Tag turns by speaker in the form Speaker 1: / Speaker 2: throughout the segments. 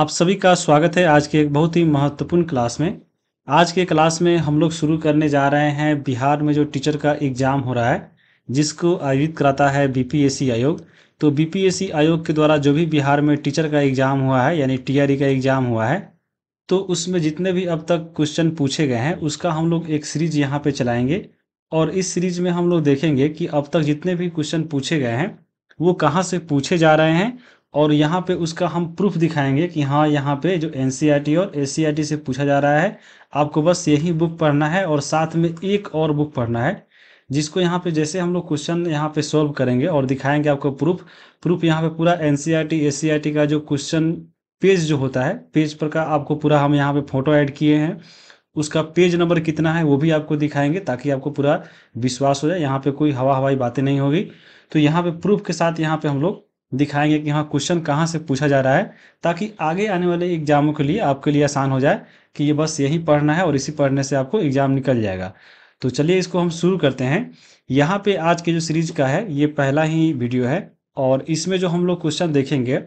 Speaker 1: आप सभी का स्वागत है आज के एक बहुत ही महत्वपूर्ण क्लास में आज के क्लास में हम लोग शुरू करने जा रहे हैं बिहार में जो टीचर का एग्ज़ाम हो रहा है जिसको आयोजित कराता है बीपीएससी आयोग तो बीपीएससी आयोग के द्वारा जो भी बिहार में टीचर का एग्ज़ाम हुआ है यानी टीआरई का एग्ज़ाम हुआ है तो उसमें जितने भी अब तक क्वेश्चन पूछे गए हैं उसका हम लोग एक सीरीज यहाँ पे चलाएंगे और इस सीरीज में हम लोग देखेंगे कि अब तक जितने भी क्वेश्चन पूछे गए हैं वो कहाँ से पूछे जा रहे हैं और यहाँ पे उसका हम प्रूफ दिखाएंगे कि हाँ यहाँ पे जो एन e और ए e से पूछा जा रहा है आपको बस यही बुक पढ़ना है और साथ में एक और बुक पढ़ना है जिसको यहाँ पे जैसे हम लोग क्वेश्चन यहाँ पे सॉल्व करेंगे और दिखाएंगे आपको प्रूफ प्रूफ यहाँ पे पूरा एन सी e का जो क्वेश्चन पेज जो होता है पेज पर का आपको पूरा हम यहाँ पे फोटो ऐड किए हैं उसका पेज नंबर कितना है वो भी आपको दिखाएंगे ताकि आपको पूरा विश्वास हो जाए यहाँ पे कोई हवा हवाई बातें नहीं होगी तो यहाँ पे प्रूफ के साथ यहाँ पे हम लोग दिखाएंगे कि हाँ क्वेश्चन कहाँ से पूछा जा रहा है ताकि आगे आने वाले एग्जामों के लिए आपके लिए आसान हो जाए कि ये बस यही पढ़ना है और इसी पढ़ने से आपको एग्ज़ाम निकल जाएगा तो चलिए इसको हम शुरू करते हैं यहाँ पे आज के जो सीरीज़ का है ये पहला ही वीडियो है और इसमें जो हम लोग क्वेश्चन देखेंगे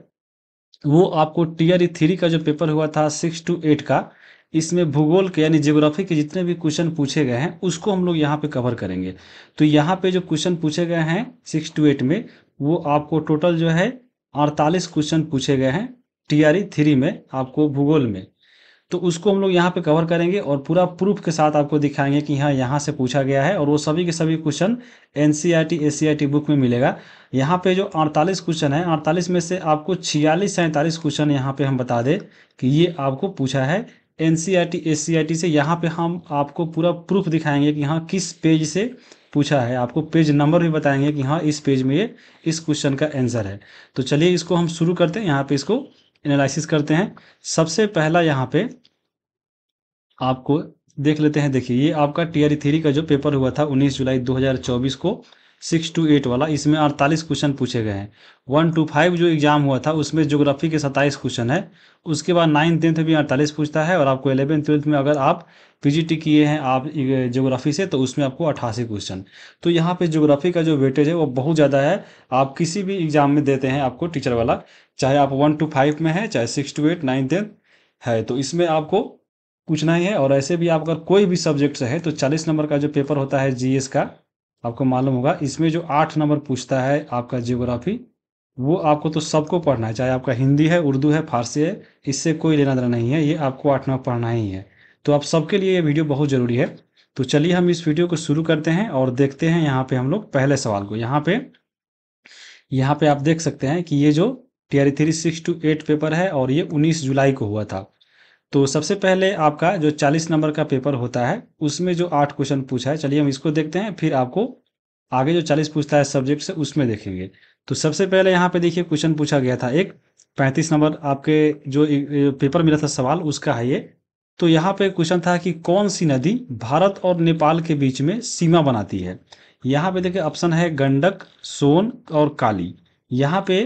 Speaker 1: वो आपको टीयर थ्री का जो पेपर हुआ था सिक्स टू एट का इसमें भूगोल के यानी जियोग्राफी के जितने भी क्वेश्चन पूछे गए हैं उसको हम लोग यहाँ पे कवर करेंगे तो यहाँ पे जो क्वेश्चन पूछे गए हैं सिक्स टू एट में वो आपको टोटल जो है अड़तालीस क्वेश्चन पूछे गए हैं टी आर थ्री में आपको भूगोल में तो उसको हम लोग यहाँ पे कवर करेंगे और पूरा प्रूफ के साथ आपको दिखाएंगे कि हाँ यहाँ से पूछा गया है और वो सभी के सभी क्वेश्चन एन सी बुक में मिलेगा यहाँ पे जो 48 क्वेश्चन है 48 में से आपको छियालीस सैंतालीस क्वेश्चन यहाँ पे हम बता दें कि ये आपको पूछा है एन सी e e से यहाँ पे हम आपको पूरा प्रूफ दिखाएंगे कि हाँ किस पेज से पूछा है आपको पेज नंबर भी बताएंगे कि हाँ इस पेज में ये इस क्वेश्चन का आंसर है तो चलिए इसको हम शुरू करते हैं यहाँ पे इसको एनालिसिस करते हैं सबसे पहला यहाँ पे आपको देख लेते हैं देखिए ये आपका टीआरई थ्री का जो पेपर हुआ था 19 जुलाई 2024 को सिक्स टू एट वाला इसमें अड़तालीस क्वेश्चन पूछे गए हैं वन टू फाइव जो एग्जाम हुआ था उसमें ज्योग्राफी के सत्ताईस क्वेश्चन है उसके बाद नाइन टेंथ में भी अड़तालीस पूछता है और आपको इलेवन ट्वेल्थ में अगर आप पीजीटी किए हैं आप ज्योग्राफी से तो उसमें आपको अट्ठासी क्वेश्चन तो यहाँ पे ज्योग्राफी का जो वेटेज है वो बहुत ज़्यादा है आप किसी भी एग्जाम में देते हैं आपको टीचर वाला चाहे आप वन टू फाइव में है चाहे six two eight nine tenth है तो इसमें आपको पूछना ही है और ऐसे भी आप अगर कोई भी सब्जेक्ट से है तो चालीस नंबर का जो पेपर होता है जीएस का आपको मालूम होगा इसमें जो आठ नंबर पूछता है आपका जियोग्राफी वो आपको तो सबको पढ़ना है चाहे आपका हिंदी है उर्दू है फारसी है इससे कोई लेना देना नहीं है ये आपको आठ नंबर पढ़ना ही है तो आप सबके लिए ये वीडियो बहुत ज़रूरी है तो चलिए हम इस वीडियो को शुरू करते हैं और देखते हैं यहाँ पे हम लोग पहले सवाल को यहाँ पे यहाँ पे आप देख सकते हैं कि ये जो T R three six two eight paper है और ये उन्नीस जुलाई को हुआ था तो सबसे पहले आपका जो चालीस नंबर का पेपर होता है उसमें जो आठ क्वेश्चन पूछा है चलिए हम इसको देखते हैं फिर आपको आगे जो चालीस पूछता है सब्जेक्ट से उसमें देखेंगे तो सबसे पहले यहाँ पे देखिए क्वेश्चन पूछा गया था एक पैंतीस नंबर आपके जो पेपर मिला था सवाल उसका है ये तो यहाँ पे क्वेश्चन था कि कौन सी नदी भारत और नेपाल के बीच में सीमा बनाती है यहाँ पे देखिए ऑप्शन है गंडक सोन और काली यहाँ पे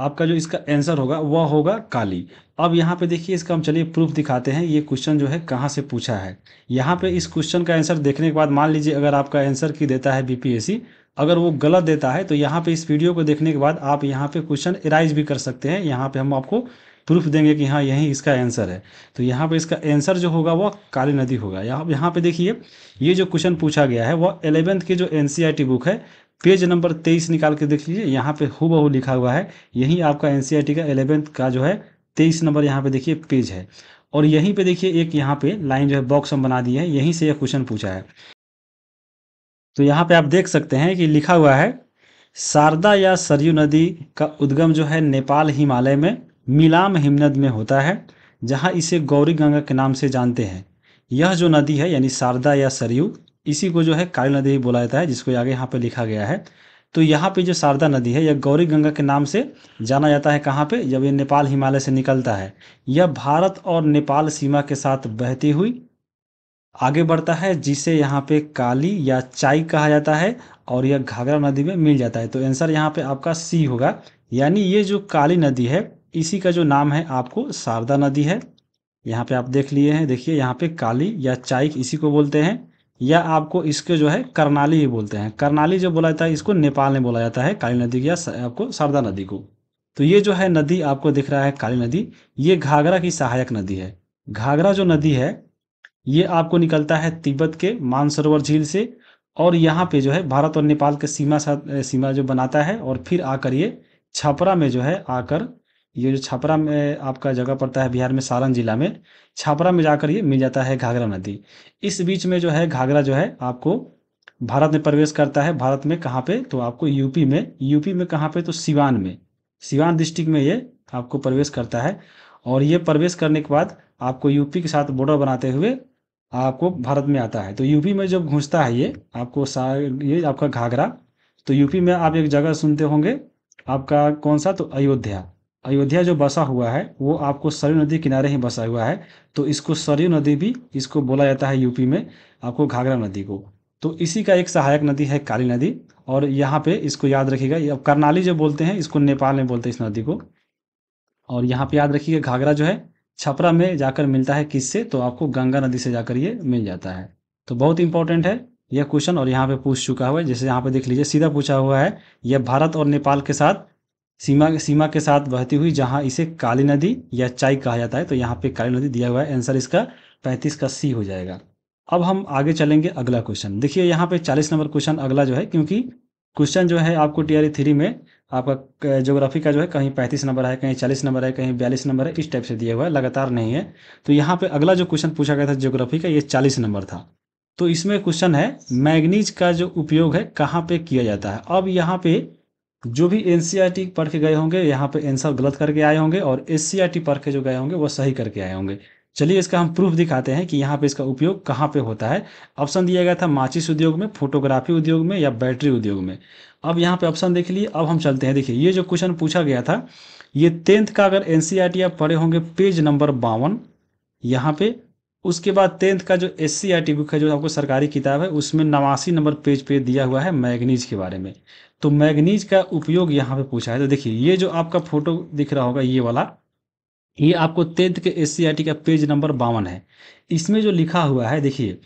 Speaker 1: आपका जो इसका आंसर होगा वह होगा काली अब यहाँ पे देखिए इसका हम चलिए प्रूफ दिखाते हैं ये क्वेश्चन जो है कहाँ से पूछा है यहाँ पे इस क्वेश्चन का आंसर देखने के बाद मान लीजिए अगर आपका आंसर की देता है बीपीएससी अगर वो गलत देता है तो यहाँ पे इस वीडियो को देखने के बाद आप यहाँ पे क्वेश्चन इराइज भी कर सकते हैं यहाँ पे हम आपको प्रूफ देंगे कि हाँ यही इसका आंसर है तो यहाँ पे इसका आंसर जो होगा वह काली नदी होगा यहाँ यहाँ पे देखिए ये जो क्वेश्चन पूछा गया है वह एलेवेंथ की जो एन बुक e है पेज नंबर तेईस निकाल के देख लीजिए यहाँ पे हु लिखा हुआ है यही आपका एन e का एलेवेंथ का जो है तेईस नंबर यहाँ पे देखिए पेज है और यहीं पे देखिए एक यहाँ पे लाइन जो है बॉक्स हम बना दिए हैं यहीं से यह क्वेश्चन पूछा है तो यहाँ पे आप देख सकते हैं कि लिखा हुआ है शारदा या सरयू नदी का उद्गम जो है नेपाल हिमालय में मिलाम हिमनद में होता है जहाँ इसे गौरी गंगा के नाम से जानते हैं यह जो नदी है यानी शारदा या सरयू इसी को जो है काली नदी भी बोला जाता है जिसको आगे यहाँ पे लिखा गया है तो यहाँ पे जो शारदा नदी है यह गौरी गंगा के नाम से जाना जाता है कहाँ पे जब ये नेपाल हिमालय से निकलता है यह भारत और नेपाल सीमा के साथ बहती हुई आगे बढ़ता है जिसे यहाँ पे काली या चाई कहा जाता है और यह घाघरा नदी में मिल जाता है तो आंसर यहाँ पे आपका सी होगा यानी ये जो काली नदी है इसी का जो नाम है आपको शारदा नदी है यहाँ पे आप देख लिए हैं देखिए यहाँ पे काली या चाइक इसी को बोलते हैं या आपको इसके जो है करनाली ही बोलते हैं करनाली जो बोला जाता है इसको नेपाल में बोला जाता है काली नदी या आपको शारदा नदी को तो ये जो है नदी आपको दिख रहा है काली नदी ये घाघरा की सहायक नदी है घाघरा जो नदी है ये आपको निकलता है तिब्बत के मानसरोवर झील से और यहाँ पे जो है भारत और नेपाल के सीमा सीमा जो बनाता है और फिर आकर ये छपरा में जो है आकर ये जो छपरा में आपका जगह पड़ता है बिहार में सारण जिला में छपरा में जाकर ये मिल जाता है घाघरा नदी इस बीच में जो है घाघरा जो है आपको भारत में प्रवेश करता है भारत में कहाँ पे तो आपको यूपी में यूपी में कहाँ पे तो सिवान में सिवान डिस्ट्रिक्ट में ये आपको प्रवेश करता है और ये प्रवेश करने के बाद आपको यूपी के साथ बॉर्डर बनाते हुए आपको भारत में आता है तो यूपी में जब घुसता है ये आपको ये आपका घाघरा तो यूपी में आप एक जगह सुनते होंगे आपका कौन सा तो अयोध्या अयोध्या जो बसा हुआ है वो आपको सरयू नदी किनारे ही बसा हुआ है तो इसको सरयू नदी भी इसको बोला जाता है यूपी में आपको घाघरा नदी को तो इसी का एक सहायक नदी है काली नदी और यहाँ पे इसको याद रखिएगा अब करनाली जो बोलते हैं इसको नेपाल में बोलते हैं इस नदी को और यहाँ पे याद रखिएगा घाघरा जो है छपरा में जाकर मिलता है किससे तो आपको गंगा नदी से जाकर ये मिल जाता है तो बहुत इंपॉर्टेंट है यह क्वेश्चन और यहाँ पे पूछ चुका हुआ है जैसे यहाँ पे देख लीजिए सीधा पूछा हुआ है यह भारत और नेपाल के साथ सीमा सीमा के साथ बहती हुई जहां इसे काली नदी या चाई कहा जाता है तो यहाँ पे काली नदी दिया हुआ है आंसर इसका पैंतीस का सी हो जाएगा अब हम आगे चलेंगे अगला क्वेश्चन देखिए यहाँ पे चालीस नंबर क्वेश्चन अगला जो है क्योंकि क्वेश्चन जो है आपको टी आर थ्री में आपका ज्योग्राफी का जो है कहीं पैंतीस नंबर है कहीं चालीस नंबर है कहीं बयालीस नंबर है इस टाइप से दिया हुआ है लगातार नहीं है तो यहाँ पे अगला जो क्वेश्चन पूछा गया था ज्योग्राफी का ये चालीस नंबर था तो इसमें क्वेश्चन है मैग्नीज का जो उपयोग है कहाँ पे किया जाता है अब यहाँ पे जो भी एन e पढ़ के गए होंगे यहाँ पे आंसर गलत करके आए होंगे और एस सी e पढ़ के जो गए होंगे वो सही करके आए होंगे चलिए इसका हम प्रूफ दिखाते हैं कि यहाँ पे इसका उपयोग कहाँ पे होता है ऑप्शन दिया गया था माचिस उद्योग में फोटोग्राफी उद्योग में या बैटरी उद्योग में अब यहाँ पे ऑप्शन देख लिए अब हम चलते हैं देखिए ये जो क्वेश्चन पूछा गया था ये टेंथ का अगर एन e आप पढ़े होंगे पेज नंबर बावन यहाँ पे उसके बाद टेंथ का जो एस सी टी बुक है जो आपको सरकारी किताब है उसमें नवासी नंबर पेज पे दिया हुआ है मैगनीज के बारे में तो मैगनीज का उपयोग यहाँ पे पूछा है तो देखिए ये जो आपका फोटो दिख रहा होगा ये वाला ये आपको टेंथ के एस सी टी का पेज नंबर बावन है इसमें जो लिखा हुआ है देखिए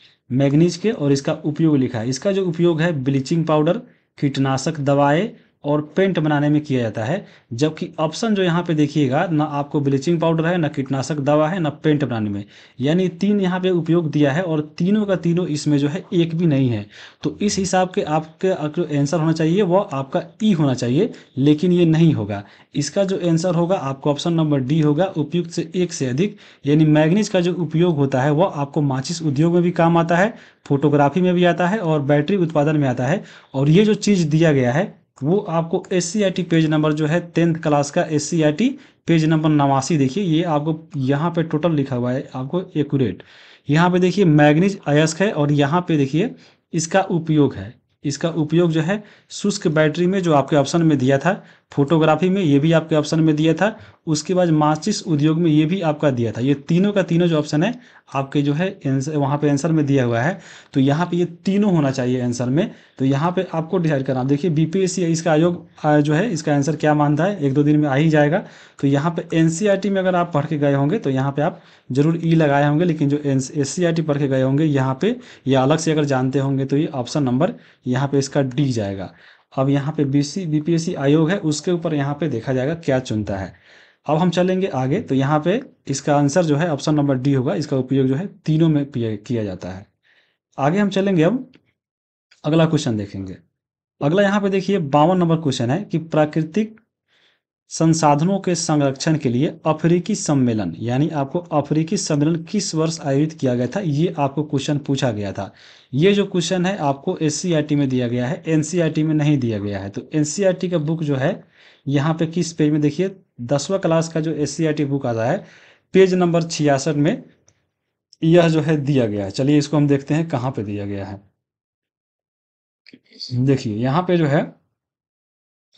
Speaker 1: मैगनीज के और इसका उपयोग लिखा है इसका जो उपयोग है ब्लीचिंग पाउडर कीटनाशक दवाएं और पेंट बनाने में किया जाता है जबकि ऑप्शन जो यहाँ पे देखिएगा ना आपको ब्लीचिंग पाउडर है ना कीटनाशक दवा है ना पेंट बनाने में यानी तीन यहाँ पे उपयोग दिया है और तीनों का तीनों इसमें जो है एक भी नहीं है तो इस हिसाब के आपका जो आंसर होना चाहिए वो आपका ई e होना चाहिए लेकिन ये नहीं होगा इसका जो आंसर होगा आपको ऑप्शन नंबर डी होगा उपयुक्त से एक से अधिक यानी मैग्नीज का जो उपयोग होता है वह आपको माचिस उद्योग में भी काम आता है फोटोग्राफी में भी आता है और बैटरी उत्पादन में आता है और ये जो चीज़ दिया गया है वो आपको एस पेज नंबर जो है टेंथ क्लास का एस पेज नंबर नवासी देखिए ये आपको यहाँ पे टोटल लिखा हुआ है आपको एकूरेट यहाँ पे देखिए मैग्नीज अयस्क है और यहाँ पे देखिए इसका उपयोग है इसका उपयोग जो है शुष्क बैटरी में जो आपके ऑप्शन में दिया था फोटोग्राफी में ये भी आपके ऑप्शन में दिया था उसके बाद माचिस उद्योग में ये भी आपका दिया था ये तीनों का तीनों जो ऑप्शन है आपके जो है वहाँ पे आंसर में दिया हुआ है तो यहाँ पे ये तीनों होना चाहिए आंसर में तो यहाँ पे आपको डिसाइड करना देखिए बीपीएससी इसका आयोग जो है इसका आंसर क्या मानता है एक दो दिन में आ ही जाएगा तो यहाँ पे एन में अगर आप पढ़ के गए होंगे तो यहाँ पे आप जरूर ई लगाए होंगे लेकिन जो एस पढ़ के गए होंगे यहाँ पे या अलग से अगर जानते होंगे तो ये ऑप्शन नंबर यहाँ पे इसका डी जाएगा अब यहाँ पे बीसी बीपीएससी आयोग है उसके ऊपर यहाँ पे देखा जाएगा क्या चुनता है अब हम चलेंगे आगे तो यहाँ पे इसका आंसर जो है ऑप्शन नंबर डी होगा इसका उपयोग जो है तीनों में किया जाता है आगे हम चलेंगे अब अगला क्वेश्चन देखेंगे अगला यहाँ पे देखिए बावन नंबर क्वेश्चन है कि प्राकृतिक संसाधनों के संरक्षण के लिए अफ्रीकी सम्मेलन यानी आपको अफ्रीकी सम्मेलन किस वर्ष आयोजित किया गया था ये आपको क्वेश्चन पूछा गया था ये जो क्वेश्चन है आपको एस e में दिया गया है एन e में नहीं दिया गया है तो एन e का बुक जो है यहाँ पे किस पेज में देखिए दसवा क्लास का जो एस बुक आता है पेज नंबर छियासठ में यह जो है दिया गया है चलिए इसको हम देखते हैं कहाँ पे दिया गया है देखिए यहाँ पे जो है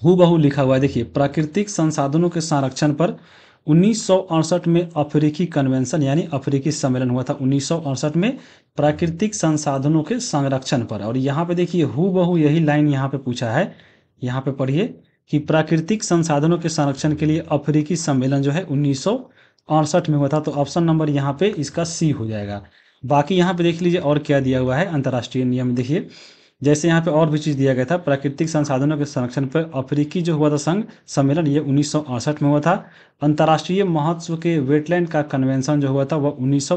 Speaker 1: हूबहू लिखा हुआ है देखिए प्राकृतिक संसाधनों के संरक्षण पर उन्नीस में अफ्रीकी कन्वेंशन यानी अफ्रीकी सम्मेलन हुआ था उन्नीस में प्राकृतिक संसाधनों के संरक्षण पर और यहाँ पे देखिए हु यही लाइन यहाँ पे पूछा है यहाँ पे पढ़िए कि प्राकृतिक संसाधनों के संरक्षण के लिए अफ्रीकी सम्मेलन जो है उन्नीस में हुआ था तो ऑप्शन नंबर यहाँ पे इसका सी हो जाएगा बाकी यहाँ पे देख लीजिए और क्या दिया हुआ है अंतर्राष्ट्रीय नियम देखिए जैसे यहाँ पे और भी चीज़ दिया गया था प्राकृतिक संसाधनों के संरक्षण पर अफ्रीकी जो हुआ था संघ सम्मेलन ये उन्नीस में हुआ था अंतर्राष्ट्रीय महत्व के वेटलैंड का कन्वेंशन जो हुआ था वह उन्नीस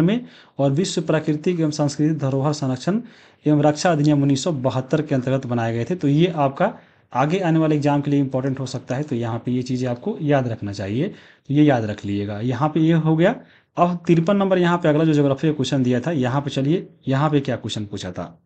Speaker 1: में और विश्व प्राकृतिक एवं सांस्कृतिक धरोहर संरक्षण एवं रक्षा अधिनियम उन्नीस के अंतर्गत बनाए गए थे तो ये आपका आगे आने वाले एग्जाम के लिए इंपॉर्टेंट हो सकता है तो यहाँ पे ये चीज़ें आपको याद रखना चाहिए तो ये याद रख लीजिएगा यहाँ पे ये हो गया अब तिरपन नंबर यहाँ पे अगला जो ज्योग्राफी का क्वेश्चन दिया था यहाँ पे चलिए यहाँ पे क्या क्वेश्चन पूछा था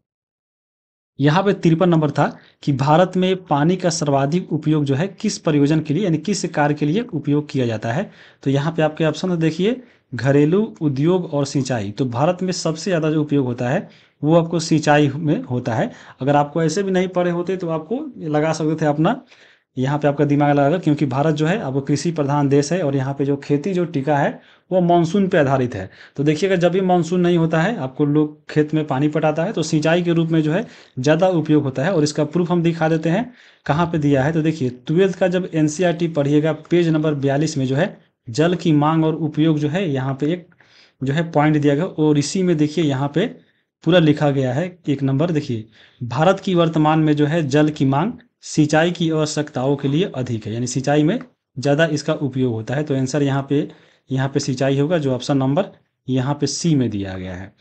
Speaker 1: यहाँ पे तिरपन नंबर था कि भारत में पानी का सर्वाधिक उपयोग जो है किस प्रयोजन के लिए यानी किस कार्य के लिए उपयोग किया जाता है तो यहाँ पे आपके ऑप्शन तो देखिए घरेलू उद्योग और सिंचाई तो भारत में सबसे ज़्यादा जो उपयोग होता है वो आपको सिंचाई में होता है अगर आपको ऐसे भी नहीं पढ़े होते तो आपको लगा सकते थे अपना यहाँ पे आपका दिमाग लगाकर क्योंकि भारत जो है आपको कृषि प्रधान देश है और यहाँ पे जो खेती जो टीका है वो मानसून पे आधारित है तो देखिएगा जब भी मानसून नहीं होता है आपको लोग खेत में पानी पटाता है तो सिंचाई के रूप में जो है ज़्यादा उपयोग होता है और इसका प्रूफ हम दिखा देते हैं कहाँ पे दिया है तो देखिए ट्वेल्थ का जब एन e पढ़िएगा पेज नंबर बयालीस में जो है जल की मांग और उपयोग जो है यहाँ पे एक जो है पॉइंट दिया गया और इसी में देखिए यहाँ पे पूरा लिखा गया है एक नंबर देखिए भारत की वर्तमान में जो है जल की मांग सिंचाई की आवश्यकताओं के लिए अधिक है यानी सिंचाई में ज़्यादा इसका उपयोग होता है तो आंसर यहाँ पे यहाँ पे सिंचाई होगा जो ऑप्शन नंबर यहाँ पे सी में दिया गया है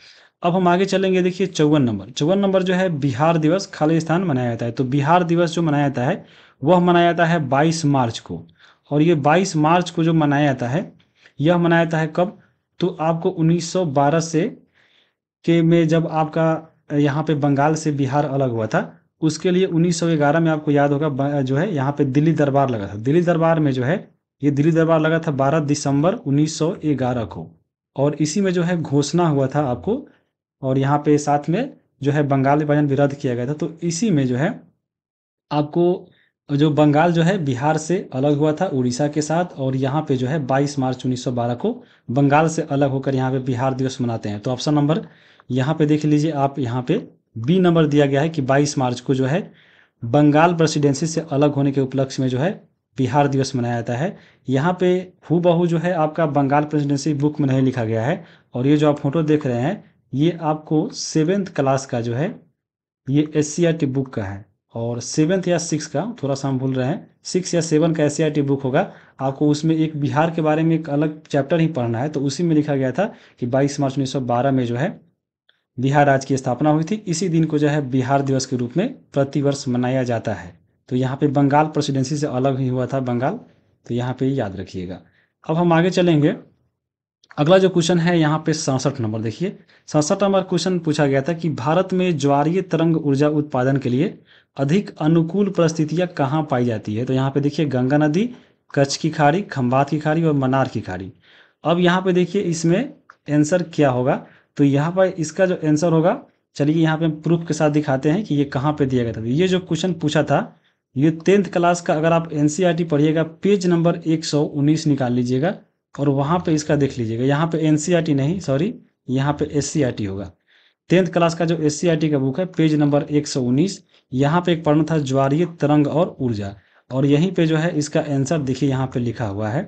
Speaker 1: अब हम आगे चलेंगे देखिए चौवन नंबर चौवन नंबर जो है बिहार दिवस खालिस्तान मनाया जाता है तो बिहार दिवस जो मनाया जाता है वह मनाया जाता है बाईस मार्च को और ये बाईस मार्च को जो मनाया जाता है यह मनाया जाता है कब तो आपको उन्नीस से के में जब आपका यहाँ पे बंगाल से बिहार अलग हुआ था उसके लिए 1911 में आपको याद होगा जो है यहाँ पे दिल्ली दरबार लगा था दिल्ली दरबार में जो है ये दिल्ली दरबार लगा था 12 दिसंबर 1911 को और इसी में जो है घोषणा हुआ था आपको और यहाँ पे साथ में जो है बंगाल विभाजन विरोध किया गया था तो इसी में जो है आपको जो बंगाल जो है बिहार से अलग हुआ था उड़ीसा के साथ और यहाँ पे जो है 22 मार्च 1912 को बंगाल से अलग होकर यहाँ पे बिहार दिवस मनाते हैं तो ऑप्शन नंबर यहाँ पे देख लीजिए आप यहाँ पे बी नंबर दिया गया है कि 22 मार्च को जो है बंगाल प्रेसिडेंसी से अलग होने के उपलक्ष्य में जो है बिहार दिवस मनाया जाता है यहाँ पे हु बहू जो है आपका बंगाल प्रेसिडेंसी बुक में नहीं लिखा गया है और ये जो आप फोटो देख रहे हैं ये आपको सेवेंथ क्लास का जो है ये एस सी e बुक का है और सेवेंथ या सिक्स का थोड़ा सा हम भूल रहे हैं सिक्स या सेवन का एस e बुक होगा आपको उसमें एक बिहार के बारे में एक अलग चैप्टर ही पढ़ना है तो उसी में लिखा गया था कि 22 मार्च 1912 में जो है बिहार राज्य की स्थापना हुई थी इसी दिन को जो है बिहार दिवस के रूप में प्रतिवर्ष मनाया जाता है तो यहाँ पे बंगाल प्रेसिडेंसी से अलग ही हुआ था बंगाल तो यहाँ पे याद रखिएगा अब हम आगे चलेंगे अगला जो क्वेश्चन है यहाँ पे सड़सठ नंबर देखिए सड़सठ नंबर क्वेश्चन पूछा गया था कि भारत में ज्वारीय तरंग ऊर्जा उत्पादन के लिए अधिक अनुकूल परिस्थितियाँ कहाँ पाई जाती है तो यहाँ पे देखिए गंगा नदी कच्छ की खाड़ी खम्बात की खाड़ी और मनार की खाड़ी अब यहाँ पे देखिए इसमें आंसर क्या होगा तो यहाँ पर इसका जो आंसर होगा चलिए यहाँ पे प्रूफ के साथ दिखाते हैं कि ये कहाँ पे दिया गया था ये जो क्वेश्चन पूछा था ये टेंथ क्लास का अगर आप एन e पढ़िएगा पेज नंबर 119 निकाल लीजिएगा और वहाँ पे इसका देख लीजिएगा यहाँ पे एन e नहीं सॉरी यहाँ पे एस e होगा टेंथ क्लास का जो एस का बुक है पेज नंबर 119 यहाँ पे एक पढ़ना था ज्वारीय तरंग और ऊर्जा और यहीं पे जो है इसका आंसर देखिए यहाँ पे लिखा हुआ है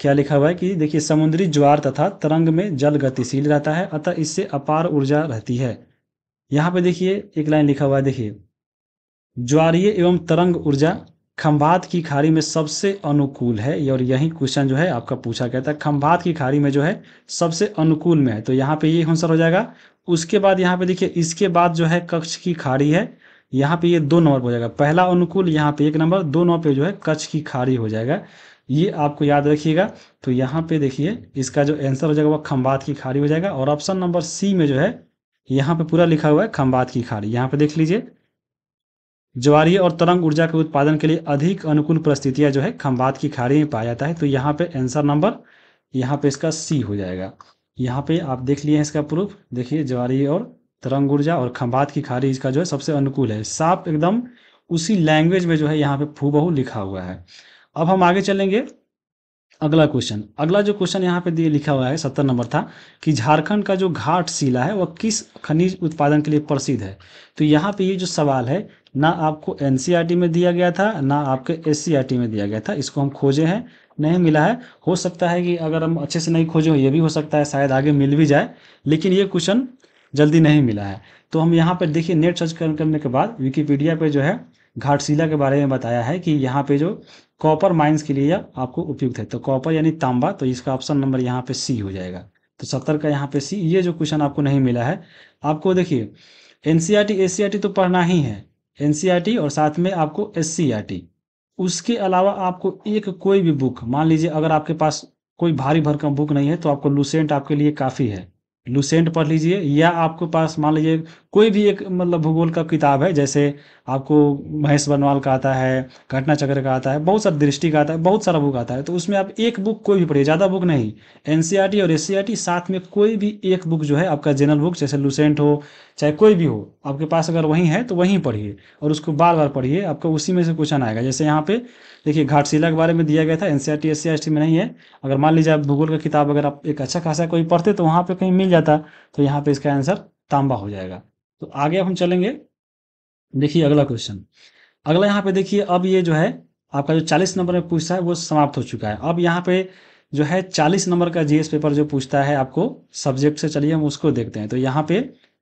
Speaker 1: क्या लिखा हुआ है कि देखिए समुद्री ज्वार तथा तरंग में जल गतिशील रहता है अतः इससे अपार ऊर्जा रहती है यहाँ पे देखिए एक लाइन लिखा हुआ है देखिए ज्वारीय एवं तरंग ऊर्जा खंभात की खाड़ी में सबसे अनुकूल है और यही क्वेश्चन जो है आपका पूछा गया था खंभात की खाड़ी में जो है सबसे अनुकूल में है तो यहाँ पे ये आंसर हो जाएगा उसके बाद यहाँ पे देखिए इसके बाद जो है कक्ष की खाड़ी है यहाँ पे ये दो नंबर हो जाएगा पहला अनुकूल यहाँ पे एक नंबर दो नंबर पे जो है कच्छ की खाड़ी हो जाएगा ये आपको याद रखिएगा तो यहाँ पे देखिए इसका जो आंसर हो जाएगा वह खंभात की खाड़ी हो जाएगा और ऑप्शन नंबर सी में जो है यहाँ पे पूरा लिखा हुआ है खंभात की खाड़ी यहाँ पे देख लीजिए ज्वारीय और तरंग ऊर्जा के उत्पादन के लिए अधिक अनुकूल परिस्थितियाँ जो है खम्बात की खाड़ी में पाया जाता है तो यहाँ पे आंसर नंबर यहाँ पे इसका सी हो जाएगा यहाँ पे आप देख लिए हैं इसका प्रूफ देखिए ज्वारीय और तरंग ऊर्जा और खम्बात की खाड़ी इसका जो है सबसे अनुकूल है साफ एकदम उसी लैंग्वेज में जो है यहाँ पे फूबहू लिखा हुआ है अब हम आगे चलेंगे अगला क्वेश्चन अगला जो क्वेश्चन यहाँ पे दिए लिखा हुआ है सत्तर नंबर था कि झारखंड का जो घाट शिला है वह किस खनिज उत्पादन के लिए प्रसिद्ध है तो यहाँ पे ये जो सवाल है ना आपको एन e में दिया गया था ना आपके एस e में दिया गया था इसको हम खोजे हैं नहीं मिला है हो सकता है कि अगर हम अच्छे से नहीं खोजे ये भी हो सकता है शायद आगे मिल भी जाए लेकिन ये क्वेश्चन जल्दी नहीं मिला है तो हम यहाँ पर देखिए नेट सर्च करने के बाद विकीपीडिया पर जो है घाटशिला के बारे में बताया है कि यहाँ पे जो कॉपर माइंस के लिए आपको उपयुक्त है तो कॉपर यानी तांबा तो इसका ऑप्शन नंबर यहाँ पे सी हो जाएगा तो सत्तर का यहाँ पे सी ये जो क्वेश्चन आपको नहीं मिला है आपको देखिए एन सी e e तो पढ़ना ही है एन e और साथ में आपको एस उसके अलावा आपको एक कोई भी बुक मान लीजिए अगर आपके पास कोई भारी भरकम बुक नहीं है तो आपको लूसेंट आपके लिए काफ़ी है लूसेंट पढ़ लीजिए या आपके पास मान लीजिए कोई भी एक मतलब भूगोल का किताब है जैसे आपको महेश बनवाल का आता है घटना चक्र का आता है बहुत सारा दृष्टि का आता है बहुत सारा बुक आता है तो उसमें आप एक बुक कोई भी पढ़िए ज़्यादा बुक नहीं एन और एस साथ में कोई भी एक बुक जो है आपका जनरल बुक जैसे लूसेंट हो चाहे कोई भी हो आपके पास अगर वहीं है तो वहीं पढ़िए और उसको बार बार पढ़िए आपको उसी में से क्वेश्चन आएगा जैसे यहाँ पे देखिए घाटशिला के बारे में दिया गया था एन सी में नहीं है अगर मान लीजिए आप भूगोल का किताब अगर आप एक अच्छा खासा कोई पढ़ते तो वहाँ पर कहीं मिल जाता तो यहाँ पर इसका आंसर तांबा हो जाएगा तो आगे हम चलेंगे देखिए अगला क्वेश्चन अगला यहाँ पे देखिए अब ये जो है आपका जो चालीस नंबर में पूछता है वो समाप्त हो चुका है अब यहाँ पे जो है चालीस नंबर का जीएस पेपर जो पूछता है आपको सब्जेक्ट से चलिए हम उसको देखते हैं तो यहाँ पे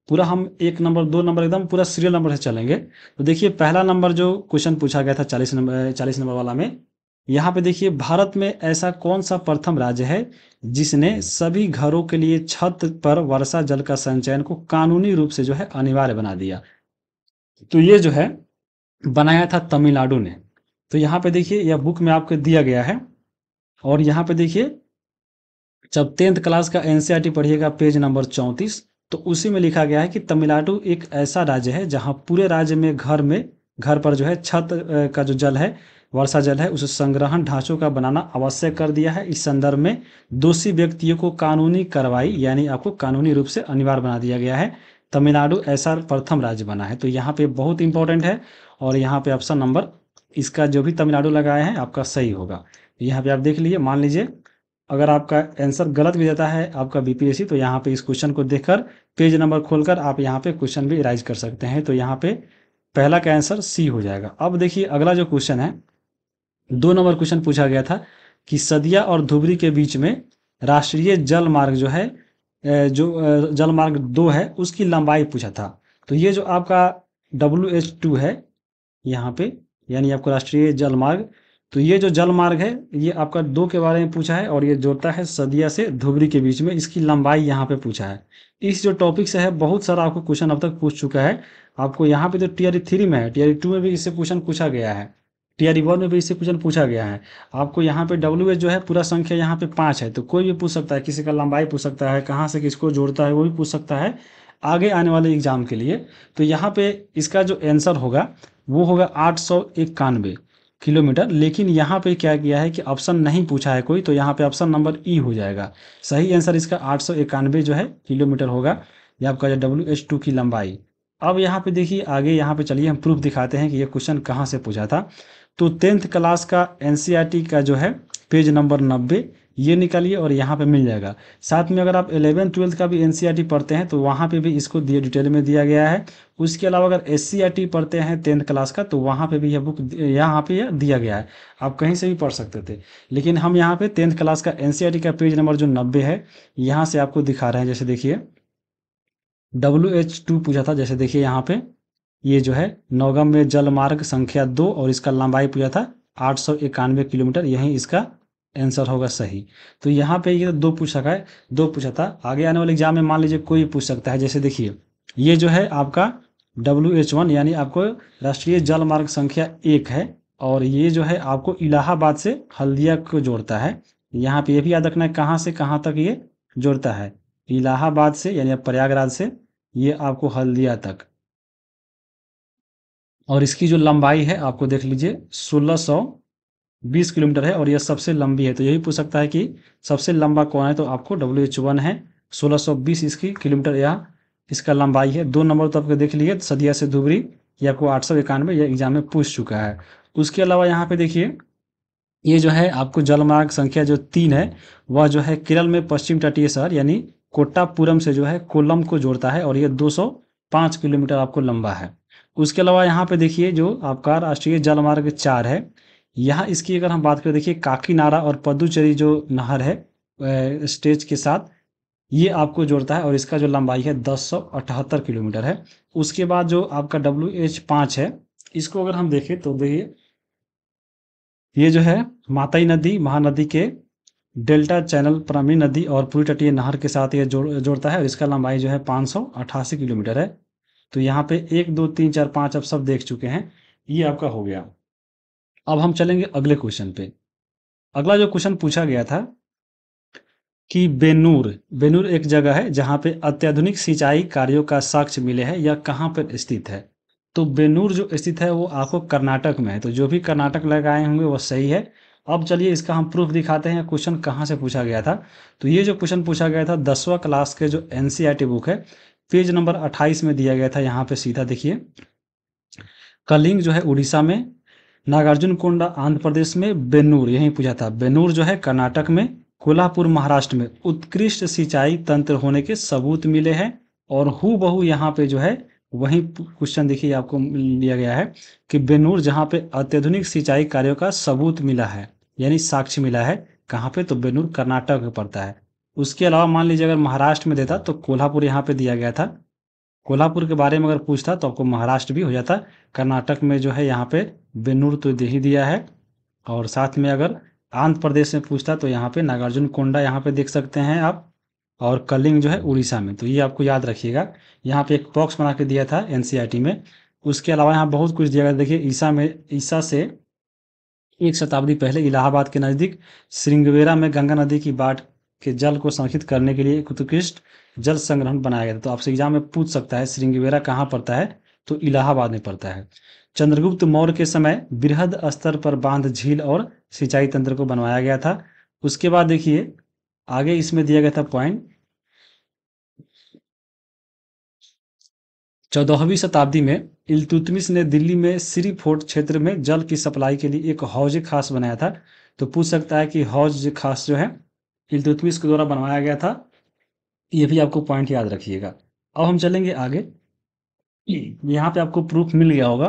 Speaker 1: पूरा हम एक नंबर दो नंबर एकदम पूरा सीरियल नंबर से चलेंगे तो देखिए पहला नंबर जो क्वेश्चन पूछा गया था चालीस नंबर चालीस नंबर वाला में यहाँ पे देखिए भारत में ऐसा कौन सा प्रथम राज्य है जिसने हम्म। सभी घरों के लिए छत पर वर्षा जल का संचयन को कानूनी रूप से जो है अनिवार्य बना दिया तो ये जो है बनाया था तमिलनाडु ने तो यहाँ पे देखिए यह बुक में आपको दिया गया है और यहाँ पे देखिए जब टेंथ क्लास का एनसीईआरटी e पढ़िएगा पेज नंबर चौंतीस तो उसी में लिखा गया है कि तमिलनाडु एक ऐसा राज्य है जहाँ पूरे राज्य में घर में घर पर जो है छत का जो जल है वर्षा जल है उसे संग्रहण ढांचों का बनाना आवश्यक कर दिया है इस संदर्भ में दोषी व्यक्तियों को कानूनी कार्रवाई यानी आपको कानूनी रूप से अनिवार्य बना दिया गया है तमिलनाडु ऐसा प्रथम राज्य बना है तो यहाँ पे बहुत इंपॉर्टेंट है और यहाँ पे ऑप्शन नंबर इसका जो भी तमिलनाडु लगाया है आपका सही होगा यहाँ पे आप देख लीजिए मान लीजिए अगर आपका आंसर गलत भी देता है आपका बीपीएससी तो यहाँ पे इस क्वेश्चन को देखकर पेज नंबर खोलकर आप यहाँ पे क्वेश्चन भी राइज कर सकते हैं तो यहाँ पे पहला का आंसर सी हो जाएगा अब देखिए अगला जो क्वेश्चन है दो नंबर क्वेश्चन पूछा गया था कि सदिया और धुबरी के बीच में राष्ट्रीय जल मार्ग जो है जो जल मार्ग दो है उसकी लंबाई पूछा था तो ये जो आपका डब्ल्यू एच टू है यहाँ पे यानी आपको राष्ट्रीय जल मार्ग तो ये जो जल मार्ग है ये आपका दो के बारे में पूछा है और ये जोड़ता है सदिया से धुबरी के बीच में इसकी लंबाई यहाँ पे पूछा है इस जो टॉपिक से है बहुत सारा आपको क्वेश्चन अब तक पूछ चुका है आपको यहाँ पे तो टीआर थ्री में है टीआर टू में भी इससे क्वेश्चन पूछा गया है टी वन में भी इससे क्वेश्चन पूछा गया है आपको यहाँ पे डब्ल्यू जो है पूरा संख्या यहाँ पे पाँच है तो कोई भी पूछ सकता है किसी का लंबाई पूछ सकता है कहाँ से किसको जोड़ता है वो भी पूछ सकता है आगे आने वाले एग्जाम के लिए तो यहाँ पे इसका जो आंसर होगा वो होगा आठ सौ इक्यानवे किलोमीटर लेकिन यहाँ पे क्या किया है कि ऑप्शन नहीं पूछा है कोई तो यहाँ पे ऑप्शन नंबर ई हो जाएगा सही आंसर इसका आठ सौ इक्यानवे जो है किलोमीटर होगा या आपका डब्ल्यू एच टू की लंबाई अब यहाँ पे देखिए आगे यहाँ पे चलिए हम प्रूफ दिखाते हैं कि ये क्वेश्चन कहाँ से पूछा था तो टेंथ क्लास का एन e का जो है पेज नंबर नब्बे ये निकालिए और यहाँ पे मिल जाएगा साथ में अगर आप इलेवन ट्वेल्थ का भी एन e पढ़ते हैं तो वहाँ पे भी इसको दिए डिटेल में दिया गया है उसके अलावा अगर एस e पढ़ते हैं टेंथ क्लास का तो वहाँ पे भी यह बुक यहाँ पे यह दिया गया है आप कहीं से भी पढ़ सकते थे लेकिन हम यहाँ पे टेंथ क्लास का एन का पेज नंबर जो नब्बे है यहाँ से आपको दिखा रहे हैं जैसे देखिए डब्ल्यू एच टू पूछा था जैसे देखिए यहाँ पे ये जो है नौगम में जल मार्ग संख्या दो और इसका लंबाई पूछा था आठ सौ इक्यानवे किलोमीटर यही इसका आंसर होगा सही तो यहाँ पे ये तो दो पूछ सका है दो पूछा था आगे आने वाले एग्जाम में मान लीजिए कोई पूछ सकता है जैसे देखिए ये जो है आपका डब्ल्यू एच वन यानी आपको राष्ट्रीय जल मार्ग संख्या एक है और ये जो है आपको इलाहाबाद से हल्दिया को जोड़ता है यहाँ पे ये भी याद रखना है कहाँ से कहाँ तक ये जोड़ता है इलाहाबाद से यानी प्रयागराज से ये आपको हल्दिया तक और इसकी जो लंबाई है आपको देख लीजिए 1620 किलोमीटर है और यह सबसे लंबी है तो यही पूछ सकता है कि सबसे लंबा कौन है तो आपको डब्ल्यू एच वन है बीस इसकी किलोमीटर यह इसका लंबाई है दो नंबर तो आपको देख लीजिए सदिया से धुबरी ये आपको आठ सौ इक्यानवे ये एग्जाम में पूछ चुका है उसके अलावा यहाँ पे देखिए ये जो है आपको जलमार्ग संख्या जो तीन है वह जो है केरल में पश्चिम तटीय शहर यानी कोट्टापुरम से जो है कोलम को जोड़ता है और ये 205 किलोमीटर आपको लंबा है उसके अलावा यहाँ पे देखिए जो आपका राष्ट्रीय जलमार्ग चार है यहाँ इसकी अगर हम बात करें देखिए काकीनारा और पद्दुचेरी जो नहर है स्टेज के साथ ये आपको जोड़ता है और इसका जो लंबाई है दस किलोमीटर है उसके बाद जो आपका डब्ल्यू एच पाँच है इसको अगर हम देखें तो देखिए ये जो है माताई नदी महानदी के डेल्टा चैनल प्रमी नदी और पूरी तटीय नहर के साथ ये जोड़ जोड़ता है और इसका लंबाई जो है पाँच किलोमीटर है तो यहाँ पे एक दो तीन चार पांच अब सब देख चुके हैं ये आपका हो गया अब हम चलेंगे अगले क्वेश्चन पे अगला जो क्वेश्चन पूछा गया था कि बेनूर बेनूर एक जगह है जहां पे अत्याधुनिक सिंचाई कार्यों का साक्ष्य मिले है यह कहाँ पर स्थित है तो बेनूर जो स्थित है वो आपको कर्नाटक में है तो जो भी कर्नाटक लगाए होंगे वो सही है अब चलिए इसका हम प्रूफ दिखाते हैं क्वेश्चन कहाँ से पूछा गया था तो ये जो क्वेश्चन पूछा गया था दसवा क्लास के जो एन बुक e है पेज नंबर 28 में दिया गया था यहाँ पे सीधा देखिए कलिंग जो है उड़ीसा में नागार्जुन कोंडा आंध्र प्रदेश में बेनूर यहीं पूछा था बेनूर जो है कर्नाटक में कोल्हापुर महाराष्ट्र में उत्कृष्ट सिंचाई तंत्र होने के सबूत मिले हैं और हु बहु यहाँ पे जो है वही क्वेश्चन देखिए आपको लिया गया है कि बेनूर जहाँ पे अत्याधुनिक सिंचाई कार्यों का सबूत मिला है यानी साक्ष्य मिला है कहाँ पे तो बेनूर कर्नाटक में पड़ता है उसके अलावा मान लीजिए अगर महाराष्ट्र में देता तो कोल्हापुर यहाँ पे दिया गया था कोल्हापुर के बारे में अगर पूछता तो आपको महाराष्ट्र भी हो जाता कर्नाटक में जो है यहाँ पे बेनूर तो दे ही दिया है और साथ में अगर आंध्र प्रदेश में पूछता तो यहाँ पे नागार्जुन कोंडा यहाँ पे देख सकते हैं आप और कलिंग जो है उड़ीसा में तो ये आपको याद रखिएगा यहाँ पे एक बॉक्स बना के दिया था एन e में उसके अलावा यहाँ बहुत कुछ दिया गया देखिए ईसा में ईसा से एक शताब्दी पहले इलाहाबाद के नज़दीक श्रृंगवेरा में गंगा नदी की बाट के जल को संरक्षित करने के लिए एक उत्कृष्ट जल संग्रहण बनाया गया था तो आपसे एग्जाम में पूछ सकता है श्रृंगवेरा कहाँ पड़ता है तो इलाहाबाद में पड़ता है चंद्रगुप्त मौर्य के समय बृहद स्तर पर बांध झील और सिंचाई तंत्र को बनवाया गया था उसके बाद देखिए आगे इसमें दिया गया था पॉइंट चौदहवीं शताब्दी में इलतुतमिस ने दिल्ली में श्री फोर्ट क्षेत्र में जल की सप्लाई के लिए एक हौज खास बनाया था तो पूछ सकता है कि हौज खास जो है हिलतुतमिस के द्वारा बनवाया गया था ये भी आपको पॉइंट याद रखिएगा अब हम चलेंगे आगे यहाँ पे आपको प्रूफ मिल गया होगा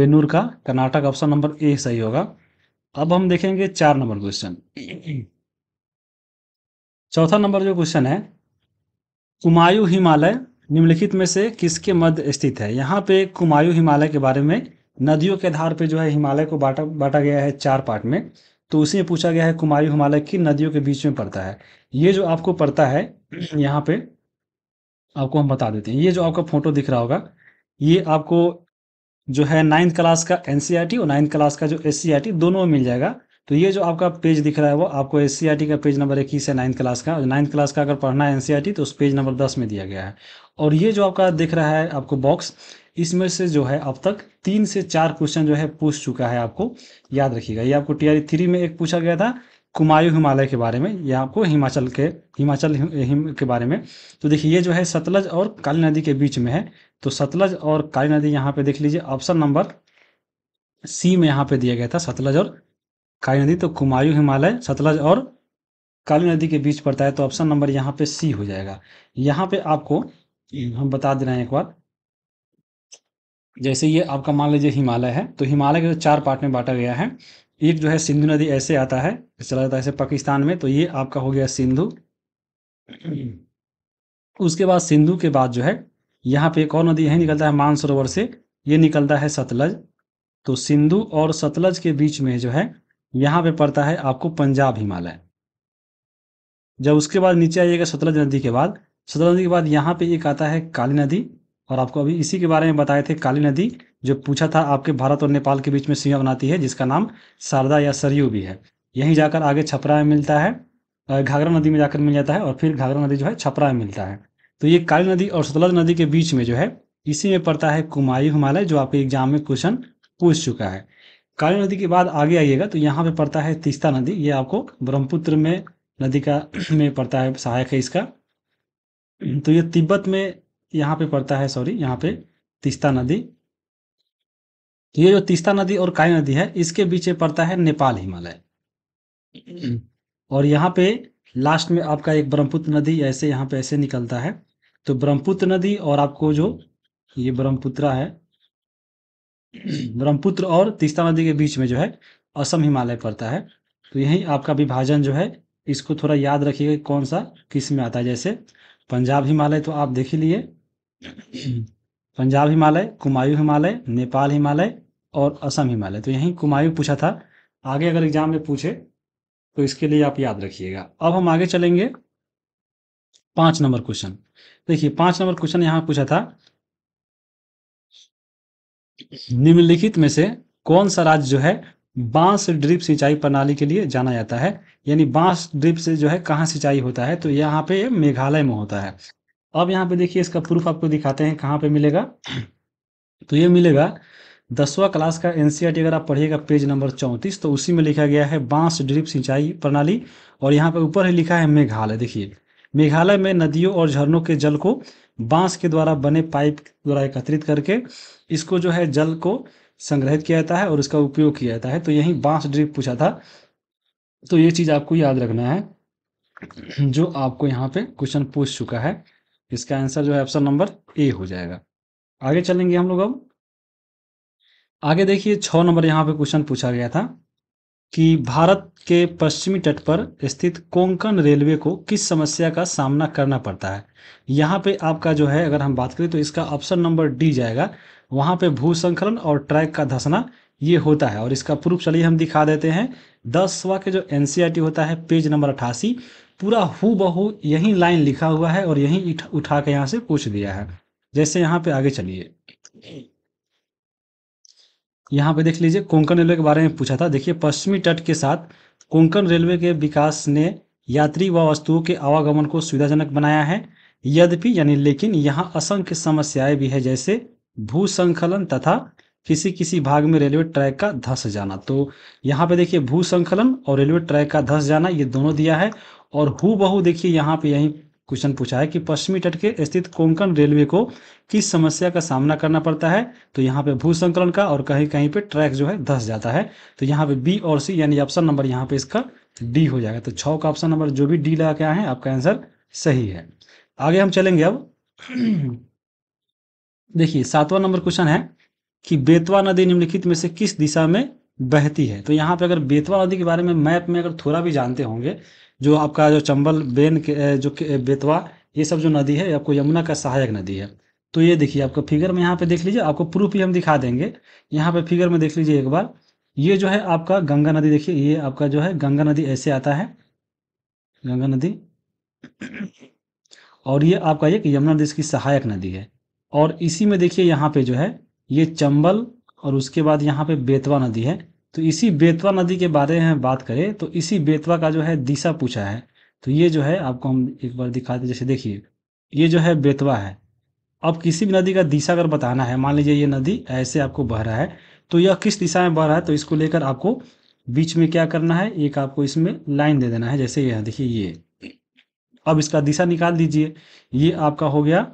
Speaker 1: बेनूर का कर्नाटक ऑप्शन नंबर ए सही होगा अब हम देखेंगे चार नंबर क्वेश्चन चौथा नंबर जो क्वेश्चन है कुमायूं हिमालय निम्नलिखित में से किसके मध्य स्थित है यहाँ पे कुमायूं हिमालय के बारे में नदियों के आधार पे जो है हिमालय को बांटा बांटा गया है चार पार्ट में तो उसी में पूछा गया है कुमारी हिमालय की नदियों के बीच में पड़ता है ये जो आपको पड़ता है यहाँ पे आपको हम बता देते हैं ये जो आपका फोटो दिख रहा होगा ये आपको जो है नाइन्थ क्लास का एन e और नाइन्थ क्लास का जो एस e दोनों में मिल जाएगा तो ये जो आपका पेज दिख रहा है वो आपको एस e का पेज नंबर इक्कीस है नाइन्थ क्लास का नाइन्थ क्लास का अगर पढ़ना है एन तो उस पेज नंबर दस में दिया गया है और ये जो आपका दिख रहा है आपको बॉक्स इसमें से जो है अब तक तीन से चार क्वेश्चन जो है पूछ चुका है आपको याद रखिएगा ये आपको टीआरई थ्री में एक पूछा गया था कुमायूं हिमालय के बारे में या आपको हिमाचल के हिमाचल हिम के बारे में तो देखिए ये जो है सतलज और काली नदी के बीच में है तो सतलज और काली नदी यहाँ पे देख लीजिए ऑप्शन नंबर सी में यहाँ पे दिया गया था सतलज और काली नदी तो कुमायू हिमालय सतलज और काली नदी के बीच पड़ता है तो ऑप्शन नंबर यहाँ पे सी हो जाएगा यहाँ पे आपको हम बता दे रहे हैं एक बार जैसे ये आपका मान लीजिए हिमालय है तो हिमालय के जो चार पार्ट में बांटा गया है एक जो है सिंधु नदी ऐसे आता है चला जाता है ऐसे पाकिस्तान में तो ये आपका हो गया सिंधु उसके बाद सिंधु के बाद जो है यहाँ पे एक और नदी यही निकलता है मानसरोवर से ये निकलता है सतलज तो सिंधु और सतलज के बीच में जो है यहाँ पे पड़ता है आपको पंजाब हिमालय जब उसके बाद नीचे आइएगा सतलज नदी के बाद सतलज नदी के बाद यहाँ पे एक आता है काली नदी और आपको अभी इसी के बारे में बताए थे काली नदी जो पूछा था आपके भारत और नेपाल के बीच में सीमा बनाती है जिसका नाम शारदा या सरयू भी है यहीं जाकर आगे छपरा में मिलता है घाघरा नदी में जाकर मिल जाता है और फिर घाघरा नदी जो है छपरा में मिलता है तो ये काली नदी और सतलज नदी के बीच में जो है इसी में पड़ता है कुमायू हिमालय जो आपके एग्जाम में क्वेश्चन पूछ चुका है काली नदी के बाद आगे आइएगा तो यहाँ पे पड़ता है तीस्ता नदी ये आपको ब्रह्मपुत्र में नदी का में पड़ता है सहायक है इसका तो ये तिब्बत में यहाँ पे पड़ता है सॉरी यहाँ पे तीस्ता नदी ये जो तीस्ता नदी और काली नदी है इसके बीच में पड़ता है नेपाल हिमालय और यहाँ पे लास्ट में आपका एक ब्रह्मपुत्र नदी ऐसे यहाँ पे ऐसे निकलता है तो ब्रह्मपुत्र नदी और आपको जो ये ब्रह्मपुत्रा है ब्रह्मपुत्र और तीस्ता नदी के बीच में जो है असम हिमालय पड़ता है तो यही आपका विभाजन जो है इसको थोड़ा याद रखिएगा कौन सा किस में आता है जैसे पंजाब हिमालय तो आप देख ही लिए पंजाब हिमालय कुमायूं हिमालय नेपाल हिमालय और असम हिमालय तो यहीं कुमायूं पूछा था आगे अगर एग्जाम में पूछे तो इसके लिए आप याद रखिएगा अब हम आगे चलेंगे पांच नंबर क्वेश्चन देखिए पांच नंबर क्वेश्चन यहाँ पूछा था निम्नलिखित में से कौन सा राज्य जो है बांस ड्रिप सिंचाई प्रणाली के लिए जाना जाता है यानी बांस ड्रिप से जो है कहाँ सिंचाई होता है तो यहाँ पे मेघालय में होता है अब यहाँ पे देखिए इसका प्रूफ आपको दिखाते हैं कहाँ पे मिलेगा तो ये मिलेगा दसवा क्लास का एन e अगर आप पढ़िएगा पेज नंबर चौंतीस तो उसी में लिखा गया है बांस ड्रिप सिंचाई प्रणाली और यहाँ पे ऊपर ही लिखा है मेघालय देखिए मेघालय में नदियों और झरनों के जल को बांस के द्वारा बने पाइप द्वारा एकत्रित करके इसको जो है जल को संग्रहित किया जाता है और इसका उपयोग किया जाता है तो यही बांस ड्रिप पूछा था तो ये चीज़ आपको याद रखना है जो आपको यहाँ पे क्वेश्चन पूछ चुका है इसका आंसर जो है ऑप्शन नंबर ए हो जाएगा आगे चलेंगे हम लोग अब आगे देखिए छ नंबर यहाँ पे क्वेश्चन पूछा गया था कि भारत के पश्चिमी तट पर स्थित कोंकण रेलवे को किस समस्या का सामना करना पड़ता है यहाँ पे आपका जो है अगर हम बात करें तो इसका ऑप्शन नंबर डी जाएगा वहाँ पे भूसंखलन और ट्रैक का धसना ये होता है और इसका प्रूफ चलिए हम दिखा देते हैं दसवा के जो एन e होता है पेज नंबर अठासी पूरा हु बहू यही लाइन लिखा हुआ है और यही उठा के यहाँ से पूछ दिया है जैसे यहाँ पे आगे चलिए यहाँ पे देख लीजिए कोंकण रेलवे के बारे में पूछा था देखिए पश्चिमी तट के साथ कोंकण रेलवे के विकास ने यात्री व वस्तुओं के आवागमन को सुविधाजनक बनाया है यद्यपि यानी लेकिन यहाँ असंख्य समस्याएं भी है जैसे भूसंखलन तथा किसी किसी भाग में रेलवे ट्रैक का धस जाना तो यहाँ पे देखिए भूसंखलन और रेलवे ट्रैक का धस जाना ये दोनों दिया है और हु बहु देखिए यहाँ पे यही क्वेश्चन पूछा है कि पश्चिमी तट के स्थित कोंकण रेलवे को किस समस्या का सामना करना पड़ता है तो यहाँ पे भू संकलन का और कहीं कहीं पे ट्रैक जो है धस जाता है तो यहाँ पे बी और सी यानी ऑप्शन नंबर यहाँ पे इसका डी हो जाएगा तो छ का ऑप्शन नंबर जो भी डी लगा के है आपका आंसर सही है आगे हम चलेंगे अब देखिए सातवां नंबर क्वेश्चन है कि बेतवा नदी निम्नलिखित में से किस दिशा में बहती है तो यहाँ पे अगर बेतवा नदी के बारे में मैप में अगर थोड़ा भी जानते होंगे जो आपका जो चंबल बेन के जो बेतवा ये सब जो नदी है आपको यमुना का सहायक नदी है तो ये देखिए आपको फिगर में यहाँ पे देख लीजिए आपको प्रूफ ही हम दिखा देंगे यहाँ पे फिगर में देख लीजिए एक बार ये जो है आपका गंगा नदी देखिए ये आपका जो है गंगा नदी ऐसे आता है गंगा नदी और ये आपका एक यमुना देश की सहायक नदी है और इसी में देखिए यहाँ पे जो है ये चंबल और उसके बाद यहाँ पे बेतवा नदी है तो इसी बेतवा नदी के बारे में बात करें तो इसी बेतवा का जो है दिशा पूछा है तो ये जो है आपको हम एक बार दिखाते जैसे देखिए ये जो है बेतवा है अब किसी भी नदी का दिशा अगर बताना है मान लीजिए ये नदी ऐसे आपको बह रहा है तो यह किस दिशा में बह रहा है तो इसको लेकर आपको बीच में क्या करना है एक आपको इसमें लाइन दे देना है जैसे यह देखिए ये अब इसका दिशा निकाल दीजिए ये आपका हो गया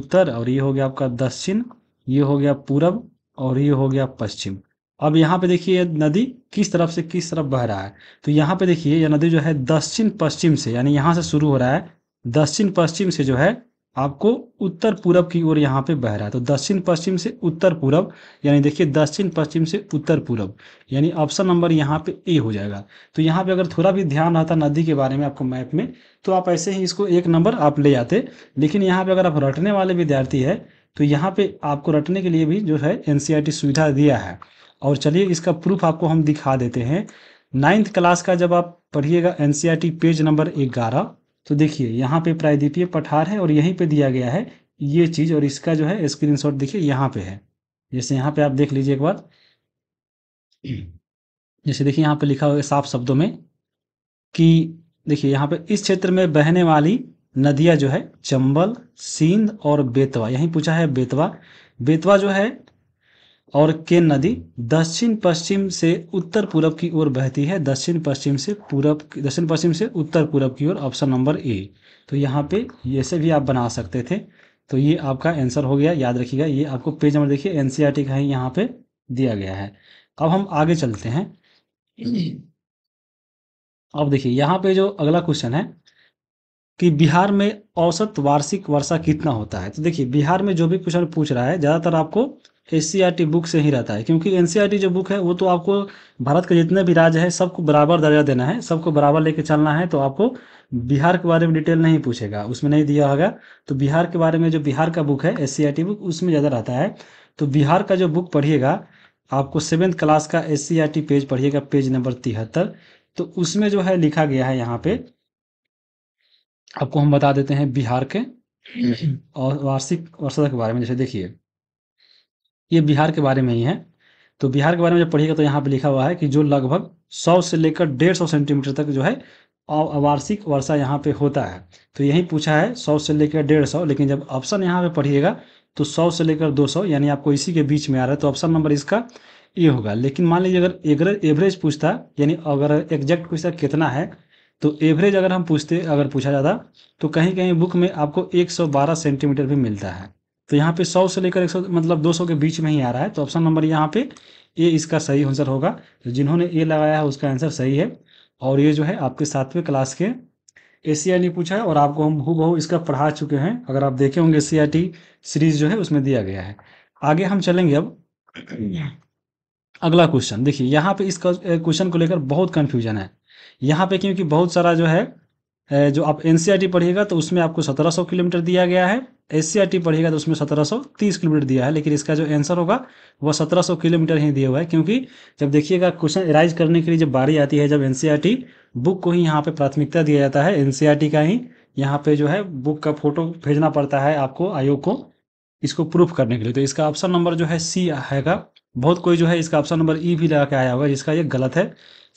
Speaker 1: उत्तर और ये हो गया आपका दक्षिण ये हो गया पूर्व और ये हो गया पश्चिम अब यहाँ पे देखिए नदी किस तरफ से किस तरफ बह रहा है तो यहाँ पे देखिए यह नदी जो है दक्षिण पश्चिम से यानी यहाँ से शुरू हो रहा है दक्षिण पश्चिम से जो है आपको उत्तर पूरब की ओर यहाँ पे बह रहा है तो दक्षिण पश्चिम से उत्तर पूरब यानी देखिए दक्षिण पश्चिम से उत्तर पूरब यानी ऑप्शन नंबर यहाँ पे ए हो जाएगा तो यहाँ पे अगर थोड़ा भी ध्यान रहता नदी के बारे में आपको मैप में तो आप ऐसे ही इसको एक नंबर आप ले आते लेकिन यहाँ पे अगर आप रटने वाले विद्यार्थी है तो यहाँ पे आपको रटने के लिए भी जो है एनसीईआरटी सुविधा दिया है और चलिए इसका प्रूफ आपको हम दिखा देते हैं नाइन्थ क्लास का जब आप पढ़िएगा एन पेज नंबर ग्यारह तो देखिए यहाँ पे प्रायद्वीपीय पठार है और यहीं पे दिया गया है ये चीज़ और इसका जो है स्क्रीनशॉट देखिए यहाँ पे है जैसे यहाँ पे आप देख लीजिए एक बार जैसे देखिए यहाँ पे लिखा हुआ है साफ शब्दों में कि देखिए यहाँ पे इस क्षेत्र में बहने वाली नदियां जो है चंबल सिंध और बेतवा यहीं पूछा है बेतवा बेतवा जो है और केन नदी दक्षिण पश्चिम से उत्तर पूर्व की ओर बहती है दक्षिण पश्चिम से पूरब दक्षिण पश्चिम से उत्तर पूर्व की ओर ऑप्शन नंबर ए तो यहाँ पे ऐसे भी आप बना सकते थे तो ये आपका आंसर हो गया याद रखिएगा ये आपको पेज नंबर देखिए एन e का ही यहाँ पे दिया गया है अब हम आगे चलते हैं अब देखिए यहाँ पे जो अगला क्वेश्चन है कि बिहार में औसत वार्षिक वर्षा कितना होता है तो देखिए बिहार में जो भी क्वेश्चन पूछ रहा है ज़्यादातर आपको एस बुक से ही रहता है क्योंकि एन e जो बुक है वो तो आपको भारत के जितने भी राज्य है सबको बराबर दर्जा देना है सबको बराबर लेके चलना है तो आपको बिहार के बारे में डिटेल नहीं पूछेगा उसमें नहीं दिया होगा तो बिहार के बारे में जो बिहार का बुक है एस बुक उसमें ज़्यादा रहता है तो बिहार का जो बुक पढ़िएगा आपको सेवेंथ क्लास का एस पेज पढ़िएगा पेज नंबर तिहत्तर तो उसमें जो है लिखा गया है यहाँ पे आपको हम बता देते हैं बिहार के हम्म। और वार्षिक वर्षा के बारे में जैसे देखिए ये बिहार के बारे में ही है तो बिहार के बारे में जब पढ़िएगा तो यहाँ पे लिखा हुआ है कि जो लगभग सौ से लेकर डेढ़ सौ सेंटीमीटर तक जो है वार्षिक वर्षा यहाँ पे होता है तो यही पूछा है सौ से लेकर डेढ़ सौ लेकिन जब ऑप्शन यहाँ पे पढ़िएगा तो सौ से लेकर दो सौ यानी आपको इसी के बीच में आ रहा है तो ऑप्शन नंबर इसका ये होगा लेकिन मान लीजिए अगर एवरेज पूछता यानी अगर एग्जैक्ट पूछता कितना है तो एवरेज अगर हम पूछते अगर पूछा जाता तो कहीं कहीं बुक में आपको एक सेंटीमीटर भी मिलता है तो यहाँ पे 100 से लेकर 100 मतलब 200 के बीच में ही आ रहा है तो ऑप्शन नंबर यहाँ पे ए इसका सही आंसर होगा तो जिन्होंने ए लगाया है उसका आंसर सही है और ये जो है आपके सातवें क्लास के आई ने पूछा है और आपको हम हु इसका पढ़ा चुके हैं अगर आप देखे होंगे सी आई सीरीज जो है उसमें दिया गया है आगे हम चलेंगे अब अगला क्वेश्चन देखिए यहाँ पे इस क्वेश्चन को लेकर बहुत कन्फ्यूजन है यहाँ पे क्योंकि बहुत सारा जो है जो आप एन पढ़िएगा तो उसमें आपको 1700 किलोमीटर दिया गया है एस सी पढ़िएगा तो उसमें 1730 किलोमीटर दिया है लेकिन इसका जो आंसर होगा वह 1700 किलोमीटर ही दिया हुआ है क्योंकि जब देखिएगा क्वेश्चन इराइज करने के लिए जब बारी आती है जब एन बुक e को ही यहाँ पे प्राथमिकता दिया जाता है एन e का ही यहाँ पे जो है बुक का फोटो भेजना पड़ता है आपको आयोग को इसको प्रूफ करने के लिए तो इसका ऑप्शन नंबर जो है सी आएगा बहुत कोई जो है इसका ऑप्शन नंबर ई भी लगा के आया हुआ जिसका ये गलत है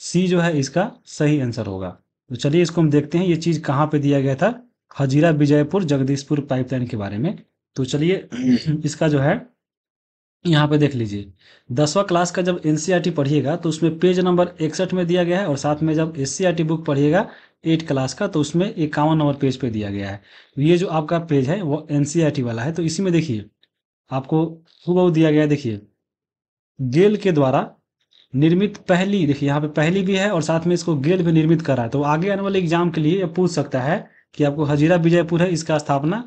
Speaker 1: सी जो है इसका सही आंसर होगा तो चलिए इसको हम देखते हैं ये चीज़ कहाँ पे दिया गया था हजीरा विजयपुर जगदीशपुर पाइपलाइन के बारे में तो चलिए इसका जो है यहाँ पे देख लीजिए दसवां क्लास का जब एन e पढ़िएगा तो उसमें पेज नंबर इकसठ में दिया गया है और साथ में जब एस बुक e पढ़िएगा एट क्लास का तो उसमें इक्यावन नंबर पेज पे दिया गया है तो ये जो आपका पेज है वो एन e वाला है तो इसी में देखिए आपको खूब दिया गया है देखिए गेल के द्वारा निर्मित पहली देखिए यहाँ पे पहली भी है और साथ में इसको गेल भी निर्मित करा है तो आगे आने वाले एग्जाम के लिए पूछ सकता है कि आपको हजीरा विजयपुर है इसका स्थापना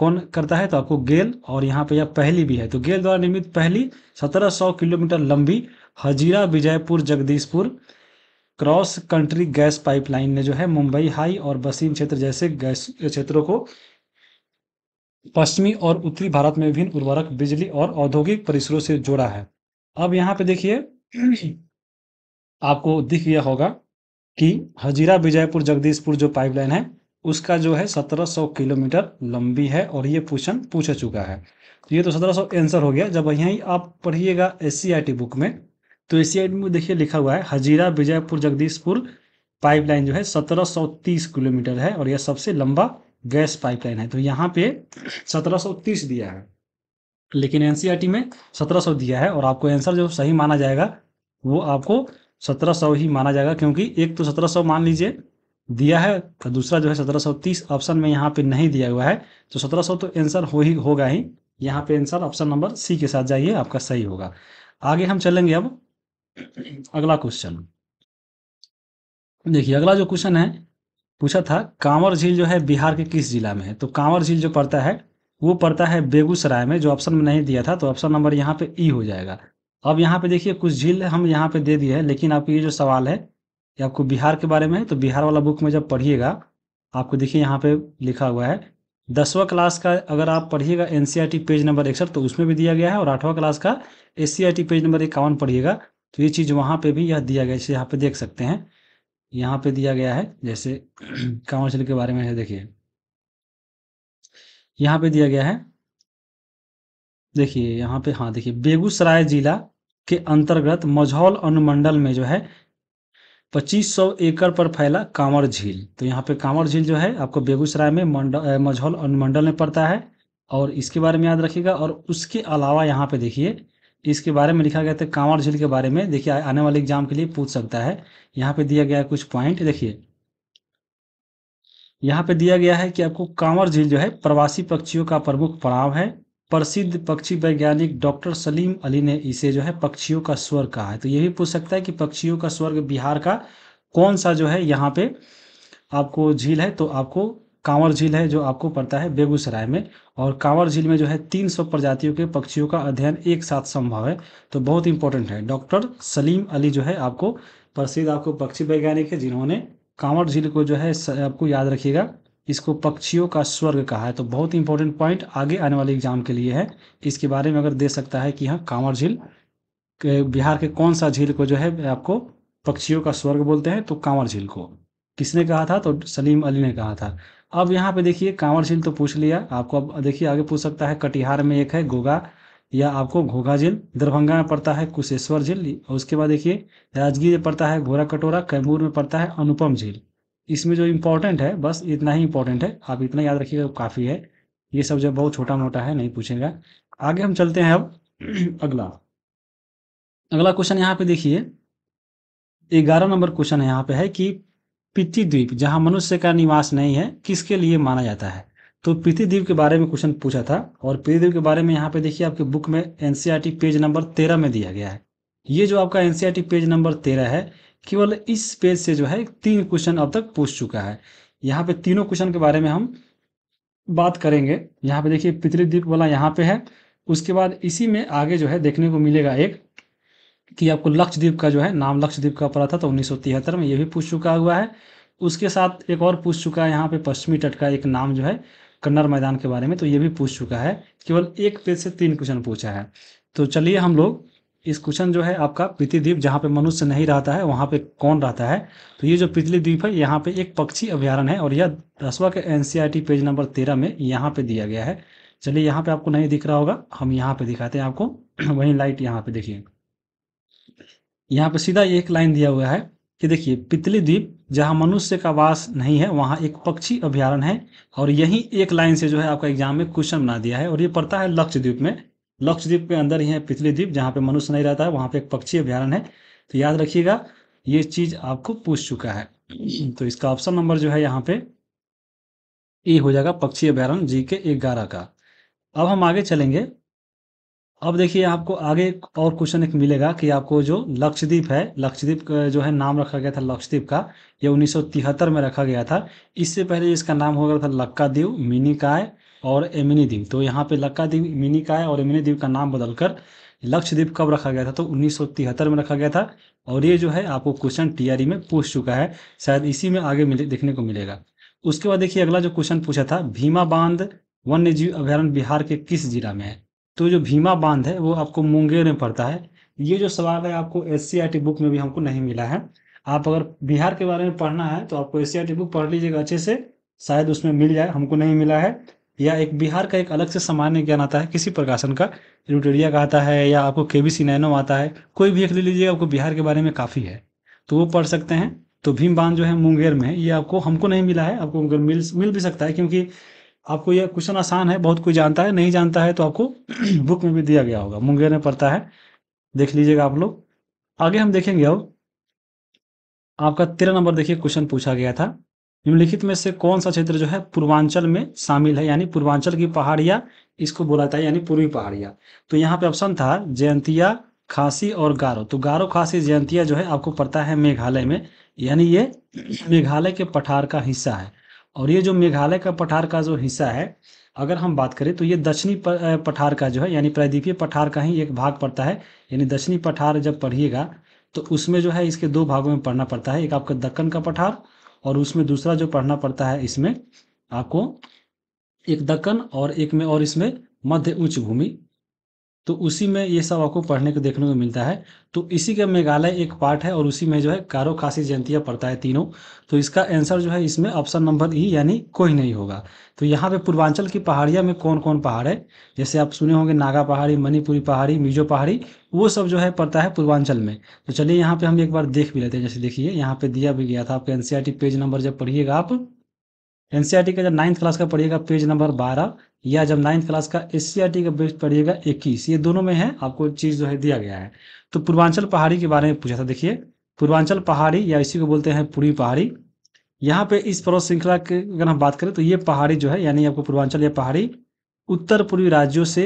Speaker 1: कौन करता है तो आपको गेल और यहाँ पे यह पहली भी है तो गेल द्वारा निर्मित पहली 1700 किलोमीटर लंबी Hazira Vijaypur Jagdishpur cross country gas pipeline ने जो है मुंबई हाई और बसीम क्षेत्र जैसे गैस क्षेत्रों को पश्चिमी और उत्तरी भारत में विभिन्न उर्वरक बिजली और औद्योगिक परिसरों से जोड़ा है अब यहाँ पे देखिए आपको दिख गया होगा कि हजीरा विजयपुर जगदीशपुर जो पाइपलाइन है उसका जो है 1700 किलोमीटर लंबी है और ये क्वेश्चन पूछ चुका है तो ये तो 1700 आंसर हो गया जब यहीं आप पढ़िएगा एस बुक में तो एस में देखिए लिखा हुआ है हजीरा विजयपुर जगदीशपुर पाइपलाइन जो है 1730 किलोमीटर है और यह सबसे लंबा गैस पाइपलाइन है तो यहाँ पे 1730 दिया है लेकिन एनसीईआरटी e में 1700 दिया है और आपको आंसर जो सही माना जाएगा वो आपको 1700 ही माना जाएगा क्योंकि एक तो 1700 मान लीजिए दिया है और तो दूसरा जो है 1730 ऑप्शन में यहाँ पे नहीं दिया हुआ है तो 1700 तो आंसर हो ही होगा ही यहाँ पे आंसर ऑप्शन नंबर सी के साथ जाइए आपका सही होगा आगे हम चलेंगे अब अगला क्वेश्चन देखिए अगला जो क्वेश्चन है पूछा था कांवर झील जो है बिहार के किस जिला में है तो कांवर झील जो पड़ता है वो पड़ता है बेगूसराय में जो ऑप्शन में नहीं दिया था तो ऑप्शन नंबर यहाँ पे ई e हो जाएगा अब यहाँ पे देखिए कुछ झील हम यहाँ पे दे दिए है लेकिन आपको ये जो सवाल है ये आपको बिहार के बारे में है तो बिहार वाला बुक में जब पढ़िएगा आपको देखिए यहाँ पे लिखा हुआ है दसवा क्लास का अगर आप पढ़िएगा एन e पेज नंबर इकसठ तो उसमें भी दिया गया है और आठवां क्लास का एस e पेज नंबर इक्यावन पढ़िएगा तो ये चीज़ वहाँ पे भी यह दिया गया जैसे यहाँ पे देख सकते हैं यहाँ पे दिया गया है जैसे काउंसिल के बारे में है देखिए यहाँ पे दिया गया है देखिए यहाँ पे हाँ देखिए बेगूसराय जिला के अंतर्गत मझौल अनुमंडल में जो है 2500 एकड़ पर फैला कांवर झील तो यहाँ पे कांवर झील जो है आपको बेगूसराय में मझौल अनुमंडल में पड़ता है और इसके बारे में याद रखिएगा और उसके अलावा यहाँ पे देखिए इसके बारे में लिखा गया था कांवर झील के बारे में देखिए आने वाले एग्जाम के लिए पूछ सकता है यहाँ पे दिया गया है कुछ पॉइंट देखिए यहाँ पे दिया गया है कि आपको कांवर झील जो है प्रवासी पक्षियों का प्रमुख पड़ाव है प्रसिद्ध पक्षी वैज्ञानिक डॉक्टर सलीम अली ने इसे जो है पक्षियों का स्वर्ग कहा है तो ये भी पूछ सकता है कि पक्षियों का स्वर्ग बिहार का कौन सा जो है यहाँ पे आपको झील है तो आपको कांवर झील है जो आपको पड़ता है बेगूसराय में और कांवर झील में जो है 300 प्रजातियों के पक्षियों का अध्ययन एक साथ संभव है तो बहुत इंपॉर्टेंट है डॉक्टर सलीम अली जो है आपको प्रसिद्ध आपको पक्षी वैज्ञानिक है जिन्होंने कांवर झील को जो है आपको याद रखिएगा इसको पक्षियों का स्वर्ग कहा है तो बहुत ही इंपॉर्टेंट पॉइंट आगे आने वाले एग्जाम के लिए है इसके बारे में अगर दे सकता है कि हाँ कांवर झील बिहार के कौन सा झील को जो है आपको पक्षियों का स्वर्ग बोलते हैं तो कांवर झील को किसने कहा था तो सलीम अली ने कहा था अब यहाँ पे देखिए कांवर झील तो पूछ लिया आपको अब देखिए आगे पूछ सकता है कटिहार में एक है गोगा या आपको घोगा झील दरभंगा में पड़ता है कुशेश्वर झील उसके बाद देखिए राजगीर में पड़ता है घोरा कटोरा कैमूर में पड़ता है अनुपम झील इसमें जो इम्पोर्टेंट है बस इतना ही इम्पोर्टेंट है आप इतना याद रखिएगा काफ़ी है ये सब जो बहुत छोटा मोटा है नहीं पूछेगा आगे हम चलते हैं अब अगला अगला क्वेश्चन यहाँ पे देखिए ग्यारह नंबर क्वेश्चन यहाँ पे है कि पिति द्वीप जहाँ मनुष्य का निवास नहीं है किसके लिए माना जाता है तो पृथ्वी द्वीप के बारे में क्वेश्चन पूछा था और पृथ्वीद्वीप द्वीप के बारे में यहाँ पे देखिए आपके बुक में एनसीआरटी पेज नंबर तेरह में दिया गया है ये जो आपका एनसीईआरटी पेज नंबर तेरह है केवल इस पेज से जो है तीन क्वेश्चन अब तक पूछ चुका है यहाँ पे तीनों क्वेश्चन के बारे में हम बात करेंगे यहाँ पे देखिए पितृद्वीप वाला यहाँ पे है उसके बाद इसी में आगे जो है देखने को मिलेगा एक कि आपको लक्षद्वीप का जो है नाम लक्षद्वीप का पड़ा था तो उन्नीस में ये भी पूछ चुका हुआ है उसके साथ एक और पूछ चुका है यहाँ पे पश्चिमी तट का एक नाम जो है कन्नर मैदान के बारे में तो ये भी पूछ चुका है केवल एक पेज से तीन क्वेश्चन पूछा है तो चलिए हम लोग इस क्वेश्चन जो है आपका पृथ्वी द्वीप जहाँ पे मनुष्य नहीं रहता है वहाँ पे कौन रहता है तो ये जो पृथ्वी द्वीप है यहाँ पे एक पक्षी अभ्यारण है और यह दसवा के एन पेज नंबर तेरह में यहाँ पे दिया गया है चलिए यहाँ पे आपको नहीं दिख रहा होगा हम यहाँ पे दिखाते हैं आपको वही लाइट यहाँ पे देखिए यहाँ पे सीधा एक लाइन दिया हुआ है कि देखिए पितली द्वीप जहाँ मनुष्य का वास नहीं है वहाँ एक पक्षी अभ्यारण है और यही एक लाइन से जो है आपका एग्जाम में क्वेश्चन बना दिया है और ये पड़ता है लक्ष्य द्वीप में लक्षद्वीप के अंदर ही है पिथली द्वीप जहाँ पे मनुष्य नहीं रहता है वहाँ पे एक पक्षी अभ्यारण है तो याद रखिएगा ये चीज आपको पूछ चुका है तो इसका ऑप्शन नंबर जो है यहाँ पे ए हो जाएगा पक्षी अभ्यारण जी के ग्यारह का अब हम आगे चलेंगे अब देखिए आपको आगे और क्वेश्चन एक मिलेगा कि आपको जो लक्षद्वीप है लक्षद्वीप जो है नाम रखा गया था लक्षद्वीप का यह 1973 में रखा गया था इससे पहले इसका नाम हो गया था लक्का दीव मिनी काय और एमिनी द्वीप तो यहाँ पे लक्काद्वीप मिनी का है और एमिनी द्वीप का नाम बदलकर लक्षद्वीप कब रखा गया था तो तिहत्तर में रखा गया था और ये जो है आपको क्वेश्चन टीआरई में पूछ चुका है शायद इसी में आगे मिले देखने को मिलेगा उसके बाद देखिए अगला जो क्वेश्चन पूछा था भीमा बांध वन्य जीव अभ्यारण्य बिहार के किस जिला में है तो जो भीमा बांध है वो आपको मुंगेर में पड़ता है ये जो सवाल है आपको एस बुक e में भी हमको नहीं मिला है आप अगर बिहार के बारे में पढ़ना है तो आपको एस बुक e पढ़ लीजिएगा अच्छे से शायद उसमें मिल जाए हमको नहीं मिला है या एक बिहार का एक अलग से सामान्य ज्ञान आता है किसी प्रकाशन का रूटेरिया का आता है या आपको के वी नैनो आता है कोई भी एक ले लीजिए आपको बिहार के बारे में काफ़ी है तो वो पढ़ सकते हैं तो भीम बांध जो है मुंगेर में ये आपको हमको नहीं मिला है आपको मुंगेर मिल मिल भी सकता है क्योंकि आपको ये क्वेश्चन आसान है बहुत कोई जानता है नहीं जानता है तो आपको बुक में भी दिया गया होगा मुंगेर में पड़ता है देख लीजिएगा आप लोग आगे हम देखेंगे अब आपका तेरह नंबर देखिए क्वेश्चन पूछा गया था निम्नलिखित में से कौन सा क्षेत्र जो है पूर्वांचल में शामिल है यानी पूर्वांचल की पहाड़िया इसको बोला जाता है यानी पूर्वी पहाड़िया तो यहाँ पे ऑप्शन था जयंतिया खासी और गारो तो गारो खासी जयंतिया जो है आपको पता है मेघालय में यानी ये मेघालय के पठार का हिस्सा है और ये जो मेघालय का पठार का जो हिस्सा है अगर हम बात करें तो ये दक्षिणी पठार का जो है यानी प्रायद्वीपीय पठार का ही एक भाग पड़ता है यानी दक्षिणी पठार जब पढ़िएगा तो उसमें जो है इसके दो भागों में पढ़ना पड़ता है एक आपका दक्कन का पठार और उसमें दूसरा जो पढ़ना पड़ता है इसमें आपको एक दक्कन और एक में और इसमें मध्य उच्च भूमि तो उसी में ये सब आपको पढ़ने को देखने को मिलता है तो इसी का मेघालय एक पार्ट है और उसी में जो है कारो खासी जयंतिया पड़ता है तीनों तो इसका आंसर जो है इसमें ऑप्शन नंबर ई यानी कोई नहीं होगा तो यहाँ पे पूर्वांचल की पहाड़ियाँ में कौन कौन पहाड़ है जैसे आप सुने होंगे नागा पहाड़ी मणिपुरी पहाड़ी मिजो पहाड़ी वो सब जो है पड़ता है पूर्वांचल में तो चलिए यहाँ पे हम एक बार देख भी लेते हैं जैसे देखिए यहाँ पर दिया भी गया था आपके एन पेज नंबर जब पढ़िएगा आप एनसीईआरटी का जब नाइन्थ क्लास का पढ़िएगा पेज नंबर बारह या जब नाइन्थ क्लास का एस e का पेज पढ़िएगा इक्कीस ये दोनों में है आपको चीज़ जो है दिया गया है तो पूर्वांचल पहाड़ी के बारे में पूछा था देखिए पूर्वांचल पहाड़ी या इसी को बोलते हैं पूरी पहाड़ी यहाँ पे इस पर्वत श्रृंखला की अगर हम बात करें तो ये पहाड़ी जो है यानी आपको पूर्वांचल या पहाड़ी उत्तर पूर्वी राज्यों से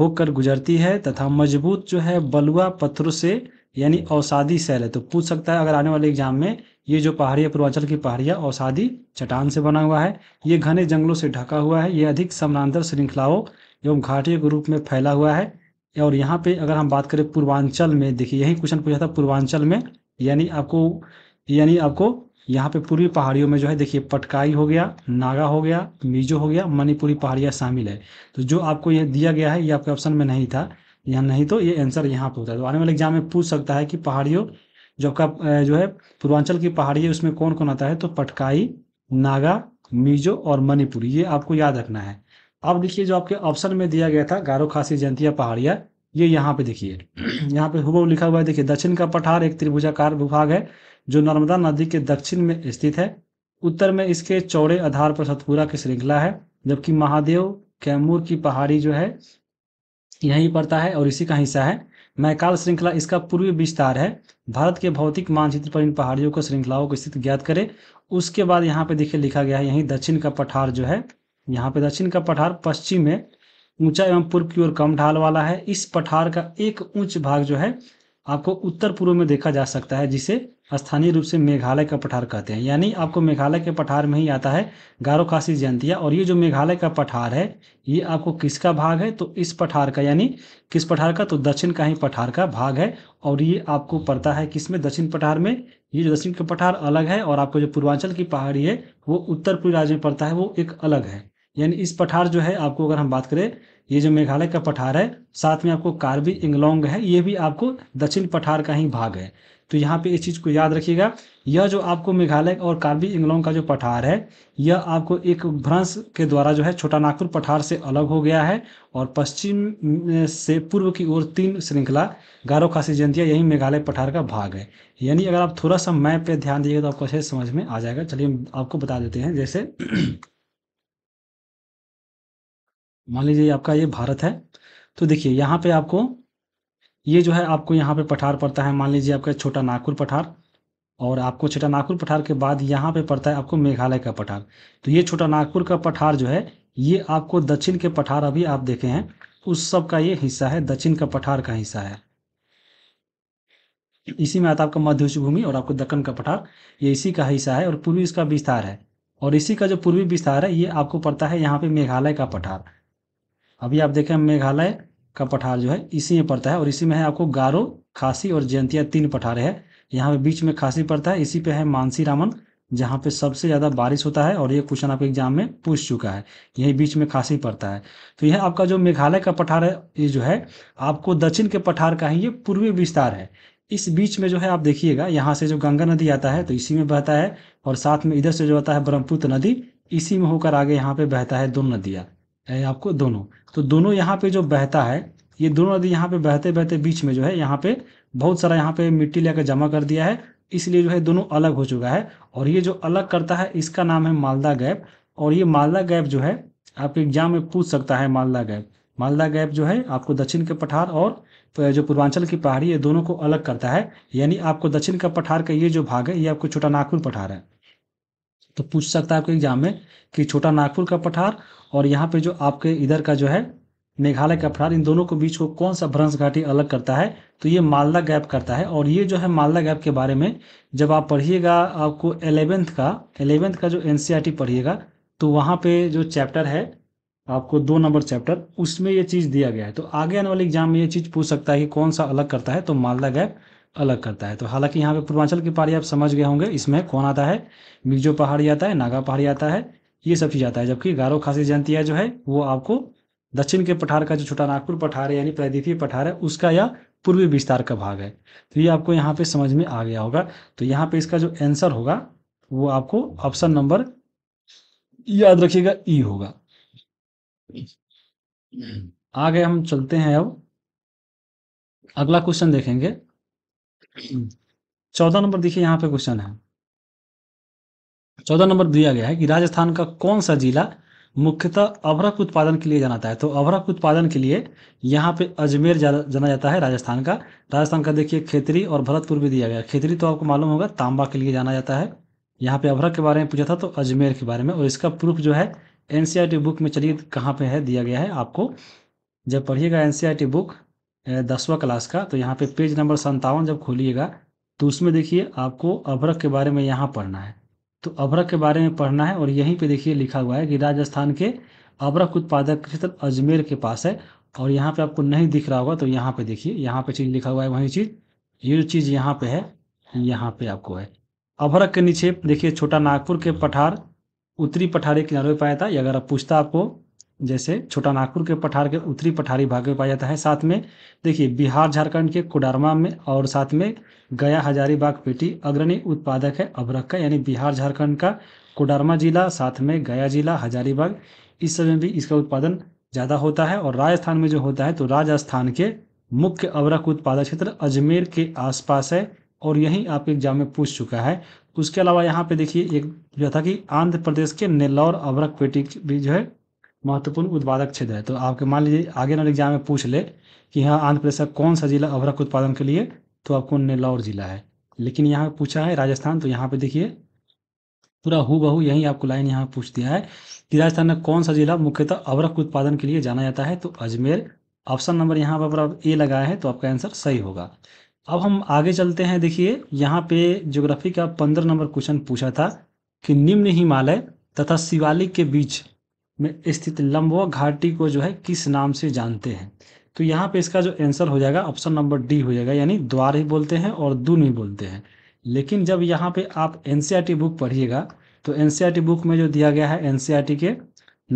Speaker 1: होकर गुजरती है तथा मजबूत जो है बलुआ पत्थरों से यानी औसादी शैल है तो पूछ सकता है अगर आने वाले एग्जाम में ये जो पहाड़िया पूर्वांचल की पहाड़िया औसादी चट्टान से बना हुआ है ये घने जंगलों से ढका हुआ है ये अधिक समानांतर श्रृंखलाओं एवं घाटियों के रूप में फैला हुआ है और यहाँ पे अगर हम बात करें पूर्वांचल में देखिए यही क्वेश्चन पूछा था पूर्वांचल में यानी आपको यानी आपको यहाँ पे पूर्वी पहाड़ियों में जो है देखिए पटकाई हो गया नागा हो गया मिजो हो गया मणिपुरी पहाड़ियाँ शामिल है तो जो आपको ये दिया गया है ये आपके ऑप्शन में नहीं था यहाँ नहीं तो ये आंसर यहाँ पे होता है तो आने वाले एग्जाम में पूछ सकता है कि पहाड़ियों जो आपका जो है पूर्वांचल की पहाड़ी है उसमें कौन कौन आता है तो पटकाई नागा मिजो और मणिपुरी ये आपको याद रखना है अब देखिए जो आपके ऑप्शन में दिया गया था गारो खासी जयंतिया पहाड़िया ये यहाँ पे देखिए यहाँ पे हुआ लिखा हुआ है देखिए दक्षिण का पठार एक त्रिभुजाकार विभाग है जो नर्मदा नदी के दक्षिण में स्थित है उत्तर में इसके चौड़े आधार पर सतपुरा की श्रृंखला है जबकि महादेव कैमूर की पहाड़ी जो है यहीं पड़ता है और इसी का हिस्सा है मैकाल श्रृंखला इसका पूर्वी विस्तार है भारत के भौतिक मानचित्र पर इन पहाड़ियों को श्रृंखलाओं को स्थित ज्ञात करें उसके बाद यहाँ पे देखिए लिखा गया है यहीं दक्षिण का पठार जो है यहाँ पे दक्षिण का पठार पश्चिम में ऊंचा एवं पूर्व की ओर कम ढाल वाला है इस पठार का एक ऊंच भाग जो है आपको उत्तर पूर्व में देखा जा सकता है जिसे स्थानीय रूप से मेघालय का पठार कहते हैं यानी आपको मेघालय के पठार में ही आता है गारो खासी जयंतिया और ये जो मेघालय का पठार है ये आपको किसका भाग है तो इस पठार का यानी किस पठार का तो दक्षिण का ही पठार का भाग है और ये आपको पड़ता है किसमें दक्षिण पठार में ये जो दक्षिण का पठार अलग है और आपको जो पूर्वांचल की पहाड़ी है वो उत्तर पूर्व राज्य में पड़ता है वो एक अलग है यानी इस पठार जो है आपको अगर हम बात करें ये जो मेघालय का पठार है साथ में आपको कार्बी इंगलोंग है ये भी आपको दक्षिण पठार का ही भाग है तो यहाँ पे इस चीज़ को याद रखिएगा यह जो आपको मेघालय और कार्बी इंगलोंग का जो पठार है यह आपको एक भ्रंश के द्वारा जो है छोटा नागपुर पठार से अलग हो गया है और पश्चिम से पूर्व की ओर तीन श्रृंखला गारो खासी जयंतिया यही मेघालय पठार का भाग है यानी अगर आप थोड़ा सा मैप पे ध्यान दिएगा तो आपको अच्छे समझ में आ जाएगा चलिए आपको बता देते हैं जैसे मान लीजिए आपका ये भारत है तो देखिए यहाँ पे आपको ये जो है आपको यहाँ पे पठार पड़ता है मान लीजिए आपका छोटा नागपुर पठार और आपको छोटा नागपुर पठार के बाद यहाँ पे पड़ता है आपको मेघालय का पठार तो ये छोटा नागपुर का पठार जो है ये आपको दक्षिण के पठार अभी आप देखे हैं उस सब का ये हिस्सा है दक्षिण का पठार का हिस्सा है इसी में आता है आपका मध्य भूमि और आपको दक्कन का पठार ये इसी का हिस्सा है और पूर्वी इसका विस्तार है और इसी का जो पूर्वी विस्तार है ये आपको पड़ता है यहाँ पे मेघालय का पठार अभी आप देखें मेघालय का पठार जो है इसी में पड़ता है और इसी में है आपको गारो खासी और जयंतिया तीन पठार है यहाँ पे बीच में खासी पड़ता है इसी पे है मानसी रामन जहाँ पे सबसे ज़्यादा बारिश होता है और ये क्वेश्चन आपके एग्जाम में पूछ चुका है यही बीच में खासी पड़ता है तो यह आपका जो मेघालय का पठार है ये जो है आपको दक्षिण के पठार का ही ये पूर्वी विस्तार है इस बीच में जो है आप देखिएगा यहाँ से जो गंगा नदी आता है तो इसी में बहता है और साथ में इधर से जो आता है ब्रह्मपुत्र नदी इसी में होकर आगे यहाँ पे बहता है दोनों नदियाँ आपको दोनों तो दोनों यहाँ पे जो बहता है ये दोनों नदी यहाँ पे बहते बहते बीच में जो है यहाँ पे बहुत सारा यहाँ पे मिट्टी लेकर जमा कर दिया है इसलिए जो है दोनों अलग हो चुका है और ये जो अलग करता है इसका नाम है मालदा गैप और ये मालदा गैप जो है आपके एग्जाम में पूछ सकता है मालदा गैप मालदा गैप जो है आपको दक्षिण के पठार और जो पूर्वांचल की पहाड़ी है दोनों को अलग करता है यानी आपको दक्षिण का पठार का ये जो भाग है ये आपको छोटा नागपुर पठार है तो पूछ सकता है आपके एग्जाम में कि छोटा नागपुर का पठार और यहाँ पे जो आपके इधर का जो है मेघालय का फरार इन दोनों के बीच को कौन सा भ्रंश घाटी अलग करता है तो ये मालदा गैप करता है और ये जो है मालदा गैप के बारे में जब आप पढ़िएगा आपको एलेवेंथ का एलेवेंथ का जो एन e पढ़िएगा तो वहाँ पे जो चैप्टर है आपको दो नंबर चैप्टर उसमें ये चीज़ दिया गया है तो आगे आने वाले एग्जाम में ये चीज़ पूछ सकता है कि कौन सा अलग करता है तो मालदा गैप अलग करता है तो हालांकि यहाँ पे पूर्वांचल की पहाड़ी आप समझ गए होंगे इसमें कौन आता है मिर्जो पहाड़ी आता है नागा पहाड़ी आता है ये सब चीज़ आता है जबकि गारो खासी जयंतिया जो है वो आपको दक्षिण के पठार का जो छोटा नागपुर पठार है यानी प्रायद्वीपीय पठार है उसका या पूर्वी विस्तार का भाग है तो ये आपको यहाँ पे समझ में आ गया होगा तो यहाँ पे इसका जो आंसर होगा वो आपको ऑप्शन नंबर याद रखिएगा ई e होगा आगे हम चलते हैं अब अगला क्वेश्चन देखेंगे चौदह नंबर देखिए यहाँ पे क्वेश्चन है चौदह नंबर दिया गया है कि राजस्थान का कौन सा जिला मुख्यतः अभरक उत्पादन के लिए जाना जाता है तो अभरक उत्पादन के लिए यहाँ पे अजमेर जाना जाता है राजस्थान का राजस्थान का देखिए खेतरी और भरतपुर भी दिया गया खेतरी तो आपको मालूम होगा तांबा के लिए जाना जाता है यहाँ पे अभरक के बारे में पूछा था तो अजमेर के बारे में और इसका प्रूफ जो है एन बुक में चलिए कहाँ पर है दिया गया है आपको जब पढ़िएगा एन बुक दसवा क्लास का तो यहाँ पे पेज नंबर संतावन जब खोलिएगा तो उसमें देखिए आपको अभरक के बारे में यहाँ पढ़ना है तो अभरक के बारे में पढ़ना है और यहीं पे देखिए लिखा हुआ है कि राजस्थान के अभरक उत्पादक क्षेत्र अजमेर के पास है और यहाँ पे आपको नहीं दिख रहा होगा तो यहाँ पे देखिए यहाँ पे चीज़ लिखा हुआ है वही चीज़ ये जो चीज़ यहाँ पे है यहाँ पे आपको है अभरक के नीचे देखिए छोटा नागपुर के पठार उत्तरी पठारी किनारे पाया था ये अगर आप पूछता आपको जैसे छोटा नागपुर के पठार के उत्तरी पठारी भाग में पाया जाता है साथ में देखिए बिहार झारखंड के कोडारमा में और साथ में गया हजारीबाग पेटी अग्रणी उत्पादक है अभरक का यानी बिहार झारखंड का कोडारमा जिला साथ में गया जिला हजारीबाग इस समय भी इसका उत्पादन ज़्यादा होता है और राजस्थान में जो होता है तो राजस्थान के मुख्य अवरक उत्पादक क्षेत्र अजमेर के आसपास है और यहीं आपके एग्जाम में पूछ चुका है उसके अलावा यहाँ पे देखिए एक जो था कि आंध्र प्रदेश के नेल्लौर अवरक पेटी भी जो है महत्वपूर्ण उत्पादक क्षेत्र है तो आपके मान लीजिए आगे ना एग्जाम में पूछ ले कि यहाँ आंध्र प्रदेश का कौन सा जिला अभ्रक उत्पादन के लिए तो आपको नेल्लौर जिला है लेकिन यहाँ पूछा है राजस्थान तो यहाँ पे देखिए पूरा हु बहू यही आपको लाइन यहाँ पूछ दिया है कि राजस्थान का कौन सा जिला मुख्यतः अवरक उत्पादन के लिए जाना जाता है तो अजमेर ऑप्शन नंबर यहाँ पर आप ए लगाया है तो आपका आंसर सही होगा अब हम आगे चलते हैं देखिए यहाँ पे ज्योग्राफी का पंद्रह नंबर क्वेश्चन पूछा था कि निम्न हिमालय तथा शिवालिक के बीच में स्थित लंबवा घाटी को जो है किस नाम से जानते हैं तो यहाँ पे इसका जो आंसर हो जाएगा ऑप्शन नंबर डी हो जाएगा यानी द्वार ही बोलते हैं और दून ही बोलते हैं लेकिन जब यहाँ पे आप एन बुक e पढ़िएगा तो एन बुक e में जो दिया गया है एन e के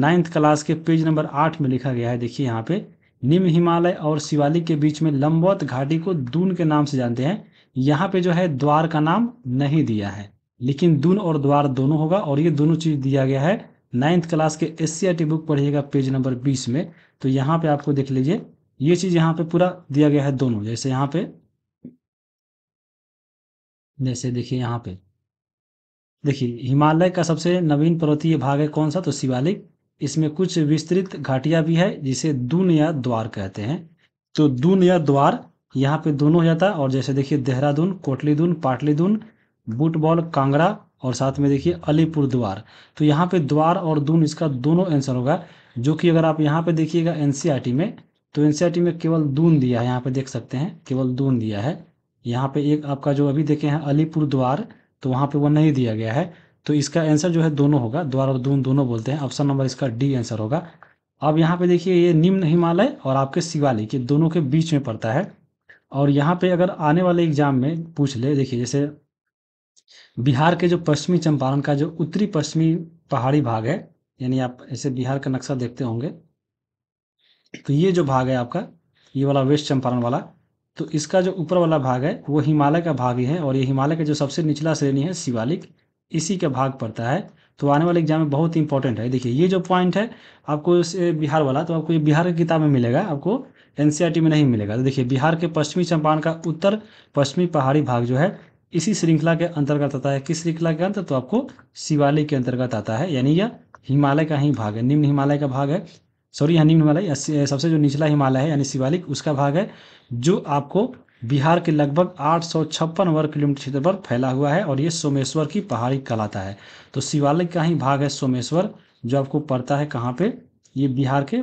Speaker 1: नाइन्थ क्लास के पेज नंबर आठ में लिखा गया है देखिए यहाँ पे निम्न हिमालय और शिवालिक के बीच में लंबौत घाटी को दून के नाम से जानते हैं यहाँ पे जो है द्वार का नाम नहीं दिया है लेकिन दून और द्वार दोनों होगा और ये दोनों चीज़ दिया गया है नाइन्थ क्लास के एस बुक पढ़िएगा पेज नंबर बीस में तो यहाँ पे आपको देख लीजिए ये चीज़ यहाँ पे पूरा दिया गया है दोनों जैसे यहाँ पे जैसे देखिए यहाँ पे देखिए हिमालय का सबसे नवीन पर्वतीय भाग है कौन सा तो शिवालिक इसमें कुछ विस्तृत घाटिया भी है जिसे दून या द्वार कहते हैं तो दून या द्वार यहाँ पे दोनों हो जाता है और जैसे देखिए देहरादून कोटलीदून पाटलीदून बुटबॉल कांगड़ा और साथ में देखिए अलीपुर द्वार तो यहाँ पे द्वार और दून इसका दोनों आंसर होगा जो कि अगर आप यहाँ पे देखिएगा एन e में तो एन e में केवल दून दिया है यहाँ पे देख सकते हैं केवल दून दिया है यहाँ पे एक आपका जो अभी देखे हैं अलीपुर द्वार तो वहाँ पे वो नहीं दिया गया है तो इसका आंसर जो है दोनों होगा द्वार और दून दोनों बोलते हैं ऑप्शन नंबर इसका डी आंसर होगा अब यहाँ पे देखिए ये निम्न हिमालय और आपके शिवालिक ये दोनों के बीच में पड़ता है और यहाँ पे अगर आने वाले एग्जाम में पूछ ले देखिए जैसे बिहार के जो पश्चिमी चंपारण का जो उत्तरी पश्चिमी पहाड़ी भाग है यानी आप ऐसे बिहार का नक्शा देखते होंगे तो ये जो भाग है आपका ये वाला वेस्ट चंपारण वाला तो इसका जो ऊपर वाला भाग है वो हिमालय का भाग ही है और ये हिमालय का जो सबसे निचला श्रेणी है शिवालिक इसी का भाग पड़ता है तो आने वाले एग्जाम में बहुत ही इंपॉर्टेंट है देखिए ये जो पॉइंट है आपको बिहार वाला तो आपको ये बिहार की किताब में मिलेगा आपको एनसीआरटी e में नहीं मिलेगा तो देखिए बिहार के पश्चिमी चंपारण का उत्तर पश्चिमी पहाड़ी भाग जो है इसी श्रृंखला के अंतर्गत आता है किस श्रृंखला के अंतर्गत तो आपको शिवालय के अंतर्गत आता है यानी यह हिमालय का ही भाग है निम्न हिमालय का भाग है सॉरी यहाँ निम्न हिमालय सबसे जो निचला हिमालय है यानी शिवालिक उसका भाग है जो आपको बिहार के लगभग आठ वर्ग किलोमीटर क्षेत्र पर फैला हुआ है और ये सोमेश्वर की पहाड़ी कहलाता है तो शिवालय का ही भाग है सोमेश्वर जो आपको पड़ता है कहाँ पे ये बिहार के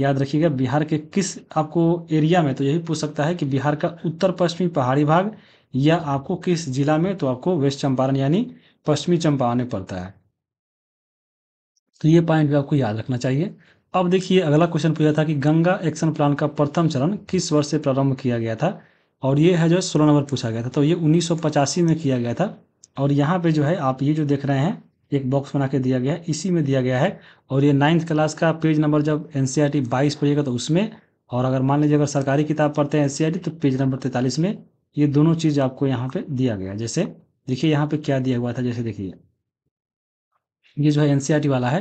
Speaker 1: याद रखिएगा बिहार के किस आपको एरिया में तो यही पूछ सकता है कि बिहार का उत्तर पश्चिमी पहाड़ी भाग या आपको किस जिला में तो आपको वेस्ट चंपारण यानी पश्चिमी चंपारण में पड़ता है तो ये पॉइंट भी आपको याद रखना चाहिए अब देखिए अगला क्वेश्चन पूछा था कि गंगा एक्शन प्लान का प्रथम चरण किस वर्ष से प्रारंभ किया गया था और ये है जो सोलह नंबर पूछा गया था तो ये उन्नीस में किया गया था और यहाँ पे जो है आप ये जो देख रहे हैं एक बॉक्स बना के दिया गया है इसी में दिया गया है और ये नाइन्थ क्लास का पेज नंबर जब एन सी आर टी बाईस पड़ेगा तो उसमें और अगर मान लीजिए अगर सरकारी किताब पढ़ते हैं एन सी टी तो पेज नंबर तैंतालीस में ये दोनों चीज आपको यहाँ पे दिया गया जैसे देखिए यहाँ पे क्या दिया हुआ था जैसे देखिए ये जो है एनसीईआरटी e वाला है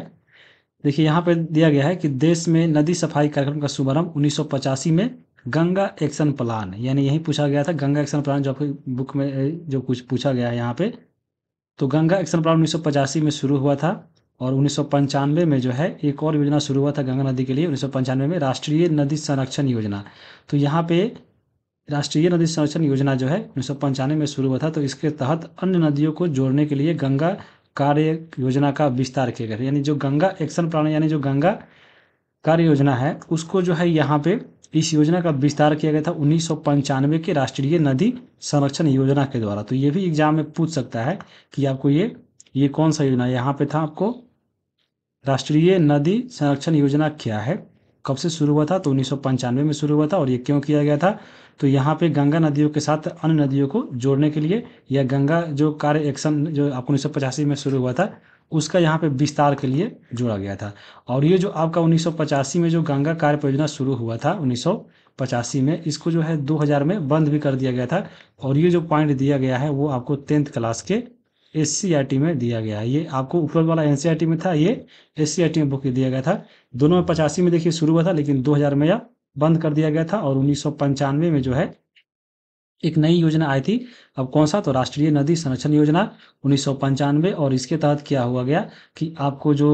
Speaker 1: देखिए यहाँ पे दिया गया है कि देश में नदी सफाई कार्यक्रम का शुभारंभ उन्नीस में गंगा एक्शन प्लान यानी यही पूछा गया था गंगा एक्शन प्लान जो आपके बुक में जो कुछ पूछा गया है यहाँ पे तो गंगा एक्शन प्लान उन्नीस में शुरू हुआ था और उन्नीस में जो है एक और योजना शुरू हुआ था गंगा नदी के लिए उन्नीस में राष्ट्रीय नदी संरक्षण योजना तो यहाँ पे राष्ट्रीय नदी संरक्षण योजना जो है उन्नीस में शुरू हुआ था तो इसके तहत अन्य नदियों को जोड़ने के लिए गंगा कार्य योजना का विस्तार किया गया यानी जो गंगा एक्शन प्लान यानी जो गंगा कार्य योजना है उसको जो है यहाँ पे इस योजना का विस्तार किया गया था उन्नीस के राष्ट्रीय नदी संरक्षण योजना के द्वारा तो ये भी एग्जाम में पूछ सकता है कि आपको ये ये कौन सा योजना यहाँ पे था आपको राष्ट्रीय नदी संरक्षण योजना क्या है कब से शुरू हुआ था तो उन्नीस में शुरू हुआ था और ये क्यों किया गया था तो यहाँ पे गंगा नदियों के साथ अन्य नदियों को जोड़ने के लिए या गंगा जो कार्य एक्शन जो आपको उन्नीस में शुरू हुआ था उसका यहाँ पे विस्तार के लिए जोड़ा गया था और ये जो आपका उन्नीस में जो गंगा कार्य परियोजना शुरू हुआ था उन्नीस में इसको जो है 2000 में बंद भी कर दिया गया था और ये जो पॉइंट दिया गया है वो आपको टेंथ क्लास के एस में दिया गया है ये आपको ऊपर वाला एन e में था ये एस e में बुक दिया गया था दोनों में पचासी में देखिए शुरू हुआ था लेकिन 2000 में यह बंद कर दिया गया था और उन्नीस में जो है एक नई योजना आई थी अब कौन सा तो राष्ट्रीय नदी संरक्षण योजना उन्नीस और इसके तहत क्या हुआ गया कि आपको जो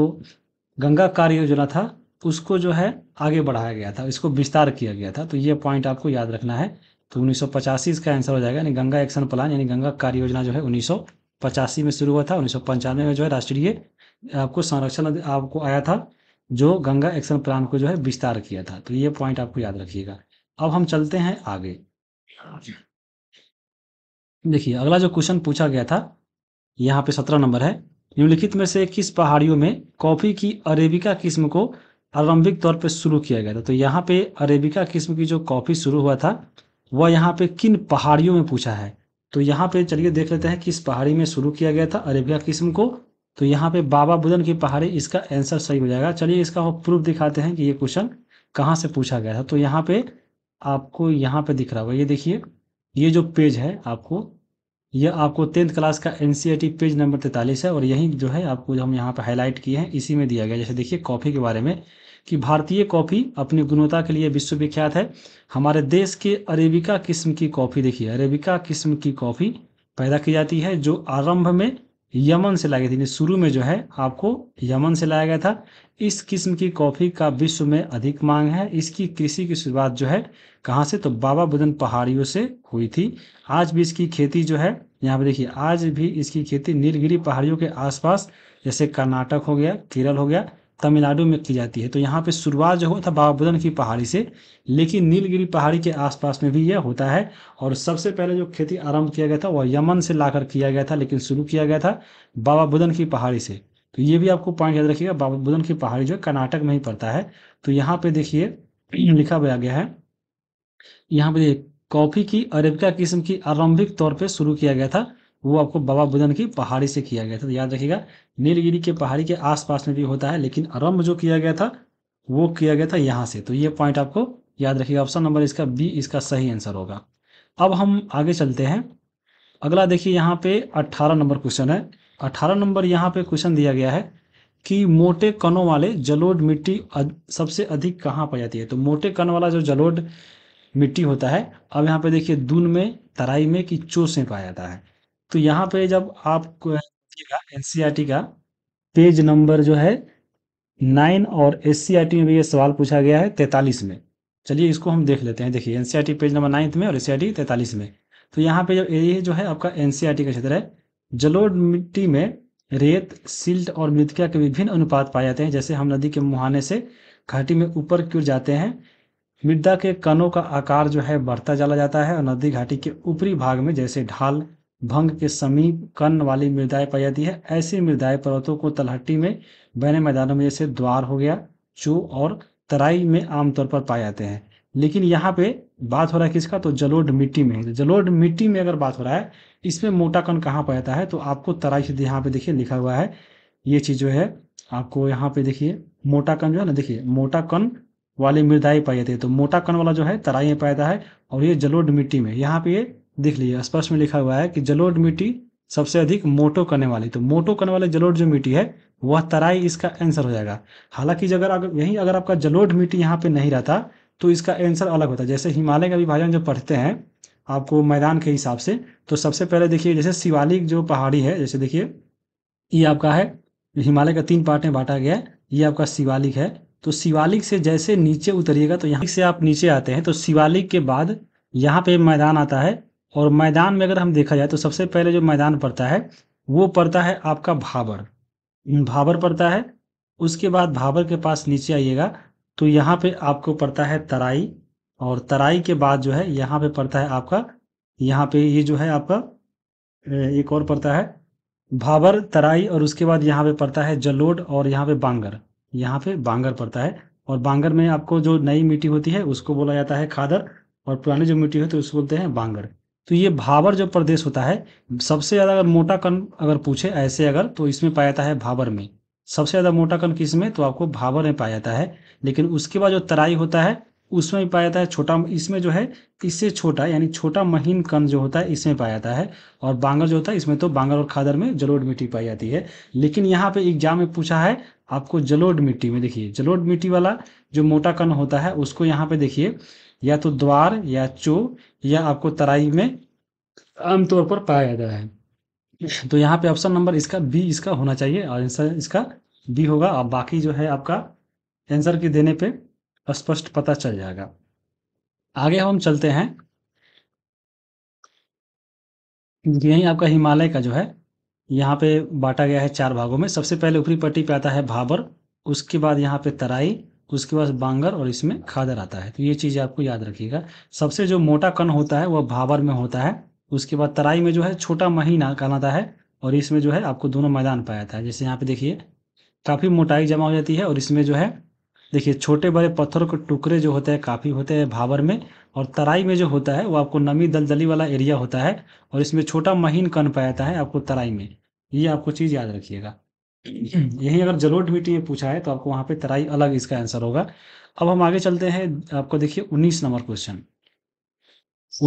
Speaker 1: गंगा कार्य योजना था उसको जो है आगे बढ़ाया गया था इसको विस्तार किया गया था तो ये पॉइंट आपको याद रखना है तो उन्नीस इसका आंसर हो जाएगा यानी गंगा एक्शन प्लान यानी गंगा कार्य योजना जो है उन्नीस पचासी में शुरू हुआ था उन्नीस में जो है राष्ट्रीय आपको संरक्षण आपको आया था जो गंगा एक्शन प्लान को जो है विस्तार किया था तो ये पॉइंट आपको याद रखिएगा अब हम चलते हैं आगे देखिए अगला जो क्वेश्चन पूछा गया था यहाँ पे सत्रह नंबर है निम्नलिखित में से किस पहाड़ियों में कॉफी की अरेबिका किस्म को आरंभिक तौर पर शुरू किया गया था तो यहाँ पे अरेबिका किस्म की जो कॉफी शुरू हुआ था वह यहाँ पे किन पहाड़ियों में पूछा है तो यहाँ पे चलिए देख लेते हैं किस पहाड़ी में शुरू किया गया था अरेबिया किस्म को तो यहाँ पे बाबा बुदन की पहाड़ी इसका आंसर सही हो जाएगा चलिए इसका प्रूफ दिखाते हैं कि ये क्वेश्चन कहाँ से पूछा गया था तो यहाँ पे आपको यहाँ पे दिख रहा होगा ये देखिए ये जो पेज है आपको यह आपको टेंथ क्लास का एन पेज नंबर तैतालीस है और यही जो है आपको जो हम यहाँ पे हाईलाइट किए हैं इसी में दिया गया जैसे देखिए कॉफ़ी के बारे में कि भारतीय कॉफ़ी अपनी गुणवत्ता के लिए विश्वविख्यात है हमारे देश के अरेबिका किस्म की कॉफ़ी देखिए अरेबिका किस्म की कॉफ़ी पैदा की जाती है जो आरंभ में यमन से लाई गई थी शुरू में जो है आपको यमन से लाया गया था इस किस्म की कॉफ़ी का विश्व में अधिक मांग है इसकी कृषि की शुरुआत जो है कहाँ से तो बाबा बुदन पहाड़ियों से हुई थी आज भी इसकी खेती जो है यहाँ पे देखिए आज भी इसकी खेती नीलगिरी पहाड़ियों के आसपास जैसे कर्नाटक हो गया केरल हो गया तमिलनाडु में की जाती है तो यहाँ पे शुरुआत जो हुआ था बाबा बुदन की पहाड़ी से लेकिन नीलगिरी पहाड़ी के आसपास में भी यह होता है और सबसे पहले जो खेती आरंभ किया गया था वह यमन से लाकर किया गया था लेकिन शुरू किया गया था बाबा बुदन की पहाड़ी से तो ये भी आपको पॉइंट याद रखिएगा बाबा बुदन की पहाड़ी जो है कर्नाटक में ही पड़ता है तो यहाँ पे देखिए लिखा गया है यहाँ पे देखिए कॉफी की अरेबिका किस्म की आरंभिक तौर पर शुरू किया गया था वो आपको बाबा बुदन की पहाड़ी से किया गया था तो याद रखिएगा नीलगिरी के पहाड़ी के आसपास में भी होता है लेकिन आरंभ जो किया गया था वो किया गया था यहाँ से तो ये पॉइंट आपको याद रखिएगा ऑप्शन नंबर इसका बी इसका सही आंसर होगा अब हम आगे चलते हैं अगला देखिए यहाँ पे 18 नंबर क्वेश्चन है 18 नंबर यहाँ पे क्वेश्चन दिया गया है कि मोटे कणों वाले जलोड मिट्टी सबसे अधिक कहाँ पाई जाती है तो मोटे कण वाला जो जलोड मिट्टी होता है अब यहाँ पे देखिए दून में तराई में कि चोस में पाया जाता है तो यहाँ पे जब आप का एनसीईआरटी e का पेज नंबर जो है नाइन और एस e में भी ये सवाल पूछा गया है तैतालीस में चलिए इसको हम देख लेते हैं देखिए NCERT e page number ninth में और एस सी तैतालीस में तो यहाँ पे जो एरिया जो है आपका एनसीईआरटी का क्षेत्र है जलोढ़ मिट्टी में रेत सिल्ट और मृतिका के विभिन्न अनुपात पाए जाते हैं जैसे हम नदी के मुहाने से घाटी में ऊपर क्यों जाते हैं मृदा के कणों का आकार जो है बढ़ता चला जाता है और नदी घाटी के ऊपरी भाग में जैसे ढाल भंग के समीप कर्ण वाली मृदाएं पाई जाती है ऐसी मृदाएं पर्वतों को तलहटी में बने मैदानों में जैसे द्वार हो गया चू और तराई में आमतौर पर पाए जाते हैं लेकिन यहाँ पे बात हो रहा है किसका तो जलोड मिट्टी में जलोड मिट्टी में अगर बात हो रहा है इसमें मोटा कण कहाँ पाया जाता है तो आपको तराई सीधे यहाँ पे देखिए लिखा हुआ है ये चीज़ जो है आपको यहाँ पे देखिए मोटा कण जो है ना देखिए मोटा कण वाली मृदाई पाई जाती है तो मोटा कण वाला जो है तराई में पाया जाता है और ये जलोड मिट्टी में यहाँ पे देख लीजिए स्पष्ट में लिखा हुआ है कि जलोढ़ मिट्टी सबसे अधिक मोटो करने वाली तो मोटो करने वाली जलोढ़ जो मिट्टी है वह तराई इसका आंसर हो जाएगा हालांकि अगर अगर यहीं अगर आपका जलोढ़ मिट्टी यहाँ पे नहीं रहता तो इसका आंसर अलग होता जैसे हिमालय का विभाजन जो पढ़ते हैं आपको मैदान के हिसाब से तो सबसे पहले देखिए जैसे शिवालिक जो पहाड़ी है जैसे देखिए ये आपका है हिमालय का तीन पार्ट में बांटा गया है ये आपका शिवालिक है तो शिवालिक से जैसे नीचे उतरिएगा तो यहाँ से आप नीचे आते हैं तो शिवालिक के बाद यहाँ पे मैदान आता है और मैदान में अगर हम देखा जाए तो सबसे पहले जो मैदान पड़ता है वो पड़ता है आपका भाबर भाबर पड़ता है उसके बाद भाबर के पास नीचे आइएगा तो यहाँ पे आपको पड़ता है तराई और तराई के बाद जो है यहाँ पे पड़ता है आपका यहाँ पे ये जो है आपका एक और पड़ता है भाबर तराई और उसके बाद यहाँ पे पड़ता है जलोड और यहाँ पे बांगर यहाँ पे बांगर पड़ता है और बांगर में आपको जो नई मिट्टी होती है उसको बोला जाता है खादर और पुरानी जो मिट्टी होती है उसको बोलते हैं बांगर तो ये भावर जो प्रदेश होता है सबसे ज़्यादा अगर मोटा कण अगर पूछे ऐसे अगर तो इसमें पाया जाता है भावर में सबसे ज़्यादा मोटा कण किस में तो आपको भावर में पाया जाता है लेकिन उसके बाद जो तराई होता है उसमें भी पाया जाता है छोटा इसमें जो है इससे छोटा यानी छोटा महीन कण जो होता है इसमें पाया जाता है और बांगर जो होता है इसमें तो बांगर और खादर में जलोढ़ मिट्टी पाई जाती है लेकिन यहाँ पे एग्जाम में पूछा है आपको जलोढ़ मिट्टी में देखिए जलोढ़ मिट्टी वाला जो मोटा कण होता है उसको यहाँ पे देखिए या तो द्वार या चो या आपको तराई में आमतौर पर पाया जाता है तो यहाँ पे ऑप्शन नंबर इसका बी इसका होना चाहिए और आंसर इसका बी होगा और बाकी जो है आपका आंसर के देने पे स्पष्ट पता चल जाएगा आगे हम चलते हैं यही आपका हिमालय का जो है यहाँ पे बांटा गया है चार भागों में सबसे पहले ऊपरी पट्टी पे आता है भाबर उसके बाद यहाँ पे तराई उसके बाद बांगर और इसमें खादर आता है तो ये चीज़ आपको याद रखिएगा सबसे जो मोटा कण होता है वह भावर में होता है उसके बाद तराई में जो है छोटा महीना कन आता है और इसमें जो है आपको दोनों मैदान पाया जाता है जैसे यहाँ पे देखिए काफ़ी मोटाई जमा हो जाती है और इसमें जो है देखिए छोटे बड़े पत्थरों के टुकड़े जो होते हैं काफ़ी होते हैं भावर में और तराई में जो होता है वो आपको नमी दलदली वाला एरिया होता है और इसमें छोटा महीन कण पाया जाता है आपको तराई में ये आपको चीज़ याद रखिएगा यही अगर जलोट मिट्टी में पूछा है तो आपको वहां पे तराई अलग इसका आंसर होगा अब हम आगे चलते हैं आपको देखिए उन्नीस नंबर क्वेश्चन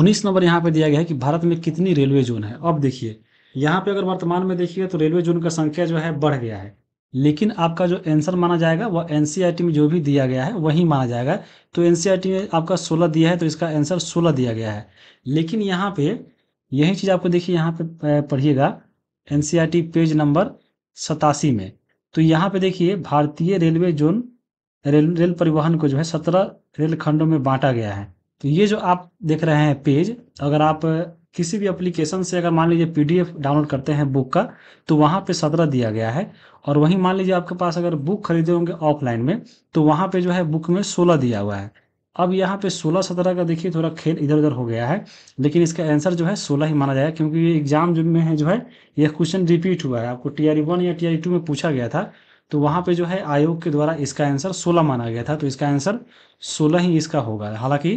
Speaker 1: उन्नीस नंबर यहाँ पे दिया गया है कि भारत में कितनी रेलवे जोन है अब देखिए यहाँ पे अगर वर्तमान में देखिए तो रेलवे जोन का संख्या जो है बढ़ गया है लेकिन आपका जो आंसर माना जाएगा वह एनसीआरटी e में जो भी दिया गया है वही माना जाएगा तो एनसीआरटी e में आपका सोलह दिया है तो इसका आंसर सोलह दिया गया है लेकिन यहाँ पे यही चीज़ आपको देखिए यहाँ पे पढ़िएगा एनसीआरटी पेज नंबर सतासी में तो यहाँ पे देखिए भारतीय रेलवे जोन रेल रेल परिवहन को जो है सत्रह रेल खंडों में बांटा गया है तो ये जो आप देख रहे हैं पेज अगर आप किसी भी एप्लीकेशन से अगर मान लीजिए पीडीएफ डाउनलोड करते हैं बुक का तो वहाँ पे सत्रह दिया गया है और वहीं मान लीजिए आपके पास अगर बुक खरीदे होंगे ऑफलाइन में तो वहाँ पे जो है बुक में सोलह दिया हुआ है अब यहाँ पे 16-17 का देखिए थोड़ा खेल इधर उधर हो गया है लेकिन इसका आंसर जो है 16 ही माना जाएगा क्योंकि ये एग्जाम जो में है जो है यह क्वेश्चन रिपीट हुआ है आपको टी आर वन या टी आर टू में पूछा गया था तो वहाँ पे जो है आयोग के द्वारा इसका आंसर 16 माना गया था तो इसका आंसर 16 ही इसका होगा हालांकि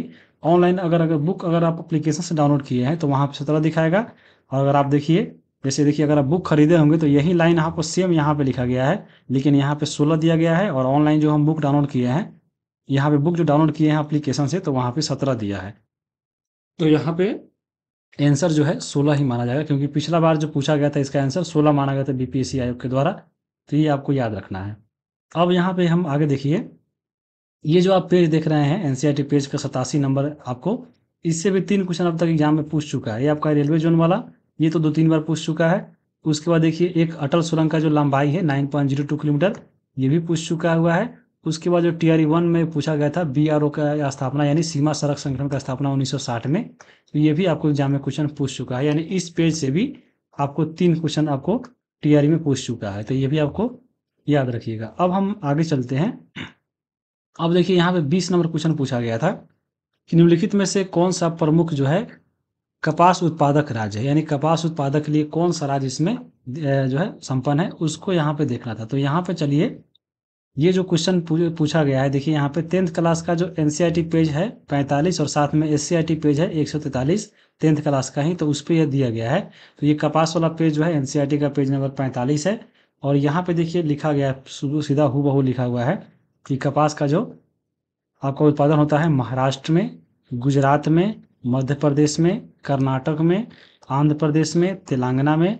Speaker 1: ऑनलाइन अगर अगर बुक अगर आप अप्लीकेशन से डाउनलोड किए हैं तो वहाँ पर सत्रह दिखाएगा और अगर आप देखिए जैसे देखिए अगर आप बुक खरीदे होंगे तो यही लाइन आपको सेम यहाँ पे लिखा गया है लेकिन यहाँ पे सोलह दिया गया है और ऑनलाइन जो हम बुक डाउनलोड किए हैं यहाँ पे बुक जो डाउनलोड किए हैं अप्लीकेशन से तो वहाँ पे सत्रह दिया है तो यहाँ पे आंसर जो है सोलह ही माना जाएगा क्योंकि पिछला बार जो पूछा गया था इसका आंसर सोलह माना गया था बीपीएससी आयोग के द्वारा तो ये आपको याद रखना है अब यहाँ पे हम आगे देखिए ये जो आप पेज देख रहे हैं एन e पेज का सतासी नंबर आपको इससे भी तीन क्वेश्चन अब तक एग्जाम में पूछ चुका है ये आपका रेलवे जोन वाला ये तो दो तीन बार पूछ चुका है उसके बाद देखिए एक अटल सुरंग का जो लंबाई है nine point zero two kilometre ये भी पूछ चुका हुआ है उसके बाद जो आर वन में पूछा गया था ओ का स्थापना यानी सीमा सड़क संगठन का स्थापना 1960 में तो ये भी आपको एग्जाम में क्वेश्चन पूछ चुका है यानी इस पेज से भी आपको तीन क्वेश्चन आपको टी में पूछ चुका है तो ये भी आपको याद रखिएगा अब हम आगे चलते हैं अब देखिए यहाँ पे बीस नंबर क्वेश्चन पूछा गया था कि निम्नलिखित में से कौन सा प्रमुख जो है कपास उत्पादक राज्य है यानी कपास उत्पादक के लिए कौन सा राज्य इसमें जो है संपन्न है उसको यहाँ पे देखना था तो यहाँ पे चलिए ये जो क्वेश्चन पूछा गया है देखिए यहाँ पे टेंथ क्लास का जो एन पेज e है पैंतालीस और साथ में एस पेज e है एक सौ तैंतालीस टेंथ क्लास का ही तो उस पर यह दिया गया है तो ये कपास वाला पेज जो है एन e का पेज नंबर पैंतालीस है और यहाँ पे देखिए लिखा गया है सीधा हु बहु लिखा हुआ है कि कपास का जो आपका उत्पादन होता है महाराष्ट्र में गुजरात में मध्य प्रदेश में कर्नाटक में आंध्र प्रदेश में तेलंगाना में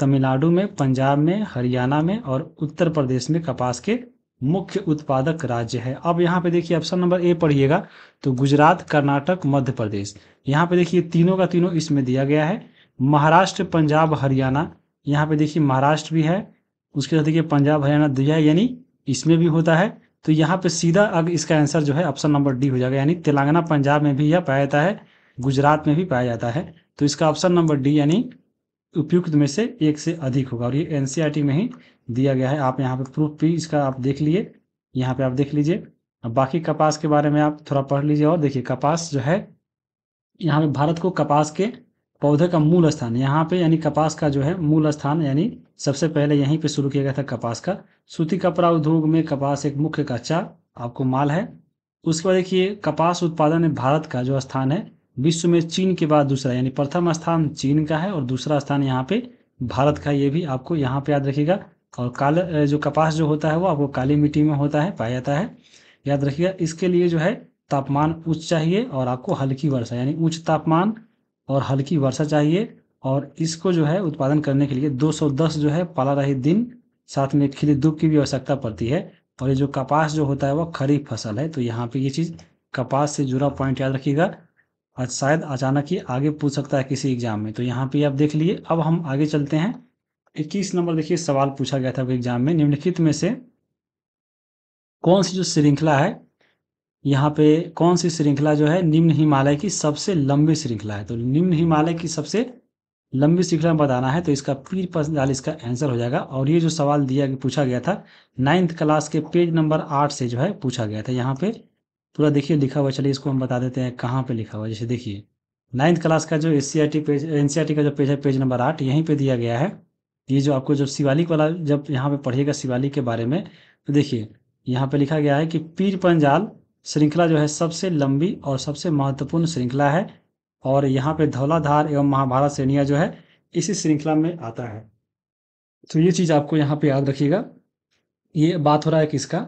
Speaker 1: तमिलनाडु में पंजाब में हरियाणा में और उत्तर प्रदेश में कपास के मुख्य उत्पादक राज्य है अब यहाँ पे देखिए ऑप्शन नंबर ए पढ़िएगा तो गुजरात कर्नाटक मध्य प्रदेश यहाँ पे देखिए तीनों का तीनों इसमें दिया गया है महाराष्ट्र पंजाब हरियाणा यहाँ पे देखिए महाराष्ट्र भी है उसके साथ देखिए पंजाब हरियाणा दिया है यानी इसमें भी होता है तो यहाँ पे सीधा अब इसका आंसर जो है ऑप्शन नंबर डी हो जाएगा यानी तेलंगाना पंजाब में भी यह पाया जाता है गुजरात में भी पाया जाता है तो इसका ऑप्शन नंबर डी यानी उपयुक्त में से एक से अधिक होगा और ये एनसीईआरटी e में ही दिया गया है आप यहाँ पे प्रूफ भी इसका आप देख लिए यहाँ पे आप देख लीजिए बाकी कपास के बारे में आप थोड़ा पढ़ लीजिए और देखिए कपास जो है यहाँ पे भारत को कपास के पौधे का मूल स्थान यहाँ पे यानी कपास का जो है मूल स्थान यानी सबसे पहले यहीं पे शुरू किया गया था कपास का सूती कपड़ा उद्योग में कपास एक मुख्य कच्चा आपको माल है उसके बाद देखिए कपास उत्पादन में भारत का जो स्थान है विश्व में चीन के बाद दूसरा यानी प्रथम स्थान चीन का है और दूसरा स्थान यहाँ पे भारत का ये भी आपको यहाँ पे याद रखिएगा और काल जो कपास जो होता है वो आपको काली मिट्टी में होता है पाया जाता है याद रखिएगा इसके लिए जो है तापमान उच्च चाहिए और आपको हल्की वर्षा यानी उच्च तापमान और हल्की वर्षा चाहिए और इसको जो है उत्पादन करने के लिए 210 जो है पाला रही दिन साथ में खिली धूप की भी आवश्यकता पड़ती है और ये जो कपास जो होता है वह खरीफ फसल है तो यहाँ पे ये चीज़ कपास से जुड़ा पॉइंट याद रखिएगा आज शायद अचानक ही आगे पूछ सकता है किसी एग्जाम में तो यहाँ पे आप देख लिए अब हम आगे चलते हैं इक्कीस नंबर देखिए सवाल पूछा गया था एग्जाम में निम्नलिखित में से कौन सी जो श्रृंखला है यहाँ पे कौन सी श्रृंखला जो है निम्न हिमालय की सबसे लंबी श्रृंखला है तो निम्न हिमालय की सबसे लंबी श्रृंखला बताना है तो इसका पीर पंचाल इसका आंसर हो जाएगा और ये जो सवाल दिया पूछा गया था नाइन्थ क्लास के पेज नंबर आठ से जो है पूछा गया था यहाँ पे पूरा देखिए लिखा हुआ चलिए इसको हम बता देते हैं कहाँ पे लिखा हुआ है जैसे देखिए नाइन्थ क्लास का जो एस पेज एन का जो पेज है पेज नंबर आठ यहीं पे दिया गया है ये जो आपको जब शिवालिक वाला जब यहाँ पे पढ़िएगा शिवालिक के बारे में तो देखिए यहाँ पे लिखा गया है कि पीर पंजाल श्रृंखला जो है सबसे लंबी और सबसे महत्वपूर्ण श्रृंखला है और यहाँ पे धौलाधार एवं महाभारत श्रेणिया जो है इसी श्रृंखला में आता है तो ये चीज़ आपको यहाँ पे याद रखिएगा ये बात हो रहा है किसका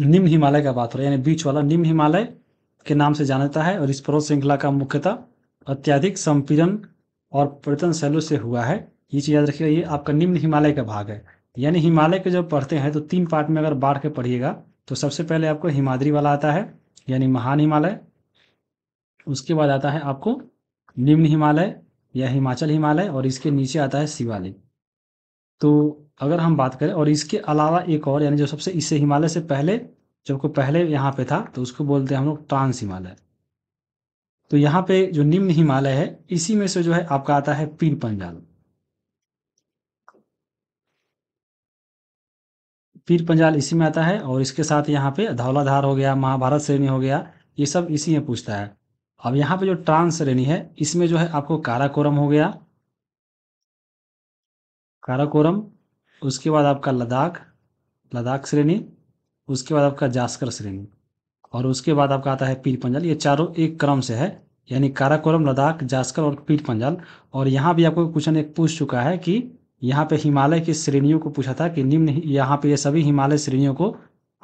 Speaker 1: निम्न हिमालय का बात हो रहा है यानी बीच वाला निम्न हिमालय के नाम से जाना जाता है और इस पर्वत श्रृंखला का मुख्यतः अत्यधिक संपीड़न और पर्यटन शैलों से हुआ है ये चीज़ याद रखिएगा ये आपका निम्न हिमालय का भाग है यानी हिमालय के जब पढ़ते हैं तो तीन पार्ट में अगर बाढ़ के पढ़िएगा तो सबसे पहले आपको हिमाद्री वाला आता है यानी महान हिमालय उसके बाद आता है आपको निम्न हिमालय या हिमाचल हिमालय और इसके नीचे आता है शिवालय तो अगर हम बात करें और इसके अलावा एक और यानी जो सबसे इससे हिमालय से पहले को पहले यहाँ पे था तो उसको बोलते हैं हम लोग ट्रांस हिमालय तो यहाँ पे जो निम्न हिमालय है इसी में से जो है आपका आता है पीर पंजाल पीर पंजाल इसी में आता है और इसके साथ यहाँ पे धौलाधार हो गया महाभारत श्रेणी हो गया ये सब इसी में पूछता है अब यहाँ पे जो ट्रांस श्रेणी है इसमें जो है आपको काराकोरम हो गया काराकोरम उसके बाद आपका लद्दाख लद्दाख श्रेणी उसके बाद आपका जास्कर श्रेणी और उसके बाद आपका आता है पीर पंजाल ये चारों एक क्रम से है यानी काराकोरम लद्दाख जास्कर और पीर पंजाल और यहाँ भी आपको क्वेश्चन एक पूछ चुका है कि यहाँ पे हिमालय की श्रेणियों को पूछा था कि निम्न यहाँ पे ये सभी हिमालय श्रेणियों को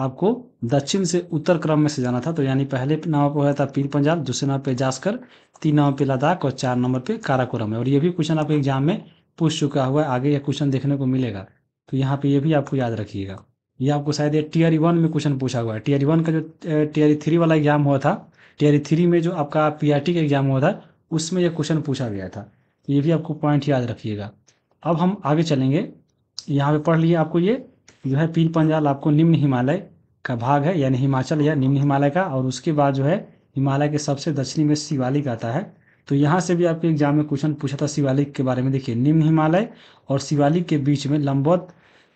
Speaker 1: आपको दक्षिण से उत्तर क्रम में से जाना था तो यानी पहले नंबर पर था पीर पंजाल दूसरे नंबर पर जास्कर तीन नंबर पर लद्दाख और चार नंबर पर काराकोरम है और ये भी क्वेश्चन आपको एग्जाम में पूछ चुका हुआ है आगे यह क्वेश्चन देखने को मिलेगा तो यहाँ पे ये भी आपको याद रखिएगा ये आपको शायद ये टीयर वन में क्वेश्चन पूछा हुआ है टीयर वन का जो टीयर थ्री वाला एग्जाम हुआ था टीयर थ्री में जो आपका पी आर टी का एग्जाम हुआ था उसमें यह क्वेश्चन पूछा गया था तो ये भी आपको पॉइंट याद रखिएगा अब हम आगे चलेंगे यहाँ पे पढ़ लिए आपको ये जो है पीर पंजाल आपको निम्न हिमालय का भाग है यानी हिमाचल या निम्न हिमालय का और उसके बाद जो है हिमालय के सबसे दक्षिणी में शिवालिक आता है तो यहाँ से भी आपके एग्जाम में क्वेश्चन पूछा था शिवालिक के बारे में देखिए निम्न हिमालय और शिवालिक के बीच में लंबवत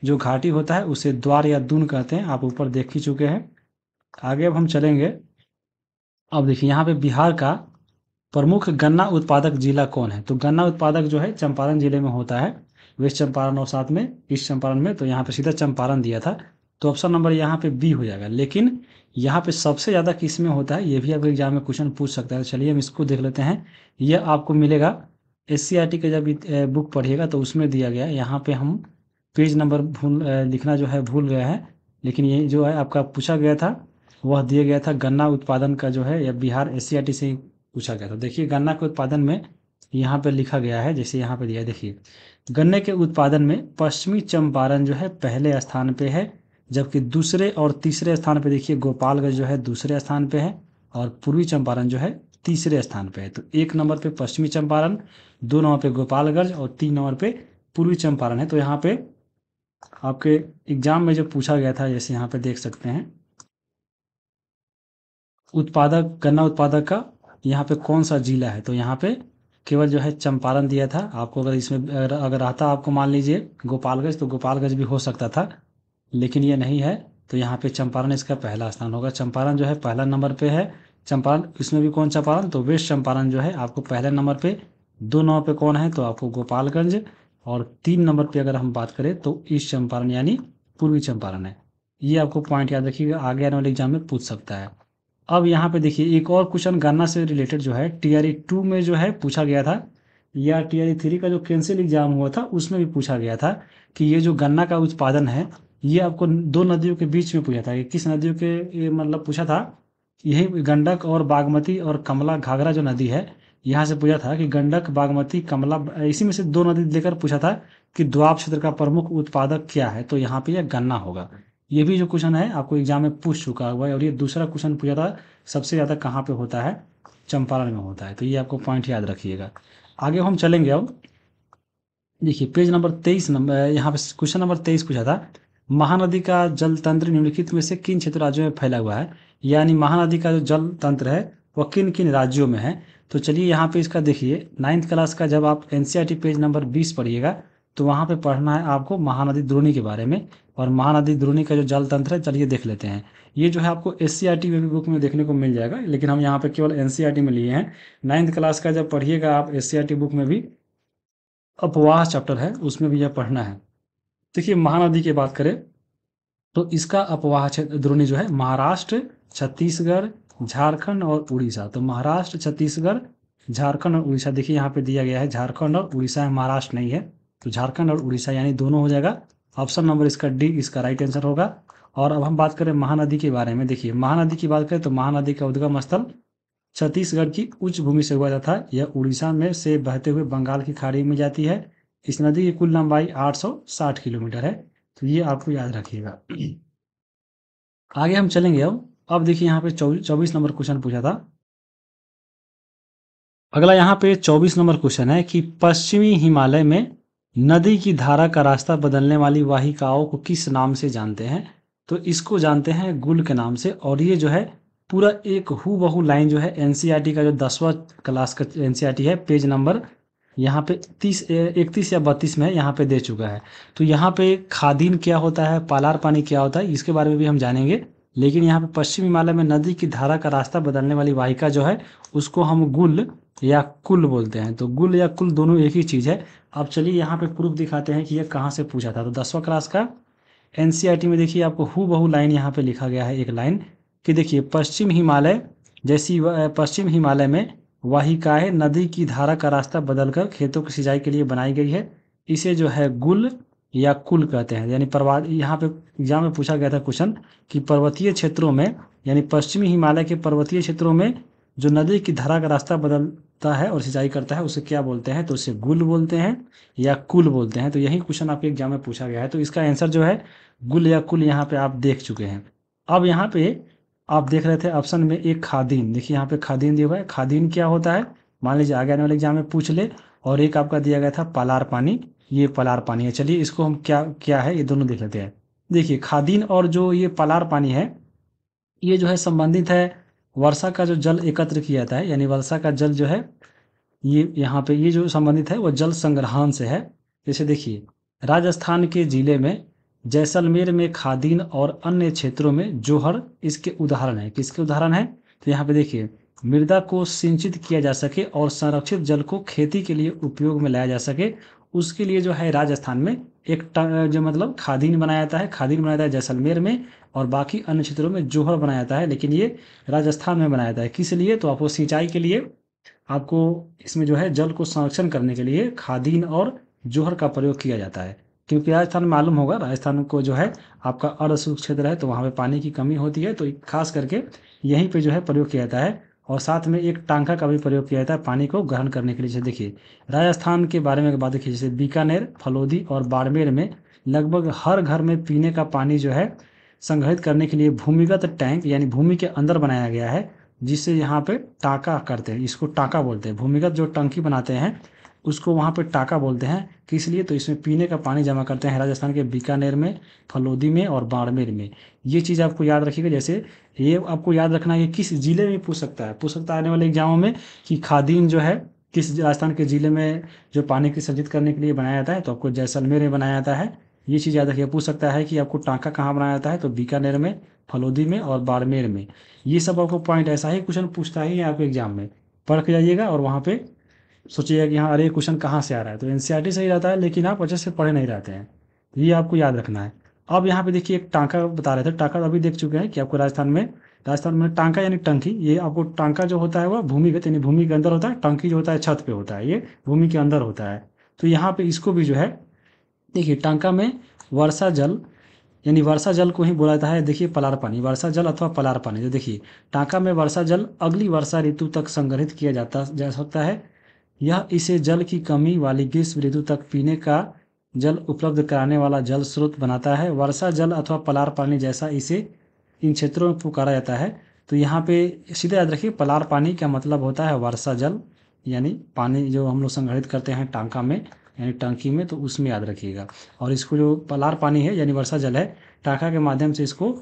Speaker 1: जो घाटी होता है उसे द्वार या दून कहते हैं आप ऊपर देख ही चुके हैं आगे अब हम चलेंगे अब देखिए यहाँ पे बिहार का प्रमुख गन्ना उत्पादक जिला कौन है तो गन्ना उत्पादक जो है चंपारण जिले में होता है वेस्ट चंपारण और साथ में ईस्ट चंपारण में तो यहाँ पे सीधा चंपारण दिया था तो ऑप्शन नंबर यहाँ पे बी हो जाएगा लेकिन यहाँ पे सबसे ज़्यादा किस में होता है ये भी आपको एग्जाम में क्वेश्चन पूछ सकता है चलिए हम इसको देख लेते हैं यह आपको मिलेगा एस सी का जब बुक पढ़िएगा तो उसमें दिया गया यहाँ पे हम पेज नंबर भूल लिखना जो है भूल गया है लेकिन ये जो है आपका पूछा गया था वह दिया गया था गन्ना उत्पादन का जो है या बिहार एस से पूछा गया था देखिए गन्ना के उत्पादन में यहाँ पर लिखा गया है जैसे यहाँ पर दिया देखिए गन्ने के उत्पादन में पश्चिमी चंपारण जो है पहले स्थान पे है जबकि दूसरे और तीसरे स्थान पे देखिए गोपालगंज जो है दूसरे स्थान पे है और पूर्वी चंपारण जो है तीसरे स्थान पे है तो एक नंबर पे पश्चिमी चंपारण दो नंबर पे गोपालगंज और तीन नंबर पे पूर्वी चंपारण है तो यहाँ पे आपके एग्जाम में जो पूछा गया था जैसे यहाँ पे देख सकते हैं उत्पादक गन्ना उत्पादक का यहाँ पे कौन सा जिला है तो यहाँ पे केवल जो है चंपारण दिया था आपको अगर इसमें अगर रहता आपको मान लीजिए गोपालगंज तो गोपालगंज भी हो सकता था लेकिन ये नहीं है तो यहाँ पे चंपारण इसका पहला स्थान होगा चंपारण जो है पहला नंबर पे है चंपारण इसमें भी कौन चंपारण तो वेस्ट चंपारण जो है आपको पहले नंबर पे दो नंबर पे कौन है तो आपको गोपालगंज और तीन नंबर पे अगर हम बात करें तो ईस्ट चंपारण यानी पूर्वी चंपारण है ये आपको पॉइंट याद रखिएगा आगे आने वाले एग्जाम में पूछ सकता है अब यहाँ पे देखिए एक और क्वेश्चन गन्ना से रिलेटेड जो है टी टू e में जो है पूछा गया था या आर थ्री e का जो कैंसिल एग्जाम हुआ था उसमें भी पूछा गया था कि ये जो गन्ना का उत्पादन है ये आपको दो नदियों के बीच में पूछा था कि किस नदियों के मतलब पूछा था यही गंडक और बागमती और कमला घाघरा जो नदी है यहाँ से पूछा था कि गंडक बागमती कमला इसी में से दो नदी लेकर पूछा था कि द्वाब क्षेत्र का प्रमुख उत्पादक क्या है तो यहाँ पे यह गन्ना होगा ये भी जो क्वेश्चन है आपको एग्जाम में पूछ चुका हुआ है और ये दूसरा क्वेश्चन पूछा था सबसे ज़्यादा कहाँ पे होता है चंपारण में होता है तो ये आपको पॉइंट याद रखिएगा आगे हम चलेंगे अब देखिए पेज नंबर तेईस नंबर यहाँ पे क्वेश्चन नंबर तेईस पूछा था महानदी का जल तंत्र निम्नलिखित में से किन क्षेत्र राज्यों में फैला हुआ है यानी महानदी का जो जल तंत्र है वह किन किन राज्यों में है तो चलिए यहाँ पे इसका देखिए नाइन्थ क्लास का जब आप एन पेज नंबर बीस पढ़िएगा तो वहाँ पे पढ़ना है आपको महानदी द्रोणी के बारे में और महानदी द्रोणी का जो जल तंत्र है चलिए देख लेते हैं ये जो है आपको एस e में भी बुक में देखने को मिल जाएगा लेकिन हम यहाँ पे केवल एन e में लिए हैं नाइन्थ क्लास का जब पढ़िएगा आप एस बुक e में भी अपवाह चैप्टर है उसमें भी यह पढ़ना है देखिए महानदी की बात करें तो इसका अपवाह द्रोणी जो है महाराष्ट्र छत्तीसगढ़ झारखंड और उड़ीसा तो महाराष्ट्र छत्तीसगढ़ झारखंड और उड़ीसा देखिए यहाँ पे दिया गया है झारखंड और उड़ीसा है महाराष्ट्र नहीं है तो झारखंड और उड़ीसा यानी दोनों हो जाएगा ऑप्शन नंबर इसका डी इसका राइट आंसर होगा और अब हम बात करें महानदी के बारे में देखिए महानदी की बात करें तो महानदी का उद्गम स्थल छत्तीसगढ़ की उच्च भूमि से हुआ जाता है यह उड़ीसा में से बहते हुए बंगाल की खाड़ी में जाती है इस नदी की कुल लंबाई 860 किलोमीटर है तो ये आपको याद रखिएगा आगे हम चलेंगे अब अब देखिए यहाँ पे चौबीस नंबर क्वेश्चन पूछा था अगला यहाँ पे चौबीस नंबर क्वेश्चन है कि पश्चिमी हिमालय में नदी की धारा का रास्ता बदलने वाली वाहिकाओं को किस नाम से जानते हैं तो इसको जानते हैं गुल के नाम से और ये जो है पूरा एक हु बहु लाइन जो है एनसीईआरटी e का जो दसवां क्लास का एनसीईआरटी e है पेज नंबर यहाँ पे तीस इकतीस या बत्तीस में यहाँ पे दे चुका है तो यहाँ पे खादिन क्या होता है पालार पानी क्या होता है इसके बारे में भी हम जानेंगे लेकिन यहाँ पे पश्चिम हिमालय में नदी की धारा का रास्ता बदलने वाली वाहिका जो है उसको हम गुल या कुल बोलते हैं तो गुल या कुल दोनों एक ही चीज़ है अब चलिए यहाँ पे प्रूफ दिखाते हैं कि यह कहाँ से पूछा था तो दसवा क्लास का एन e में देखिए आपको हु बहु लाइन यहाँ पे लिखा गया है एक लाइन कि देखिए पश्चिम हिमालय जैसी पश्चिम हिमालय में वाहिकाएँ नदी की धारा का रास्ता बदलकर खेतों की सिंचाई के लिए बनाई गई है इसे जो है गुल या कुल कहते हैं यानी पर्वत यहाँ पे एग्जाम में पूछा गया था क्वेश्चन कि पर्वतीय क्षेत्रों में यानी पश्चिमी हिमालय के पर्वतीय क्षेत्रों में जो नदी की धारा का रास्ता बदलता है और सिंचाई करता है उसे क्या बोलते हैं तो उसे गुल बोलते हैं या कुल बोलते हैं तो यही क्वेश्चन आपके एग्जाम में पूछा गया है तो इसका आंसर जो है गुल या कुल यहाँ पे आप देख चुके हैं अब यहाँ पे आप देख रहे थे ऑप्शन में एक खादीन देखिए यहाँ पे खादीन दिया हुआ है खादीन क्या होता है मान लीजिए आगे आने वाले एग्जाम में पूछ ले और एक आपका दिया गया था पालार पानी ये पलार पानी है चलिए इसको हम क्या क्या है ये दोनों देख लेते हैं देखिए खादीन और जो ये पलार पानी है ये जो है संबंधित है वर्षा का जो जल एकत्र किया जाता है यानी वर्षा का जल जो है ये यहाँ पे ये जो संबंधित है वो जल संग्रहण से है जैसे देखिए राजस्थान के जिले में जैसलमेर में खादीन और अन्य क्षेत्रों में जोहर इसके उदाहरण है किसके उदाहरण है तो यहाँ पे देखिए मृदा को सिंचित किया जा सके और संरक्षित जल को खेती के लिए उपयोग में लाया जा सके उसके लिए जो है राजस्थान में एक जो मतलब खादीन बनाया जाता है खादीन बनाया जाता है जैसलमेर में और बाकी अन्य क्षेत्रों में जोहर बनाया जाता है लेकिन ये राजस्थान में बनाया जाता है किस लिए तो आपको सिंचाई के लिए आपको इसमें जो है जल को संरक्षण करने के लिए खादीन और जोहर का प्रयोग किया जाता है क्योंकि राजस्थान मालूम होगा राजस्थान को जो है आपका अर्धशुष्क क्षेत्र है तो वहाँ पर पानी की कमी होती है तो खास करके यहीं पर जो है प्रयोग किया जाता है और साथ में एक टांका का भी प्रयोग किया जाता है पानी को ग्रहण करने के लिए जैसे देखिए राजस्थान के बारे में बात देखिए जैसे बीकानेर फलोदी और बाड़मेर में लगभग हर घर में पीने का पानी जो है संग्रहित करने के लिए भूमिगत टैंक यानी भूमि के अंदर बनाया गया है जिसे यहाँ पे टाका करते हैं इसको टाका बोलते हैं भूमिगत जो टंकी बनाते हैं उसको वहाँ पे टाका बोलते हैं किस लिए तो इसमें पीने का पानी जमा करते हैं राजस्थान के बीकानेर में फलोदी में और बाड़मेर में ये चीज़ आपको याद रखिएगा जैसे ये आपको याद रखना है कि किस जिले में पूछ सकता है पूछ सकता है आने वाले एग्जामों में कि खादीन जो है किस राजस्थान के जिले में जो पानी की सज्जित करने के लिए बनाया जाता है तो आपको जैसलमेर में बनाया जाता है ये चीज़ याद रखिए पूछ सकता है कि आपको टांका कहाँ बनाया जाता है तो बीकानेर में फलोदी में और बाड़मेर में ये सब आपको पॉइंट ऐसा ही क्वेश्चन पूछता है आपके एग्जाम में पढ़ के जाइएगा और वहाँ पे सोचिएगा कि हाँ अरे क्वेश्चन कहाँ से आ रहा है तो एन e सही रहता है लेकिन आप अच्छे से पढ़े नहीं रहते हैं ये आपको याद रखना है अब यहाँ पे देखिए एक टांका बता रहे थे टांका अभी देख चुके हैं कि आपको राजस्थान में राजस्थान में टांका यानी टंकी ये आपको टांका जो होता है वह भूमिगत यानी भूमि के अंदर होता है टंकी जो होता है छत पे होता है ये भूमि के अंदर होता है तो यहाँ पे इसको भी जो है देखिए टांका में वर्षा जल यानी वर्षा जल को ही बोला जाता है देखिए पलार पानी वर्षा जल अथवा पलार पानी जो तो देखिए टांका में वर्षा जल अगली वर्षा ऋतु तक संग्रहित किया जाता जा सकता है यह इसे जल की कमी वाली ग्रीष्म ऋतु तक पीने का जल उपलब्ध कराने वाला जल स्रोत बनाता है वर्षा जल अथवा पलार पानी जैसा इसे इन क्षेत्रों में पुकारा जाता है तो यहाँ पे सीधा याद रखिए पलार पानी का मतलब होता है वर्षा जल यानी पानी जो हम लोग संग्रहित करते हैं टांका में यानी टंकी में तो उसमें याद रखिएगा और इसको जो पलार पानी है यानी वर्षा जल है टांका के माध्यम से इसको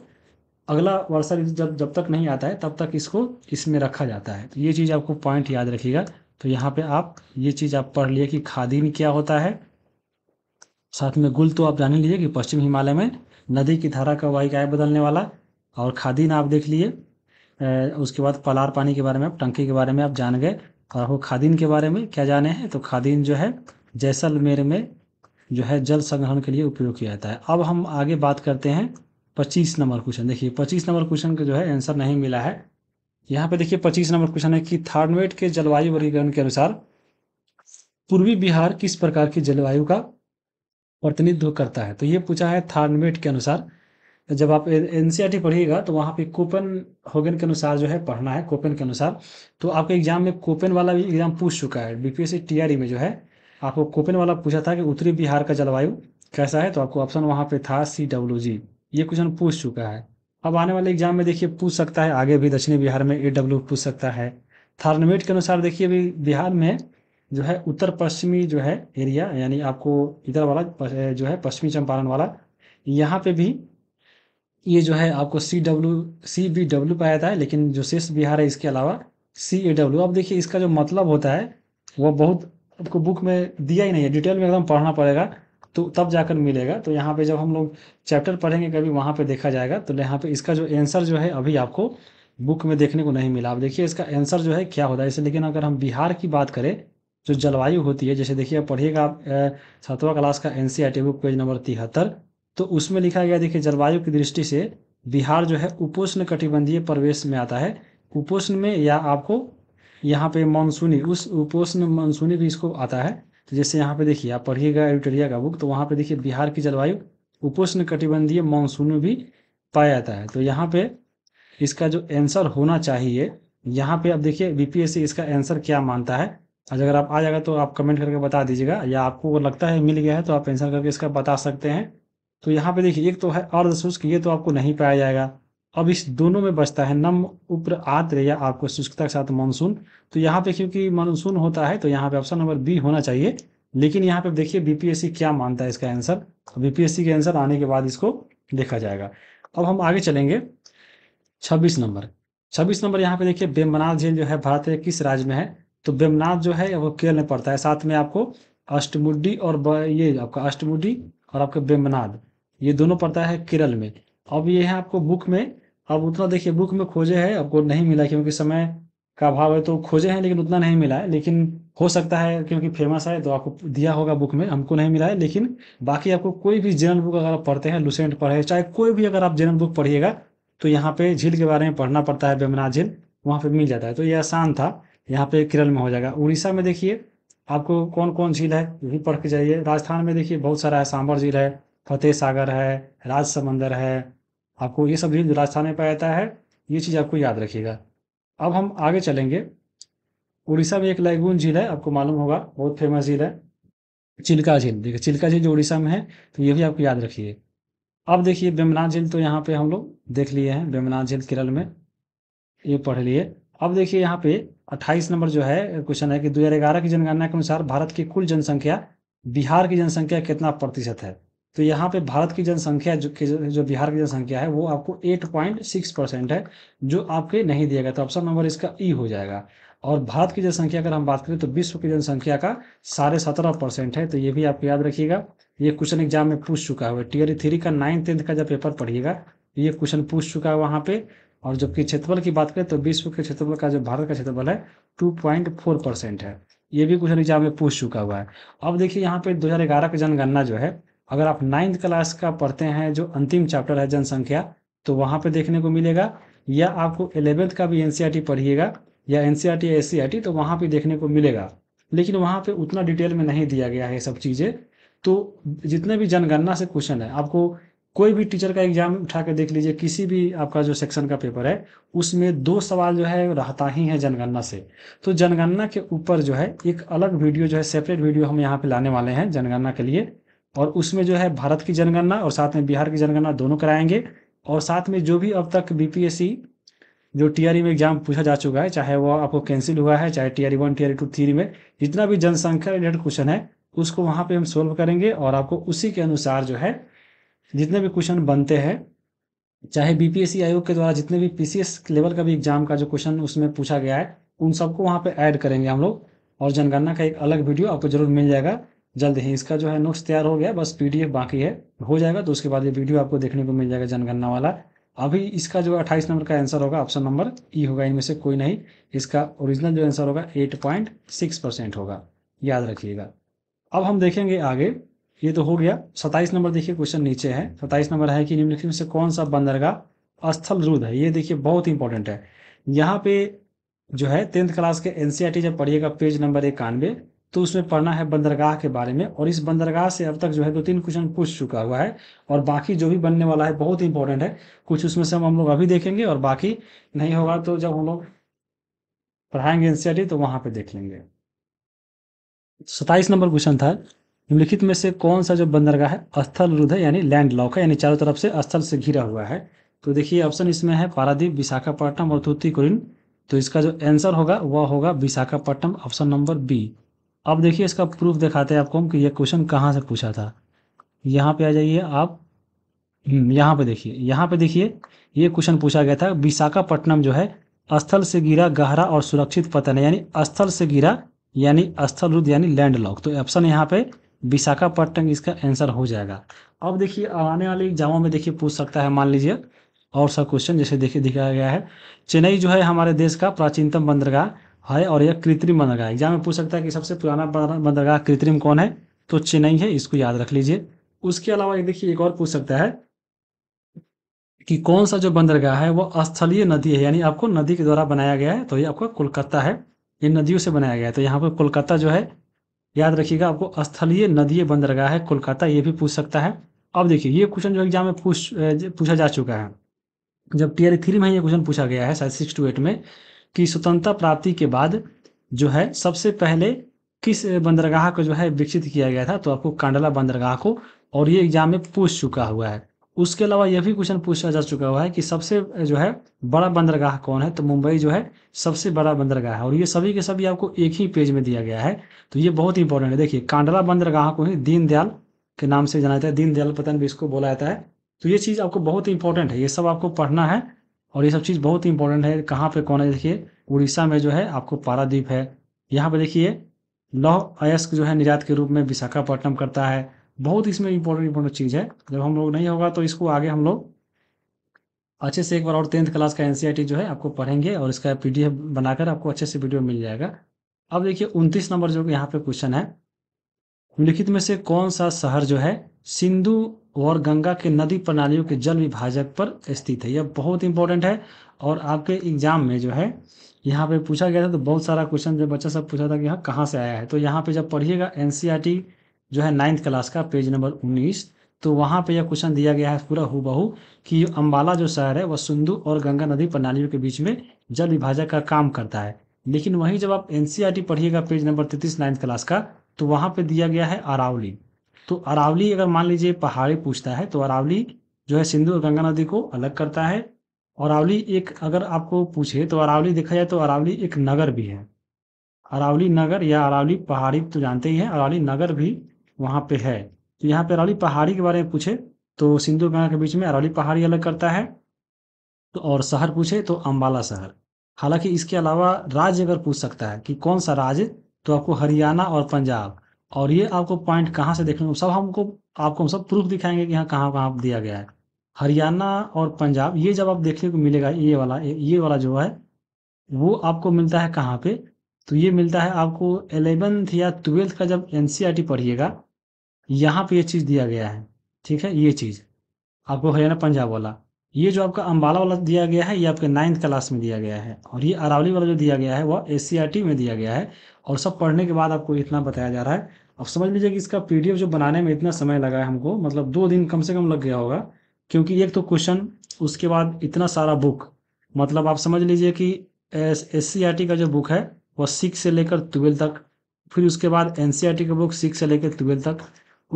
Speaker 1: अगला वर्षा ऋतु जब जब तक नहीं आता है तब तक इसको इसमें रखा जाता है तो ये चीज़ आपको पॉइंट याद रखिएगा तो यहाँ पे आप ये चीज़ आप पढ़ लिए कि खादिन क्या होता है साथ में गुल तो आप जान ही लीजिए कि पश्चिम हिमालय में नदी की धारा का वाई आय बदलने वाला और खादीन आप देख लिए उसके बाद पलार पानी के बारे में आप टंकी के बारे में आप जान गए और वो खादीन के बारे में क्या जाने हैं तो खादीन जो है जैसलमेर में जो है जल संग्रहण के लिए उपयोग किया जाता है अब हम आगे बात करते हैं पच्चीस नंबर क्वेश्चन देखिए पच्चीस नंबर क्वेश्चन का जो है आंसर नहीं मिला है यहाँ पे देखिए पच्चीस नंबर क्वेश्चन है कि थार्डमेट के जलवायु वर्गीकरण के अनुसार पूर्वी बिहार किस प्रकार की जलवायु का प्रतिनिधित्व करता है तो ये पूछा है थार्नमेट के अनुसार जब आप एन पढ़िएगा तो वहाँ पे कोपन होगन के अनुसार जो है पढ़ना है कोपन के अनुसार तो आपके एग्जाम में कोपन वाला भी एग्जाम पूछ चुका है बीपीएससी टीआरई में जो है आपको कोपन वाला पूछा था कि उत्तरी बिहार का जलवायु कैसा है तो आपको ऑप्शन वहाँ पे था सी डब्ल्यू जी ये क्वेश्चन पूछ चुका है अब आने वाले एग्जाम में देखिए पूछ सकता है आगे भी दक्षिणी बिहार में ए डब्ल्यू पूछ सकता है थार्नमेट के अनुसार देखिए अभी बिहार में जो है उत्तर पश्चिमी जो है एरिया यानी आपको इधर वाला जो है पश्चिमी चंपारण वाला यहाँ पे भी ये जो है आपको C W C B W पाया जाता है लेकिन जो शेष बिहार है इसके अलावा सी ए डब्ल्यू अब देखिए इसका जो मतलब होता है वो बहुत आपको बुक में दिया ही नहीं है डिटेल में एकदम पढ़ना पड़ेगा तो तब जाकर मिलेगा तो यहाँ पे जब हम लोग चैप्टर पढ़ेंगे कभी वहाँ पे देखा जाएगा तो यहाँ पे इसका जो आंसर जो है अभी आपको बुक में देखने को नहीं मिला अब देखिए इसका आंसर जो है क्या होता है इसे लेकिन अगर हम बिहार की बात करें जो जलवायु होती है जैसे देखिए पढ़िएगा आप सातवां क्लास का N C book page number तिहत्तर तो उसमें लिखा गया देखिए जलवायु की दृष्टि से बिहार जो है उपोष्ण कटिबंधीय प्रवेश में आता है उपोष्ण में या आपको यहाँ पे मानसूनी उस उपोष्ण मानसूनी भी इसको आता है तो जैसे यहाँ पे देखिए आप पढ़िएगा एडिटोरिया का बुक तो वहाँ पे देखिए बिहार की जलवायु उपोष्ण कटिबंधीय मानसून भी पाया जाता है तो यहाँ पे इसका जो आंसर होना चाहिए यहाँ पे अब देखिए बीपीएससी इसका आंसर क्या मानता है आज अगर आप आ जाएगा तो आप कमेंट करके बता दीजिएगा या आपको लगता है मिल गया है तो आप एंसर करके इसका बता सकते हैं तो यहाँ पे देखिए एक तो है अर्धशुष्क ये तो आपको नहीं पाया जाएगा अब इस दोनों में बचता है नम उप्र आत्र या आपको शुष्कता के साथ मानसून तो यहाँ पे क्योंकि मानसून होता है तो यहाँ पे ऑप्शन नंबर बी होना चाहिए लेकिन यहाँ पे देखिए बीपीएससी क्या मानता है इसका आंसर बीपीएससी तो के आंसर आने के बाद इसको देखा जाएगा अब हम आगे चलेंगे छब्बीस नंबर छब्बीस नंबर यहाँ पे देखिए बेमनाल झील जो है भारत के किस राज्य में है तो बेमनाथ जो है वो में पड़ता है साथ में आपको अष्टमुडी और ये आपका अष्टमुडी और आपका बेमनाद ये दोनों पड़ता है केरल में अब ये है आपको बुक में अब उतना देखिए बुक में खोजे है आपको नहीं मिला क्योंकि समय का अभाव है तो खोजे हैं लेकिन उतना नहीं मिला है लेकिन हो सकता है क्योंकि फेमस है तो आपको दिया होगा बुक में हमको नहीं मिला है लेकिन बाकी आपको कोई भी जनरल बुक अगर आप पढ़ते हैं लुसेंट पढ़े चाहे कोई भी अगर आप जनरल बुक पढ़िएगा तो यहाँ पे झील के बारे में पढ़ना पड़ता है बेमना झील वहाँ पे मिल जाता है तो ये आसान था यहाँ पे केरल में हो जाएगा उड़ीसा में देखिए आपको कौन कौन झील है ये भी पढ़ के जाइए राजस्थान में देखिए बहुत सारा है सांबर झील है फतेह सागर है राज समंदर है आपको ये सब झील राजस्थान में पाया जाता है ये चीज़ आपको याद रखिएगा अब हम आगे चलेंगे उड़ीसा में एक लैगून झील है आपको मालूम होगा बहुत फेमस झील है चिल्का झील देखिए चिल्का झील जो उड़ीसा में है तो ये भी आपको याद रखिए अब देखिए बेमनाथ झील तो यहाँ पे हम लोग देख लिए हैं बेमनाथ झील केरल में ये पढ़ लिए अब देखिए यहाँ पे 28 नंबर जो है क्वेश्चन है कि 2011 की जनगणना के अनुसार भारत की कुल जनसंख्या बिहार की जनसंख्या कितना प्रतिशत है तो यहाँ पे भारत की जनसंख्या जो जो बिहार की जनसंख्या है वो आपको 8.6 परसेंट है जो आपके नहीं दिया गया तो ऑप्शन नंबर इसका ई हो जाएगा और भारत की जनसंख्या अगर हम बात करें तो विश्व की जनसंख्या का साढ़े सत्रह परसेंट है तो ये भी आप याद रखिएगा ये क्वेश्चन एग्जाम में पूछ चुका हुआ है टीयर थ्री का नाइन टेंथ का जब पेपर पढ़िएगा ये क्वेश्चन पूछ चुका है वहाँ पे और जबकि क्षेत्रफल की बात करें तो विश्व के क्षेत्रफल का जो भारत का क्षेत्रफल है टू पॉइंट फोर परसेंट है ये भी क्वेश्चन एग्जाम में पूछ चुका हुआ है अब देखिए यहाँ पे 2011 की जनगणना जो है अगर आप नाइन्थ क्लास का पढ़ते हैं जो अंतिम चैप्टर है जनसंख्या तो वहाँ पे देखने को मिलेगा या आपको इलेवेंथ का भी एन e पढ़िएगा या एन सी आर तो वहाँ पर देखने को मिलेगा लेकिन वहाँ पर उतना डिटेल में नहीं दिया गया है सब चीज़ें तो जितने भी जनगणना से क्वेश्चन है आपको कोई भी टीचर का एग्जाम उठा के देख लीजिए किसी भी आपका जो सेक्शन का पेपर है उसमें दो सवाल जो है रहता ही है जनगणना से तो जनगणना के ऊपर जो है एक अलग वीडियो जो है सेपरेट वीडियो हम यहाँ पे लाने वाले हैं जनगणना के लिए और उसमें जो है भारत की जनगणना और साथ में बिहार की जनगणना दोनों कराएंगे और साथ में जो भी अब तक बीपीएससी जो टीआरई e में एग्जाम पूछा जा चुका है चाहे वो आपको कैंसिल हुआ है चाहे TRE one TRE two three में जितना भी जनसंख्या रिलेटेड क्वेश्चन है उसको वहाँ पे हम सोल्व करेंगे और आपको उसी के अनुसार जो है जितने भी क्वेश्चन बनते हैं चाहे बीपीएससी आयोग के द्वारा जितने भी पीसीएस लेवल का भी एग्जाम का जो क्वेश्चन उसमें पूछा गया है उन सबको वहाँ पे ऐड करेंगे हम लोग और जनगणना का एक अलग वीडियो आपको जरूर मिल जाएगा जल्द ही इसका जो है नोट्स तैयार हो गया बस पीडीएफ बाकी है हो जाएगा तो उसके बाद ये वीडियो आपको देखने को मिल जाएगा जनगणना वाला अभी इसका जो अट्ठाईस नंबर का आंसर होगा ऑप्शन नंबर ई होगा इनमें से कोई नहीं इसका ओरिजिनल जो आंसर होगा एट पॉइंट सिक्स परसेंट होगा याद रखिएगा अब हम देखेंगे आगे ये तो हो गया सत्ताईस नंबर देखिए क्वेश्चन नीचे है सत्ताईस नंबर है कि निम्नलिखित में से कौन सा बंदरगाह स्थल रुद है ये देखिए बहुत इंपॉर्टेंट है यहाँ पे जो है टेंथ क्लास के एन e जब पढ़िएगा पेज नंबर इक्यानवे तो उसमें पढ़ना है बंदरगाह के बारे में और इस बंदरगाह से अब तक जो है दो तीन क्वेश्चन पूछ चुका हुआ है और बाकी जो भी बनने वाला है बहुत इंपॉर्टेंट है कुछ उसमें से हम हम लोग अभी देखेंगे और बाकी नहीं होगा तो जब हम लोग पढ़ाएंगे एनसीआरटी e तो वहां पर देख लेंगे सताइस नंबर क्वेश्चन था निम्नलिखित में से कौन सा जो बंदरगाह है स्थल रुद्ध है यानी लैंड लॉक है यानी चारों तरफ से स्थल से घिरा हुआ है तो देखिए ऑप्शन इसमें है पारादीप विशाखापट्टनम और तूतीकोरिन तो इसका जो आंसर होगा वह होगा विशाखापट्टनम ऑप्शन नंबर बी अब देखिए इसका प्रूफ दिखाते हैं आपको हम कि यह क्वेश्चन कहाँ से पूछा था यहाँ पे आ जाइए आप हम्म, यहाँ पे देखिए यहाँ पे देखिए ये क्वेश्चन पूछा गया था विशाखापट्टनम जो है स्थल से गिरा गहरा और सुरक्षित पतन है यानी स्थल से गिरा यानी स्थल रुद्ध यानी लैंड लॉक तो ऑप्शन यहाँ पे विशाखापट्टनम इसका आंसर हो जाएगा अब देखिए आने वाले एग्जामों में देखिए पूछ सकता है मान लीजिए और सा क्वेश्चन जैसे देखिए दिखाया गया है चेन्नई जो है हमारे देश का प्राचीनतम बंदरगाह है और यह कृत्रिम बंदरगाह एग्जाम में पूछ सकता है कि सबसे पुराना बंदरगाह कृत्रिम कौन है तो चेन्नई है इसको याद रख लीजिए उसके अलावा एक देखिए एक और पूछ सकता है कि कौन सा जो बंदरगाह है वो स्थलीय नदी है यानी आपको नदी के द्वारा बनाया गया है तो ये आपका कोलकाता है ये नदियों से बनाया गया है तो यहाँ पर कोलकाता जो है याद रखिएगा आपको स्थलीय नदीय बंदरगाह है कोलकाता ये भी पूछ सकता है अब देखिए ये क्वेश्चन जो एग्जाम में पूछ पूछा जा चुका है जब टीयर थ्री में ये क्वेश्चन पूछा गया है शायद सिक्स टू एट में कि स्वतंत्रता प्राप्ति के बाद जो है सबसे पहले किस बंदरगाह को जो है विकसित किया गया था तो आपको कांडला बंदरगाह को और ये एग्जाम में पूछ चुका हुआ है उसके अलावा यह भी क्वेश्चन पूछा जा चुका हुआ है कि सबसे जो है बड़ा बंदरगाह कौन है तो मुंबई जो है सबसे बड़ा बंदरगाह है और ये सभी के सभी आपको एक ही पेज में दिया गया है तो ये बहुत इंपॉर्टेंट है देखिए कांडला बंदरगाह को ही दीनदयाल के नाम से जाना जाता है दीनदयाल पतन भी इसको बोला जाता है तो ये चीज़ आपको बहुत इंपॉर्टेंट है ये सब आपको पढ़ना है और ये सब चीज़ बहुत इंपॉर्टेंट है कहाँ पर कौन है देखिए उड़ीसा में जो है आपको पारादीप है यहाँ पर देखिए लौह अयस्क जो है निर्यात के रूप में विशाखापट्टनम करता है बहुत इसमें इम्पोर्टेंट इम्पोर्टेंट चीज़ है जब हम लोग नहीं होगा तो इसको आगे हम लोग अच्छे से एक बार और टेंथ क्लास का एन e जो है आपको पढ़ेंगे और इसका पी बनाकर आपको अच्छे से वीडियो मिल जाएगा अब देखिए उनतीस नंबर जो यहाँ पे क्वेश्चन है निम्नलिखित में से कौन सा शहर जो है सिंधु और गंगा के नदी प्रणालियों के जल विभाजक पर स्थित है यह बहुत इंपॉर्टेंट है और आपके एग्जाम में जो है यहाँ पे पूछा गया था तो बहुत सारा क्वेश्चन जब बच्चा सब पूछा था कि यहाँ कहाँ से आया है तो यहाँ पे जब पढ़िएगा एन जो है नाइन्थ क्लास का पेज नंबर उन्नीस तो वहाँ पे यह क्वेश्चन दिया गया है पूरा हु कि अम्बाला जो शहर है वह सिंधु और गंगा नदी प्रणालियों के बीच में जल विभाजक का काम करता है लेकिन वहीं जब आप एन e पढ़िएगा पेज नंबर तैतीस नाइन्थ क्लास का तो वहाँ पे दिया गया है अरावली तो अरावली अगर मान लीजिए पहाड़ी पूछता है तो अरावली जो है सिंधु और गंगा नदी को अलग करता है अरावली एक अगर आपको पूछे तो अरावली देखा जाए तो अरावली एक नगर भी है अरावली नगर या अरावली पहाड़ी तो जानते ही हैं अरावली नगर भी वहाँ पे है तो यहाँ पे अरौली पहाड़ी के बारे में पूछे तो सिंधु गंगा के बीच में अरौली पहाड़ी अलग करता है तो और शहर पूछे तो अम्बाला शहर हालांकि इसके अलावा राज्य अगर पूछ सकता है कि कौन सा राज्य तो आपको हरियाणा और पंजाब और ये आपको पॉइंट कहाँ से देखने को सब हमको आपको हम सब प्रूफ दिखाएंगे कि यहाँ कहाँ कहाँ दिया गया है हरियाणा और पंजाब ये जब आप देखने को मिलेगा ये वाला ये वाला जो है वो आपको मिलता है कहाँ पे तो ये मिलता है आपको एलेवेंथ या ट्वेल्थ का जब एन e पढ़िएगा यहाँ पे ये चीज़ दिया गया है ठीक है ये चीज़ आपको हरियाणा पंजाब वाला ये जो आपका अम्बाला वाला दिया गया है ये आपके नाइन्थ क्लास में दिया गया है और ये अरावली वाला जो दिया गया है वह एस e में दिया गया है और सब पढ़ने के बाद आपको इतना बताया जा रहा है अब समझ लीजिए कि इसका पी जो बनाने में इतना समय लगा है हमको मतलब दो दिन कम से कम लग गया होगा क्योंकि एक तो क्वेश्चन उसके बाद इतना सारा बुक मतलब आप समझ लीजिए कि एस e का जो बुक है वह सिक्स से लेकर ट्वेल्व तक फिर उसके बाद एन का बुक सिक्स से लेकर ट्वेल्व तक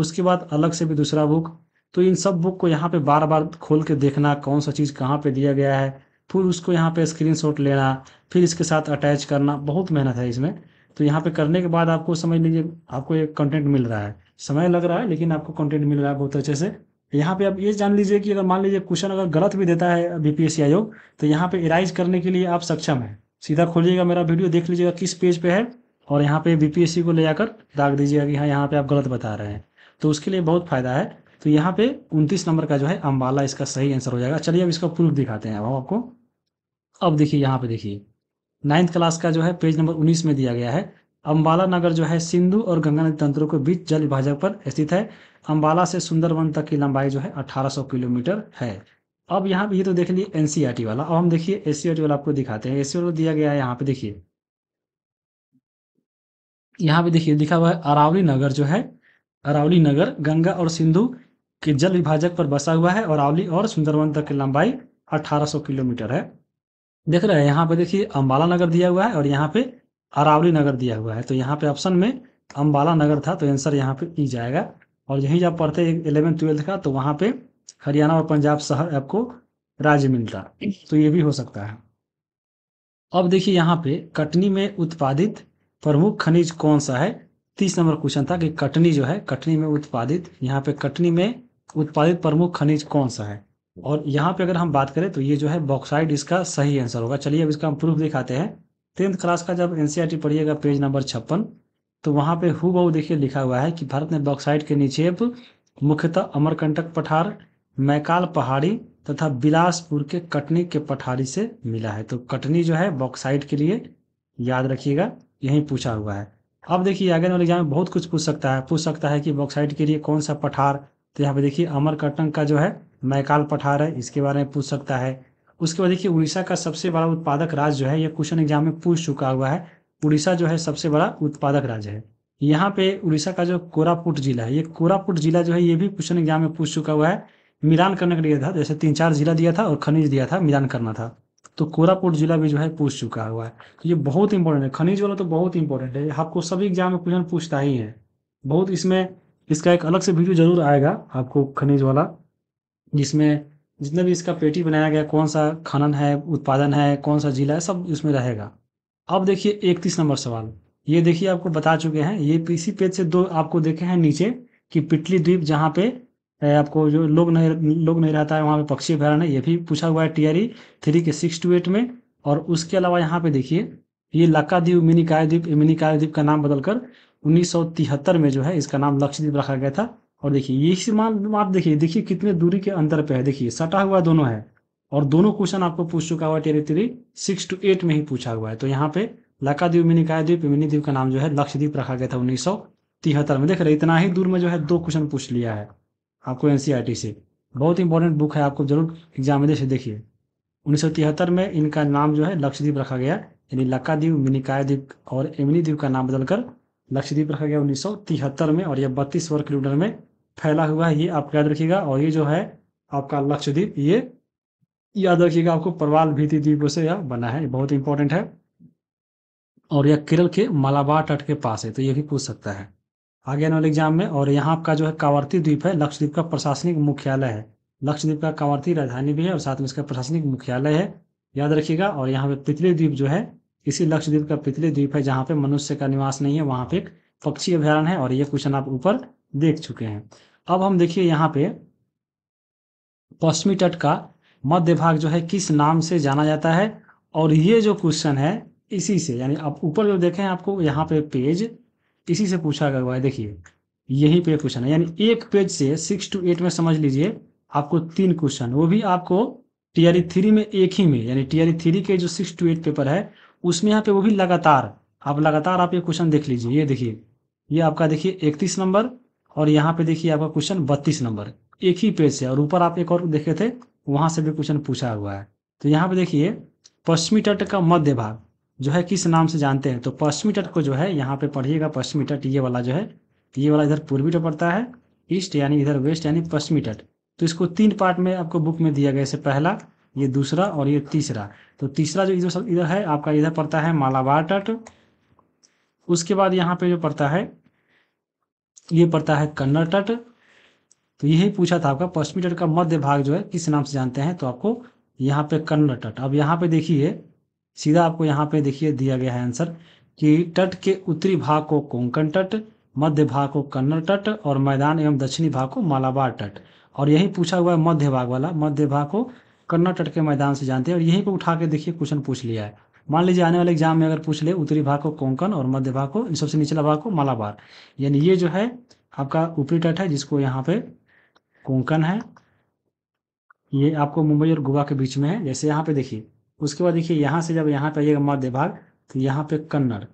Speaker 1: उसके बाद अलग से भी दूसरा बुक तो इन सब बुक को यहाँ पे बार बार खोल के देखना कौन सा चीज़ कहाँ पे दिया गया है फिर उसको यहाँ पे स्क्रीनशॉट लेना फिर इसके साथ अटैच करना बहुत मेहनत है इसमें तो यहाँ पे करने के बाद आपको समझ लीजिए आपको एक कंटेंट मिल रहा है समय लग रहा है लेकिन आपको कंटेंट मिल रहा है बहुत अच्छे से यहाँ पे आप ये जान लीजिए कि अगर मान लीजिए क्वेश्चन अगर गलत भी देता है बीपीएससी आयोग तो यहाँ पे इराइज करने के लिए आप सक्षम है सीधा खोलिएगा मेरा वीडियो देख लीजिएगा किस पेज पे है और यहाँ पे बीपीएससी को ले जाकर दाग दीजिएगा कि हाँ यहाँ पे आप गलत बता रहे हैं तो उसके लिए बहुत फ़ायदा है तो यहाँ पे उनतीस नंबर का जो है अम्बाला इसका सही आंसर हो जाएगा चलिए अब इसका प्रूफ दिखाते हैं अब आपको अब देखिए यहाँ पे देखिए नाइन्थ क्लास का जो है पेज नंबर उन्नीस में दिया गया है अम्बाला नगर जो है सिंधु और गंगा नदी तंत्रों के बीच जल विभाजक पर स्थित है अम्बाला से सुंदरवन तक की लंबाई जो है 1800 किलोमीटर है अब यहाँ पे ये तो देख लिए एन e वाला अब हम देखिए एस e वाला आपको दिखाते हैं एससी e दिया गया है यहाँ पे देखिए यहाँ पे देखिए लिखा हुआ है अरावली नगर जो है अरावली नगर गंगा और सिंधु के जल विभाजक पर बसा हुआ है और अरावली और सुंदरवन तक की लंबाई 1800 किलोमीटर है देख रहे हैं यहाँ पे देखिए अम्बाला नगर दिया हुआ है और यहाँ पे अरावली नगर दिया हुआ है तो यहाँ पे ऑप्शन में अम्बाला नगर था तो आंसर यहाँ पे ई जाएगा और यहीं जब पढ़ते इलेवन ट्वेल्थ का तो वहाँ पे हरियाणा और पंजाब शहर आपको राज्य मिलता तो ये भी हो सकता है अब देखिए यहाँ पे कटनी में उत्पादित प्रमुख खनिज कौन सा है तीस नंबर क्वेश्चन था कि कटनी जो है कटनी में उत्पादित यहाँ पे कटनी में उत्पादित प्रमुख खनिज कौन सा है और यहाँ पे अगर हम बात करें तो ये जो है बॉक्साइड इसका सही आंसर होगा चलिए अब इसका हम प्रूफ दिखाते हैं टेंथ क्लास का जब एन e पढ़िएगा पेज नंबर छप्पन तो वहाँ पे हु देखिए लिखा हुआ है कि भारत ने बॉक्साइड के निक्षेप मुख्यतः अमरकंटक पठार मैकाल पहाड़ी तथा बिलासपुर के कटनी के पठारी से मिला है तो कटनी जो है बॉक्साइड के लिए याद रखिएगा यहीं पूछा हुआ है अब देखिए आगे वाले एग्जाम में बहुत कुछ पूछ सकता है पूछ सकता है कि बॉक्साइड के लिए कौन सा पठार तो यहाँ पे देखिए अमरकटंग का जो है मैकाल पठार है इसके बारे में पूछ सकता है उसके बाद देखिए उड़ीसा का सबसे बड़ा उत्पादक राज्य जो है ये क्वेश्चन एग्जाम में पूछ चुका हुआ है उड़ीसा जो है सबसे बड़ा उत्पादक राज्य है यहाँ पे उड़ीसा का जो कोरापुट जिला है ये कोरापुट जिला जो है ये भी क्वेश्चन एग्जाम में पूछ चुका हुआ है मिलान करने के लिए था जैसे तीन चार जिला दिया था और खनिज दिया था मिलान करना था तो कोरापुट जिला भी जो है पूछ चुका हुआ है तो ये बहुत इंपॉर्टेंट है खनिज वाला तो बहुत इंपॉर्टेंट है आपको सभी एग्जाम में क्वेश्चन पूछता ही है बहुत इसमें इसका एक अलग से वीडियो जरूर आएगा आपको खनिज वाला जिसमें जितना भी इसका पेटी बनाया गया कौन सा खनन है उत्पादन है कौन सा जिला है सब इसमें रहेगा अब देखिए इकतीस नंबर सवाल ये देखिए आपको बता चुके हैं ये इसी पेज से दो आपको देखे हैं नीचे कि पिटली द्वीप जहाँ पे आपको जो लोग नहीं लोग नहीं रहता है वहाँ पे पक्षी अभ्यारण है ये भी पूछा हुआ है टीआरई थ्री के सिक्स टू एट में और उसके अलावा यहाँ पे देखिए ये लक्काद्वीप मिनी कायद्वीप मिनी कायाद्वीप का नाम बदलकर तिहत्तर में जो है इसका नाम लक्षद्वीप रखा गया था और देखिए यही मान आप देखिए देखिए कितने दूरी के अंतर पे है देखिए सटा हुआ दोनों है और दोनों क्वेश्चन आपको पूछ चुका हुआ TRE three six two eight में ही पूछा हुआ है तो यहाँ पे लकाद्वीप मिनी द्वीप का नाम जो है लक्षद्वीप रखा गया था उन्नीस में देख रहे इतना ही दूर में जो है दो क्वेश्चन पूछ लिया है आपको एन e से बहुत इंपॉर्टेंट बुक है आपको जरूर एग्जाम में से देखिए उन्नीस में इनका नाम जो है लक्षद्वीप रखा गया यानी लक्काद्वीप मिनिकाय द्वीप और एमिनी द्वीप का नाम बदलकर लक्षद्वीप रखा गया उन्नीस में और यह बत्तीस वर्ग किलोमीटर में फैला हुआ है ये आप याद रखिएगा और ये जो है आपका लक्षद्वीप ये याद रखिएगा आपको परवाल भीति द्वीपों से यह बना है बहुत इंपॉर्टेंट है और यह केरल के मालाबार तट के पास है तो ये भी पूछ सकता है आगे आने वाले एग्जाम में और यहाँ आपका जो है कावर्ती द्वीप है लक्षद्वीप का प्रशासनिक मुख्यालय है लक्षद्वीप का कावर्ती राजधानी भी है और साथ में इसका प्रशासनिक मुख्यालय है याद रखिएगा और यहाँ पे पृथ्वी द्वीप जो है इसी लक्षद्वीप का पृथ्वी द्वीप है जहाँ पे मनुष्य का निवास नहीं है वहाँ पे एक पक्षी अभ्यारण है और ये क्वेश्चन आप ऊपर देख चुके हैं अब हम देखिए यहाँ पे पश्चिमी तट का मध्य भाग जो है किस नाम से जाना जाता है और ये जो क्वेश्चन है इसी से यानी आप ऊपर जो देखें आपको यहाँ पे पेज इसी से पूछा गया हुआ है देखिए यही पे क्वेश्चन है यानी एक पेज से सिक्स टू एट में समझ लीजिए आपको तीन क्वेश्चन वो भी आपको टीआरई थ्री में एक ही में यानी टीआरई थ्री के जो सिक्स टू एट पेपर है उसमें यहाँ पे वो भी लगातार आप लगातार आप ये क्वेश्चन देख लीजिए ये देखिए ये आपका देखिए इकतीस नंबर और यहाँ पे देखिए आपका क्वेश्चन बत्तीस नंबर एक ही पेज से और ऊपर आप एक और देखे थे वहां से भी क्वेश्चन पूछा हुआ है तो यहाँ पे देखिए पश्चिमी तट का मध्य भाग जो है किस नाम से जानते हैं तो पश्चिमी तट को जो है यहाँ पे पढ़िएगा पश्चिमी तट ये वाला जो है ये वाला इधर पूर्वी तट तो पड़ता है ईस्ट यानी इधर वेस्ट यानी पश्चिमी तट तो इसको तीन पार्ट में आपको बुक में दिया गया जैसे पहला ये दूसरा और ये तीसरा तो तीसरा जो इधर इधर है आपका इधर पड़ता है मालाबार तट उसके बाद यहाँ पे जो पड़ता है ये पड़ता है कन्नड़ तट तो यही पूछा था आपका पश्चिमी तट का मध्य भाग जो है किस नाम से जानते हैं तो आपको यहाँ पे कन्नड़ तट अब यहाँ पे देखिए सीधा आपको यहाँ पे देखिए दिया गया है आंसर कि तट के उत्तरी भाग को कोंकण तट मध्य भाग को कन्नड़ तट और मैदान एवं दक्षिणी भाग को मालाबार तट और यही पूछा हुआ है मध्य भाग वाला मध्य भाग को कन्नड़ तट के मैदान से जानते हैं और यही को उठा के देखिए क्वेश्चन पूछ लिया है मान लीजिए आने वाले एग्जाम में अगर पूछ ले उत्तरी भाग को कोंकण और मध्य भाग को सबसे निचला भाग को मालाबार यानी ये जो है आपका ऊपरी तट है जिसको यहाँ पे कोंकण है ये आपको मुंबई और गोवा के बीच में है जैसे यहाँ पे देखिए उसके बाद देखिए यहाँ से जब यहाँ पे आइएगा मध्य भाग तो यहाँ पे कन्नड़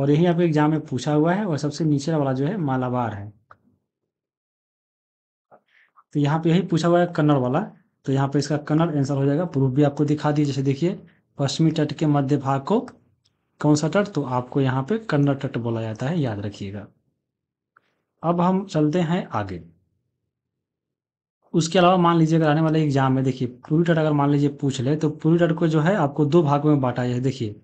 Speaker 1: और यही आपके एग्जाम में पूछा हुआ है और सबसे नीचे वाला जो है मालाबार है तो यहाँ पे यही पूछा हुआ है कन्नड़ वाला तो यहाँ पे इसका कन्नड़ आंसर हो जाएगा प्रूफ भी आपको दिखा दिए जैसे देखिए पश्चिमी तट के मध्य भाग को कौन सा तट तो आपको यहाँ पे कन्नड़ तट बोला जाता है याद रखिएगा अब हम चलते हैं आगे उसके अलावा मान लीजिए अगर आने वाले एग्जाम में देखिए पूरी तट अगर मान लीजिए पूछ ले तो पूरी तट को जो है आपको दो भागों में बांटा है देखिए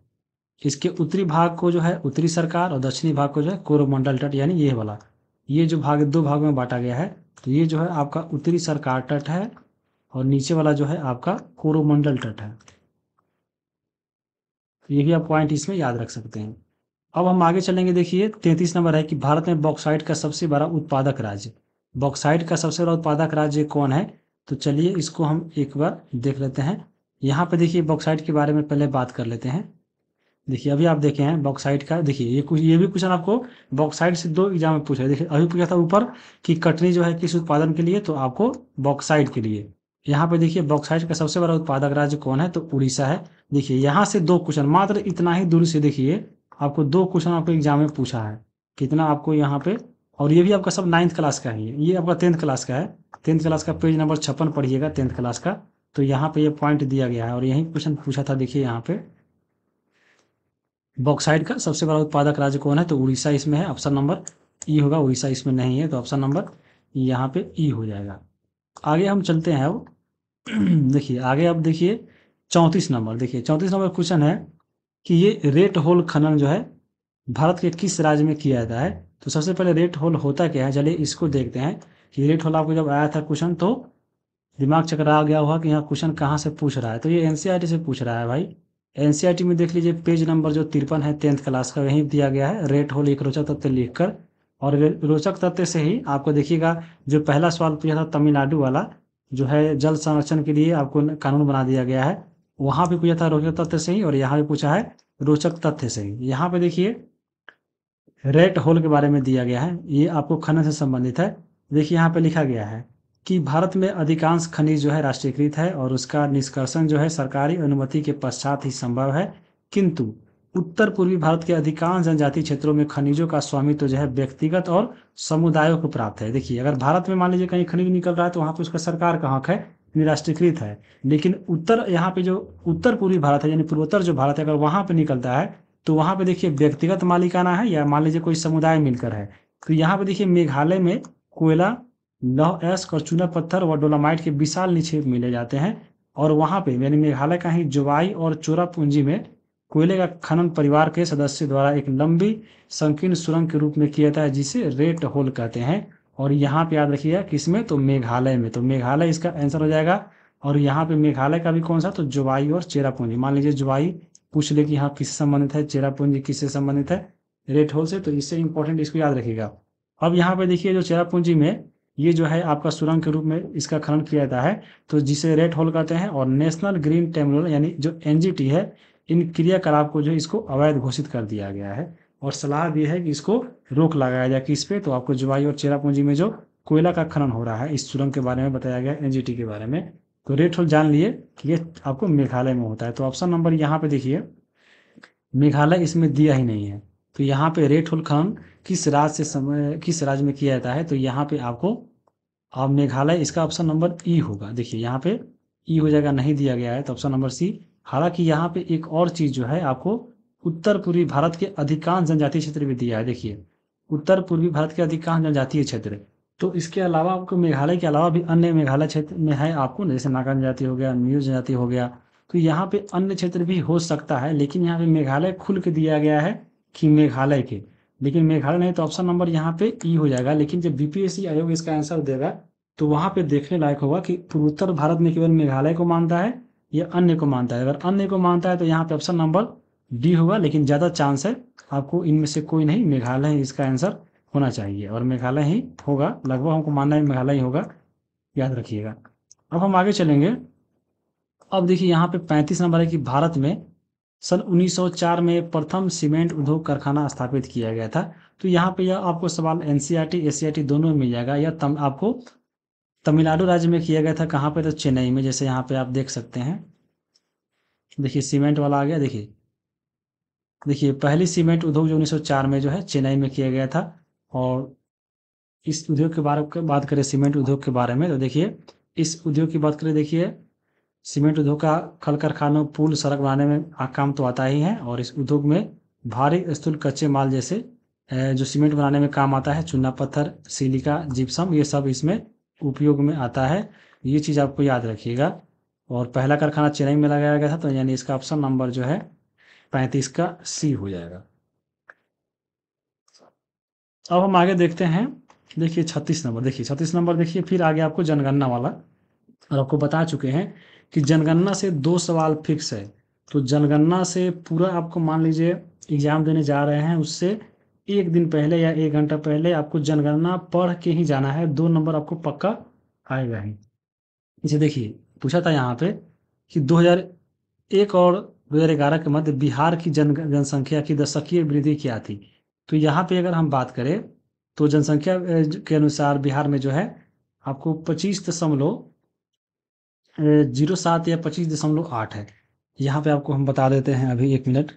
Speaker 1: इसके उत्तरी भाग को जो है उत्तरी सरकार और दक्षिणी भाग को जो है कोरोमंडल तट यानी ये वाला ये जो भाग दो भाग में बांटा गया है तो ये जो है आपका उत्तरी सरकार तट है और नीचे वाला जो है आपका कोरोमंडल तट है तो ये भी आप पॉइंट इसमें याद रख सकते हैं अब हम आगे चलेंगे देखिए तैंतीस नंबर है कि भारत में बॉक्साइट का सबसे बड़ा उत्पादक राज्य बॉक्साइड का सबसे बड़ा उत्पादक राज्य कौन है तो चलिए इसको हम एक बार देख लेते हैं यहाँ पे देखिए बॉक्साइड के बारे में पहले बात कर लेते हैं देखिए अभी आप देखे हैं बॉक्साइड का देखिए ये कुछ ये भी क्वेश्चन आपको बॉक्साइड से दो एग्जाम में पूछा है देखिए अभी पूछा था ऊपर कि कटनी जो है किस उत्पादन के लिए तो आपको बॉक्साइड के लिए यहाँ पे देखिए बॉक्साइड का सबसे बड़ा उत्पादक राज्य कौन है तो उड़ीसा है देखिए यहाँ से दो क्वेश्चन मात्र इतना ही दूर से देखिए आपको दो क्वेश्चन आपको एग्जाम में पूछा है कितना आपको यहाँ पे और ये भी आपका सब नाइन्थ क्लास का है ये आपका टेंथ क्लास का है टेंथ क्लास का पेज नंबर छप्पन पढ़िएगा टेंथ क्लास का तो यहाँ पे ये पॉइंट दिया गया है और यही क्वेश्चन पूछा था देखिए यहाँ पे बॉक्साइड का सबसे बड़ा उत्पादक राज्य कौन है तो उड़ीसा इसमें है ऑप्शन नंबर ई होगा उड़ीसा इसमें नहीं है तो ऑप्शन नंबर यहाँ पे ई e हो जाएगा आगे हम चलते हैं अब देखिए आगे अब देखिए चौंतीस नंबर देखिए चौंतीस नंबर क्वेश्चन है कि ये रेट होल खनन जो है भारत के किस राज्य में किया जाता है तो सबसे पहले रेट होल होता क्या है चलिए इसको देखते हैं कि रेट होल आपको जब आया था क्वेश्चन तो दिमाग चकरा गया हुआ कि यहाँ क्वेश्चन कहाँ से पूछ रहा है तो ये एनसीईआरटी e से पूछ रहा है भाई एनसीईआरटी e में देख लीजिए पेज नंबर जो तिरपन है टेंथ क्लास का वहीं दिया गया है रेट होल एक रोचक तथ्य लिखकर और रोचक तथ्य से ही आपको देखिएगा जो पहला सवाल पूछा था तमिलनाडु वाला जो है जल संरक्षण के लिए आपको कानून बना दिया गया है वहाँ भी पूछा था रोचक तथ्य से ही और यहाँ भी पूछा है रोचक तथ्य से ही यहाँ पे देखिए रेट होल के बारे में दिया गया है ये आपको खनन से संबंधित है देखिए यहाँ पे लिखा गया है कि भारत में अधिकांश खनिज जो है राष्ट्रीयकृत है और उसका निष्कर्षण जो है सरकारी अनुमति के पश्चात ही संभव है किंतु उत्तर पूर्वी भारत के अधिकांश जनजातीय क्षेत्रों में खनिजों का स्वामित्व तो जो है व्यक्तिगत और समुदायों को प्राप्त है देखिए अगर भारत में मान लीजिए कहीं खनिज निकल रहा है तो वहाँ पर उसका सरकार का हक है राष्ट्रीयकृत है लेकिन उत्तर यहाँ पे जो उत्तर पूर्वी भारत है यानी पूर्वोत्तर जो भारत है अगर वहाँ पे निकलता है तो वहाँ पे देखिए व्यक्तिगत मालिकाना है या मान लीजिए कोई समुदाय मिलकर है तो यहाँ पे देखिए मेघालय में कोयला लौह एस्क और चूना पत्थर व डोलामाइट के विशाल निक्षेप मिले जाते हैं और वहां पे यानी मेघालय का ही जुवाई और चोरा पूंजी में कोयले का खनन परिवार के सदस्य द्वारा एक लंबी संकीर्ण सुरंग के रूप में किया जाता है जिसे रेट होल कहते हैं और यहाँ पे याद रखिएगा किसमें तो मेघालय में तो मेघालय इसका आंसर हो जाएगा और यहाँ पे मेघालय का भी कौन सा तो जुवाई और चेरापूंजी मान लीजिए जुवाई पूछ ले कि हाँ किससे संबंधित है चेरापूंजी किससे संबंधित है रेट होल से तो इससे इंपॉर्टेंट इसको याद रखिएगा अब यहाँ पे देखिए जो चेरापूंजी में ये जो है आपका सुरंग के रूप में इसका खनन किया जाता है तो जिसे रेट होल कहते हैं और नेशनल ग्रीन टर्मिनल यानी जो एनजीटी है इन क्रियाकलाप को जो इसको अवैध घोषित कर दिया गया है और सलाह दी है कि इसको रोक लगाया जाए किस पे तो आपको जुवाई और चेरापूंजी में जो कोयला का खनन हो रहा है इस सुरंग के बारे में बताया गया एनजीटी के बारे में तो रेड होल जान लिए कि ये आपको मेघालय में होता है तो ऑप्शन नंबर यहाँ पे देखिए मेघालय इसमें दिया ही नहीं है तो यहाँ पे रेड होल खनन किस राज्य से समय किस राज्य में किया जाता है तो यहाँ पे आपको अब मेघालय इसका ऑप्शन नंबर ई होगा देखिए यहाँ पे ई e हो जाएगा नहीं दिया गया है तो ऑप्शन नंबर सी हालांकि यहाँ पे एक और चीज़ जो है आपको उत्तर पूर्वी भारत के अधिकांश जनजातीय क्षेत्र में दिया है देखिए उत्तर पूर्वी भारत के अधिकांश जनजातीय क्षेत्र तो इसके अलावा आपको मेघालय के अलावा भी अन्य मेघालय क्षेत्र में है आपको जैसे नागान जाति हो गया न्यूज जाति हो गया तो यहाँ पे अन्य क्षेत्र भी हो सकता है लेकिन यहाँ पे मेघालय खुल के दिया गया है कि मेघालय के लेकिन मेघालय नहीं तो ऑप्शन नंबर यहाँ पे ई e हो जाएगा लेकिन जब बीपीएससी आयोग इसका आंसर देगा तो वहाँ पे देखने लायक होगा कि पूर्वोत्तर भारत में केवल मेघालय को मानता है या अन्य को मानता है अगर अन्य को मानता है तो यहाँ पे ऑप्शन नंबर डी होगा लेकिन ज़्यादा चांस है आपको इनमें से कोई नहीं मेघालय इसका आंसर होना चाहिए और मेघालय ही होगा लगभग हमको मानना है मेघालय ही होगा याद रखिएगा अब हम आगे चलेंगे अब देखिए यहाँ पे 35 नंबर है कि भारत में सन 1904 में प्रथम सीमेंट उद्योग कारखाना स्थापित किया गया था तो यहाँ पे यह आपको सवाल एन सी दोनों में मिल जाएगा या तम, आपको तमिलनाडु राज्य में किया गया था कहाँ पे तो चेन्नई में जैसे यहाँ पे आप देख सकते हैं देखिए सीमेंट वाला आ गया देखिए देखिए पहली सीमेंट उद्योग जो 1904 में जो है चेन्नई में किया गया था और इस उद्योग के बारे में बात करें सीमेंट उद्योग के बारे में तो देखिए इस उद्योग की बात करें देखिए सीमेंट उद्योग का खल कारखानों पुल सड़क बनाने में काम तो आता ही है और इस उद्योग में भारी स्थूल कच्चे माल जैसे जो सीमेंट बनाने में काम आता है चूना पत्थर सिलिका जिप्सम ये सब इसमें उपयोग में आता है ये चीज़ आपको याद रखिएगा और पहला कारखाना चेन्नई में लगाया गया था तो यानी इसका ऑप्शन नंबर जो है पैंतीस का सी हो जाएगा अब हम आगे देखते हैं देखिए छत्तीस नंबर देखिए छत्तीस नंबर देखिए फिर आगे आपको जनगणना वाला और आपको बता चुके हैं कि जनगणना से दो सवाल फिक्स है तो जनगणना से पूरा आपको मान लीजिए एग्जाम देने जा रहे हैं उससे एक दिन पहले या एक घंटा पहले आपको जनगणना पढ़ के ही जाना है दो नंबर आपको पक्का आएगा ही इसे देखिए पूछा था यहाँ पे कि 2001 और 2011 के मध्य बिहार की जन जनसंख्या की दशकीय वृद्धि क्या थी तो यहाँ पे अगर हम बात करें तो जनसंख्या के अनुसार बिहार में जो है आपको पच्चीस दशमलव जीरो सात या पच्चीस दशमलव आठ है यहाँ पे आपको हम बता देते हैं अभी एक मिनट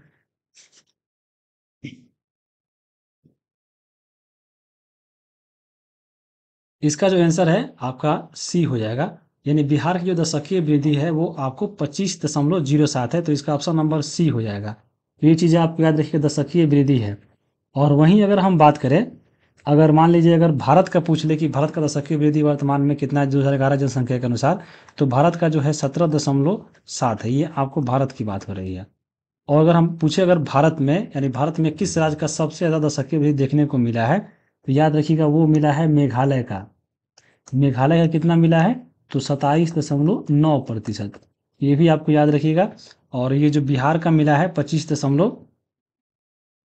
Speaker 1: इसका जो आंसर है आपका सी हो जाएगा यानी बिहार की जो दशकीय वृद्धि है वो आपको पच्चीस दशमलव जीरो सात है तो इसका ऑप्शन नंबर सी हो जाएगा ये चीज़ें आप याद रखिए दशकीय वृद्धि है और वहीं अगर हम बात करें अगर मान लीजिए अगर भारत का पूछ ले कि भारत का दशकीय वृद्धि वर्तमान में कितना है दो हज़ार ग्यारह जनसंख्या के अनुसार तो भारत का जो है सत्रह दशमलव सात है ये आपको भारत की बात हो रही है और अगर हम पूछे अगर भारत में यानी भारत में किस राज्य का सबसे ज़्यादा दशकीय वृद्धि देखने को मिला है तो याद रखिएगा वो मिला है मेघालय का मेघालय का कितना मिला है तो सताईस दशमलव नौ प्रतिशत ये भी आपको याद रखिएगा और ये जो बिहार का मिला है पच्चीस दशमलव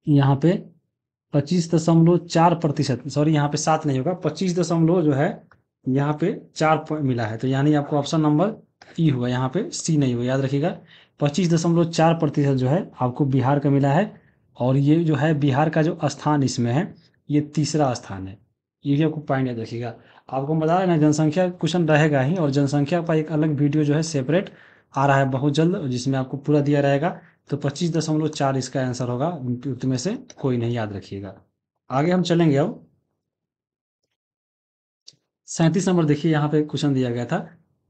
Speaker 1: यहाँ पे पच्चीस दशमलव चार प्रतिशत सॉरी यहाँ पे सात नहीं होगा पच्चीस दशमलव जो है यहाँ पे चार मिला है तो यानी आपको ऑप्शन नंबर ई हुआ यहाँ पे सी नहीं हुआ याद रखिएगा पच्चीस दशमलव चार प्रतिशत जो है आपको बिहार का मिला है और ये जो है बिहार का जो स्थान इसमें है ये तीसरा स्थान है ये भी आपको पॉइंट याद रखिएगा आपको बता ना जनसंख्या क्वेश्चन रहेगा ही और जनसंख्या का एक अलग वीडियो जो है सेपरेट आ रहा है बहुत जल्द जिसमें आपको पूरा दिया रहेगा तो पच्चीस दशमलव चार इसका आंसर होगा उपयुक्त में से कोई नहीं याद रखिएगा आगे हम चलेंगे अब सैंतीस नंबर देखिए यहाँ पे क्वेश्चन दिया गया था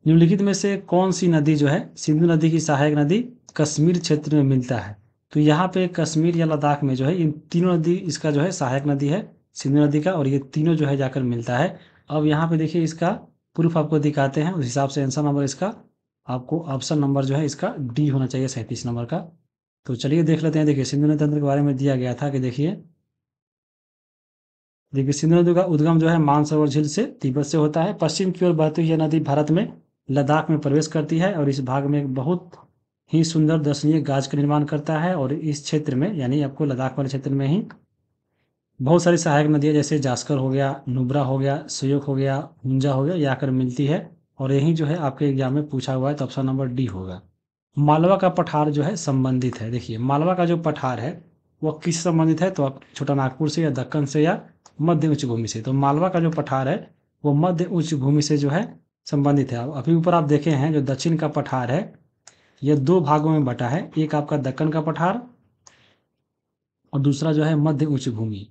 Speaker 1: निम्नलिखित में से कौन सी नदी जो है सिंधु नदी की सहायक नदी कश्मीर क्षेत्र में मिलता है तो यहाँ पे कश्मीर या लद्दाख में जो है इन तीनों नदी इसका जो है सहायक नदी है सिंधु नदी का और ये तीनों जो है जाकर मिलता है अब यहाँ पे देखिए इसका प्रूफ आपको दिखाते हैं उस हिसाब से आंसर नंबर इसका आपको ऑप्शन नंबर जो है इसका डी होना चाहिए सैंतीस नंबर का तो चलिए देख लेते हैं देखिए सिंधु नदी तंत्र के बारे में दिया गया था कि देखिए देखिए सिंधु नदी का उद्गम जो है मानसरोवर झील से तिब्बत से होता है पश्चिम की ओर बहती हुई यह नदी भारत में लद्दाख में प्रवेश करती है और इस भाग में एक बहुत ही सुंदर दर्शनीय गाज का निर्माण करता है और इस क्षेत्र में यानी आपको लद्दाख वाले क्षेत्र में ही बहुत सारी सहायक नदियाँ जैसे जास्कर हो गया नुब्रा हो गया सुयोग हो गया हुंजा हो गया ये आकर मिलती है और यही जो है आपके एग्जाम में पूछा हुआ है तो ऑप्शन नंबर डी होगा मालवा का पठार जो है संबंधित है देखिए मालवा का जो पठार है वह किस संबंधित है तो आप छोटा नागपुर से या दक्कन से या मध्य उच्च भूमि से तो मालवा का जो पठार है वो मध्य उच्च भूमि से जो है संबंधित है अभी ऊपर आप देखे हैं जो दक्षिण का पठार है यह दो भागों में बटा है एक आपका दक्कन का पठार और दूसरा जो है मध्य उच्च भूमि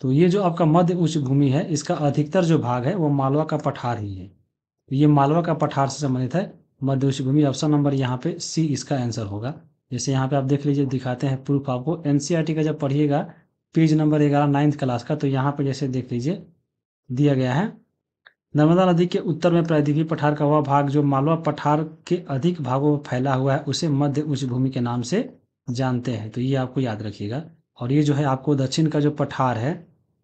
Speaker 1: तो ये जो आपका मध्य उच्च भूमि है इसका अधिकतर जो भाग है वो मालवा का पठार ही है तो ये मालवा का पठार से संबंधित है मध्य भूमि ऑप्शन नंबर यहाँ पे सी इसका आंसर होगा जैसे यहाँ पे आप देख लीजिए दिखाते हैं प्रूफ आपको एन e का जब पढ़िएगा पेज नंबर ग्यारह नाइन्थ क्लास का तो यहाँ पे जैसे देख लीजिए दिया गया है नर्मदा नदी के उत्तर में प्रायद्वीपी पठार का वह भाग जो मालवा पठार के अधिक भागों में फैला हुआ है उसे मध्य उच्च भूमि के नाम से जानते हैं तो ये आपको याद रखिएगा और ये जो है आपको दक्षिण का जो पठार है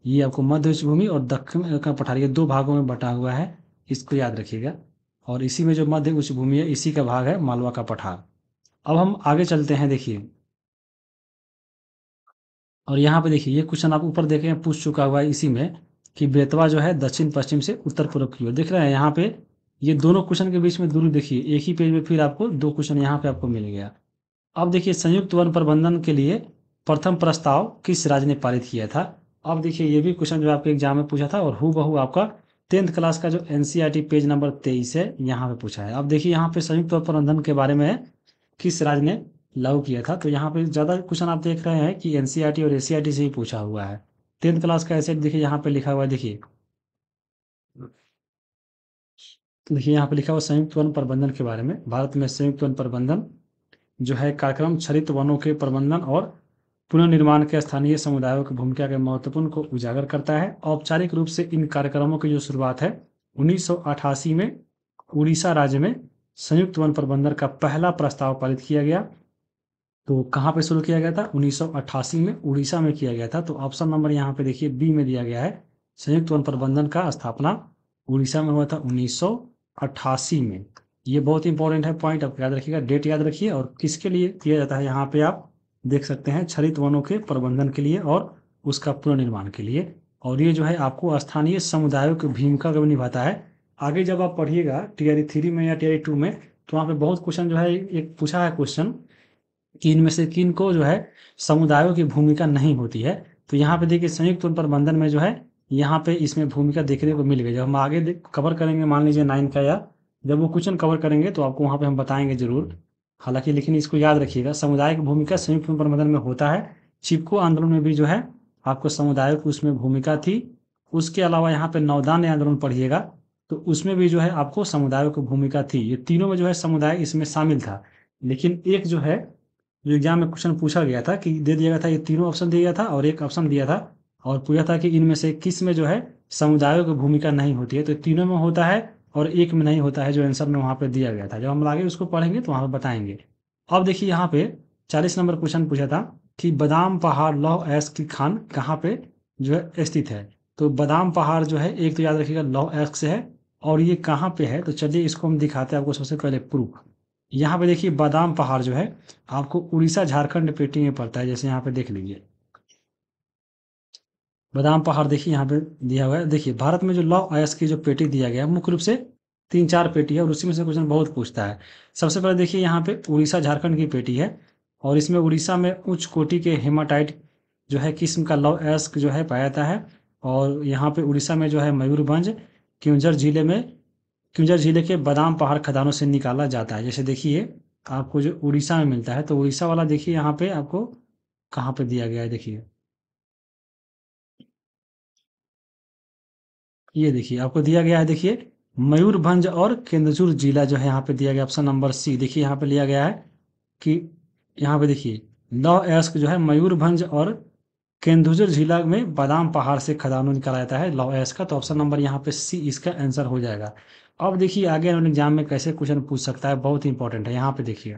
Speaker 1: ये आपको मध्य उच्च भूमि और दक्षिण का पठार ये दो भागों में बटा हुआ है इसको याद रखिएगा और इसी में जो मध्य उच्च भूमि है इसी का भाग है मालवा का पठार अब हम आगे चलते हैं देखिए और यहाँ पे देखिए ये क्वेश्चन आप ऊपर देखें पूछ चुका हुआ है इसी में कि बेतवा जो है दक्षिण पश्चिम से उत्तर पूर्व की ओर देख रहे हैं यहाँ पे ये दोनों क्वेश्चन के बीच में दूर देखिए एक ही पेज में फिर आपको दो क्वेश्चन यहाँ पे आपको मिल गया अब देखिए संयुक्त वन प्रबंधन के लिए प्रथम प्रस्ताव किस राज्य ने पारित किया था अब देखिए ये भी क्वेश्चन जो आपके एग्जाम में पूछा था और हु आपका टेंथ क्लास का जो एनसीईआरटी e पेज नंबर तेईस है यहाँ पे पूछा है अब देखिए यहाँ पे संयुक्त तो प्रबंधन के बारे में किस राज्य ने लागू किया था तो यहाँ पे ज़्यादा क्वेश्चन आप देख रहे हैं कि एनसीईआरटी e और एसीईआरटी e से ही पूछा हुआ है टेंथ क्लास का ऐसे देखिए यहाँ पे लिखा हुआ है देखिए देखिए यहाँ पे लिखा हुआ संयुक्त वन प्रबंधन के बारे में भारत में संयुक्त वन प्रबंधन जो है कार्यक्रम छरित वनों के प्रबंधन और पुनर्निर्माण के स्थानीय समुदायों की भूमिका के महत्वपूर्ण को उजागर करता है औपचारिक रूप से इन कार्यक्रमों की जो शुरुआत है उन्नीस में उड़ीसा राज्य में संयुक्त वन प्रबंधन का पहला प्रस्ताव पारित किया गया तो कहाँ पे शुरू किया गया था 1988 में उड़ीसा में किया गया था तो ऑप्शन नंबर यहाँ पे देखिए बी में दिया गया है संयुक्त वन प्रबंधन का स्थापना उड़ीसा में हुआ था 1988 में ये बहुत इंपॉर्टेंट है पॉइंट आप याद रखिएगा डेट याद रखिए और किसके लिए किया जाता है यहाँ पे आप देख सकते हैं छलित वनों के प्रबंधन के लिए और उसका पुनर्निर्माण के लिए और ये जो है आपको स्थानीय समुदायों की भूमिका को भी निभाता है आगे जब आप पढ़िएगा टीआरई थ्री में या टीआरई टू में तो वहाँ पे बहुत क्वेश्चन जो है एक पूछा है क्वेश्चन कि इनमें से किन को जो है समुदायों की भूमिका नहीं होती है तो यहाँ पे देखिए संयुक्त वन प्रबंधन में जो है यहाँ पे इसमें भूमिका देखने को मिल गई जब हम आगे कवर करेंगे मान लीजिए नाइन का या जब वो क्वेश्चन कवर करेंगे तो आपको वहाँ पे हम बताएंगे जरूर हालांकि लेकिन इसको याद रखिएगा समुदाय की भूमिका संयुक्त प्रबंधन में होता है चिपको आंदोलन में भी जो है आपको समुदाय की उसमें भूमिका थी उसके अलावा यहाँ पे नवदान आंदोलन पढ़िएगा तो उसमें भी जो है आपको समुदायों की भूमिका थी ये तीनों में जो है समुदाय इसमें शामिल था लेकिन एक जो है जो एग्जाम में क्वेश्चन पूछा गया था कि दे दिया गया था ये तीनों ऑप्शन दिया गया था और एक ऑप्शन दिया था और पूछा था कि इनमें से किस में जो है समुदायों की भूमिका नहीं होती है तो तीनों में होता है और एक में नहीं होता है जो आंसर में वहाँ पे दिया गया था जब हम लागे उसको पढ़ेंगे तो वहाँ पे बताएंगे अब देखिए यहाँ पे चालीस नंबर क्वेश्चन पूछा था कि बादाम पहाड़ लौह ऐस की खान कहाँ पे जो है स्थित है तो बादाम पहाड़ जो है एक तो याद रखिएगा लौह ऐस से है और ये कहाँ पे है तो चलिए इसको हम दिखाते हैं आपको सबसे पहले प्रूफ यहाँ पे देखिए बादाम पहाड़ जो है आपको उड़ीसा झारखंड पेटी में पड़ता है जैसे यहाँ पे देख लीजिए बादाम पहाड़ देखिए यहाँ पे दिया हुआ है देखिए भारत में जो लॉ आयस की जो पेटी दिया गया है मुख्य रूप से तीन चार पेटी है और उसी में से क्वेश्चन बहुत पूछता है सबसे पहले देखिए यहाँ पे उड़ीसा झारखंड की पेटी है और इसमें उड़ीसा में उच्च कोटि के हेमाटाइट जो है किस्म का लव एस्क जो है पाया जाता है और यहाँ पे उड़ीसा में जो है मयूरभंज क्यूंझर जिले में क्यूंझर जिले के बादाम पहाड़ खदानों से निकाला जाता है जैसे देखिए आपको जो उड़ीसा में मिलता है तो उड़ीसा वाला देखिए यहाँ पे आपको कहाँ पे दिया गया है देखिए ये देखिए आपको दिया गया है देखिए मयूरभंज और केंद्रचूर जिला जो है यहाँ पे दिया गया ऑप्शन नंबर सी देखिए यहाँ पे लिया गया है कि यहाँ पे देखिए लॉ एस्क जो है मयूरभंज और केंदुजर जिला में बादाम पहाड़ से खदानून कराया जाता है लौ एस्क का तो ऑप्शन नंबर यहाँ पे सी इसका आंसर हो जाएगा अब देखिए आगे एग्जाम में कैसे क्वेश्चन पूछ सकता है बहुत इंपॉर्टेंट है यहाँ पे देखिए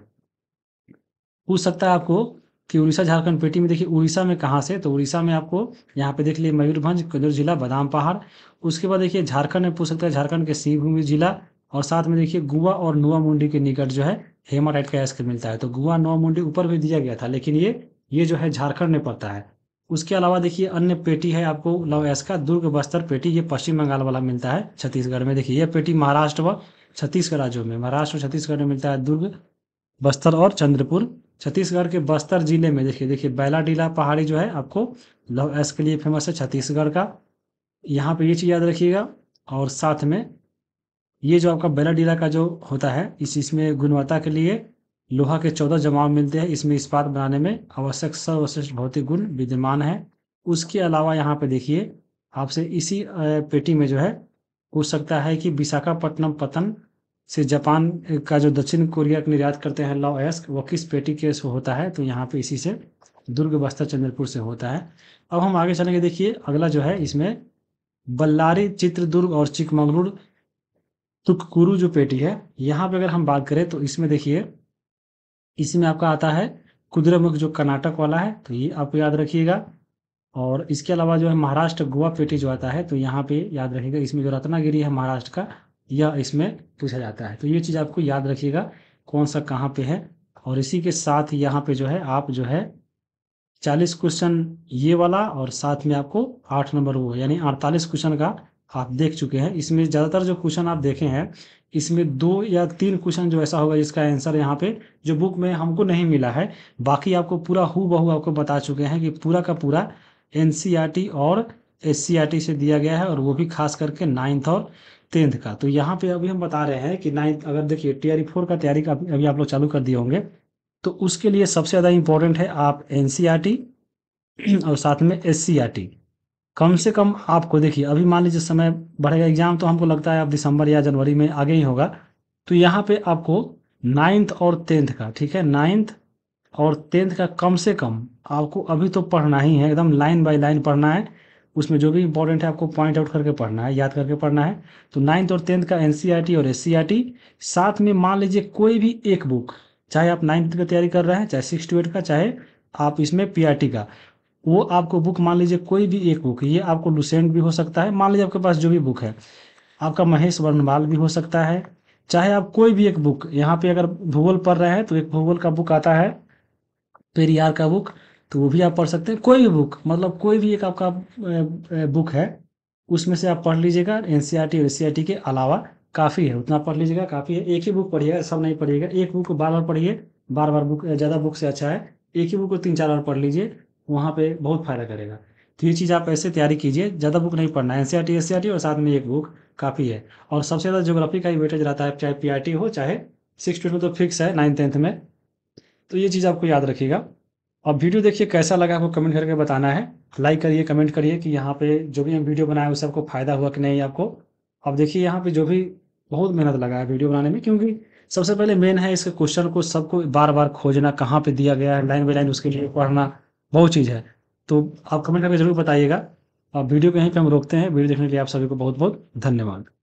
Speaker 1: पूछ सकता है आपको कि उड़ीसा झारखंड पेटी में देखिए उड़ीसा में कहाँ से तो उड़ीसा में आपको यहाँ पे देख लिए मयूरभंज कन्नौर जिला बादाम पहाड़ उसके बाद देखिए झारखंड में पूछ सकते हैं झारखंड के सीभूमि जिला और साथ में देखिए गोवा और नुआ मुंडी के निकट जो है हेमाटाइट का आइसक्रीम मिलता है तो गोवा नुआ मुंडी ऊपर भी दिया गया था लेकिन ये ये जो है झारखंड में पड़ता है उसके अलावा देखिए अन्य पेटी है आपको लव एस का दुर्ग बस्तर पेटी ये पश्चिम बंगाल वाला मिलता है छत्तीसगढ़ में देखिए यह पेटी महाराष्ट्र व छत्तीसगढ़ राज्यों में महाराष्ट्र और छत्तीसगढ़ में मिलता है दुर्ग बस्तर और चंद्रपुर छत्तीसगढ़ के बस्तर जिले में देखिए देखिए बैला डीला पहाड़ी जो है आपको लव एस के लिए फेमस है छत्तीसगढ़ का यहाँ पे ये चीज़ याद रखिएगा और साथ में ये जो आपका बैला डीला का जो होता है इस इसमें गुणवत्ता के लिए लोहा के चौदह जमाव मिलते हैं इसमें इस्पात बनाने में आवश्यक सर्वश्रेष्ठ भौतिक गुण विद्यमान है उसके अलावा यहाँ पर देखिए आपसे इसी पेटी में जो है पूछ सकता है कि विशाखापट्टनम पतन से जापान का जो दक्षिण कोरिया का निर्यात करते हैं लॉ एस्क वो किस पेटी के से होता है तो यहाँ पे इसी से दुर्ग बस्तर चंद्रपुर से होता है अब हम आगे चलेंगे देखिए अगला जो है इसमें बल्लारी चित्रदुर्ग और चिकमगलूर तुककुरु जो पेटी है यहाँ पे अगर हम बात करें तो इसमें देखिए इसमें आपका आता है कुद्रमुख जो कर्नाटक वाला है तो ये आप याद रखिएगा और इसके अलावा जो है महाराष्ट्र गोवा पेटी जो आता है तो यहाँ पे याद रखिएगा इसमें जो रत्नागिरी है महाराष्ट्र का यह इसमें पूछा जाता है तो ये चीज़ आपको याद रखिएगा कौन सा कहाँ पे है और इसी के साथ यहाँ पे जो है आप जो है चालीस क्वेश्चन ये वाला और साथ में आपको आठ नंबर वो यानी अड़तालीस क्वेश्चन का आप देख चुके हैं इसमें ज़्यादातर जो क्वेश्चन आप देखे हैं इसमें दो या तीन क्वेश्चन जो ऐसा होगा जिसका आंसर यहाँ पे जो बुक में हमको नहीं मिला है बाकी आपको पूरा हु बहू आपको बता चुके हैं कि पूरा का पूरा एन e और एस e से दिया गया है और वो भी खास करके नाइन्थ और टेंथ का तो यहाँ पे अभी हम बता रहे हैं कि नाइन्थ अगर देखिए टी आर फोर का तैयारी का अभी आप लोग चालू कर दिए होंगे तो उसके लिए सबसे ज़्यादा इम्पोर्टेंट है आप एन e और साथ में एस e कम से कम आपको देखिए अभी मान लीजिए समय बढ़ेगा एग्जाम तो हमको लगता है अब दिसंबर या जनवरी में आगे ही होगा तो यहाँ पे आपको नाइन्थ और टेंथ का ठीक है नाइन्थ और टेंथ का कम से कम आपको अभी तो पढ़ना ही है एकदम लाइन बाय लाइन पढ़ना है उसमें जो भी इंपॉर्टेंट है आपको पॉइंट आउट करके पढ़ना है याद करके पढ़ना है तो नाइन्थ और टेंथ का एन e और एस e साथ में मान लीजिए कोई भी एक बुक चाहे आप नाइन्थ की तैयारी कर रहे हैं चाहे सिक्स टू एट का चाहे आप इसमें पी e का वो आपको बुक मान लीजिए कोई भी एक बुक ये आपको लुसेंट भी हो सकता है मान लीजिए आपके पास जो भी बुक है आपका महेश वर्णवाल भी हो सकता है चाहे आप कोई भी एक बुक यहाँ पे अगर भूगोल पढ़ रहे हैं तो एक भूगोल का बुक आता है पेरियार का बुक तो वो भी आप पढ़ सकते हैं कोई भी बुक मतलब कोई भी एक आपका बुक है उसमें से आप पढ़ लीजिएगा एन e और टी e के अलावा काफ़ी है उतना पढ़ लीजिएगा काफ़ी है एक ही बुक पढ़िएगा सब नहीं पढ़िएगा एक बुक को बार बार पढ़िए बार बार बुक ज़्यादा बुक से अच्छा है एक ही बुक को तीन चार बार पढ़ लीजिए वहाँ पे बहुत फ़ायदा करेगा तो ये चीज़ आप ऐसे तैयारी कीजिए ज़्यादा बुक नहीं पढ़ना है एन सी आर और साथ में एक बुक काफ़ी है और सबसे ज़्यादा ज्योग्राफी का ही वेटेज रहता है चाहे पी हो चाहे सिक्स ट्वेल्थ में तो फिक्स है नाइन टेंथ में तो ये चीज़ आपको याद रखिएगा अब वीडियो देखिए कैसा लगा आपको कमेंट करके बताना है लाइक करिए कमेंट करिए कि यहाँ पे जो भी हम वीडियो बनाए उससे आपको फ़ायदा हुआ कि नहीं आपको अब देखिए यहाँ पे जो भी बहुत मेहनत लगा है वीडियो बनाने में क्योंकि सबसे पहले मेन है इसके क्वेश्चन को सबको बार बार खोजना कहाँ पे दिया गया है लाइन बाई लाइन उसके लिए पढ़ना बहुत चीज़ है तो आप कमेंट करके जरूर बताइएगा वीडियो को यहीं पर हम रोकते हैं वीडियो देखने के लिए आप सभी को बहुत बहुत धन्यवाद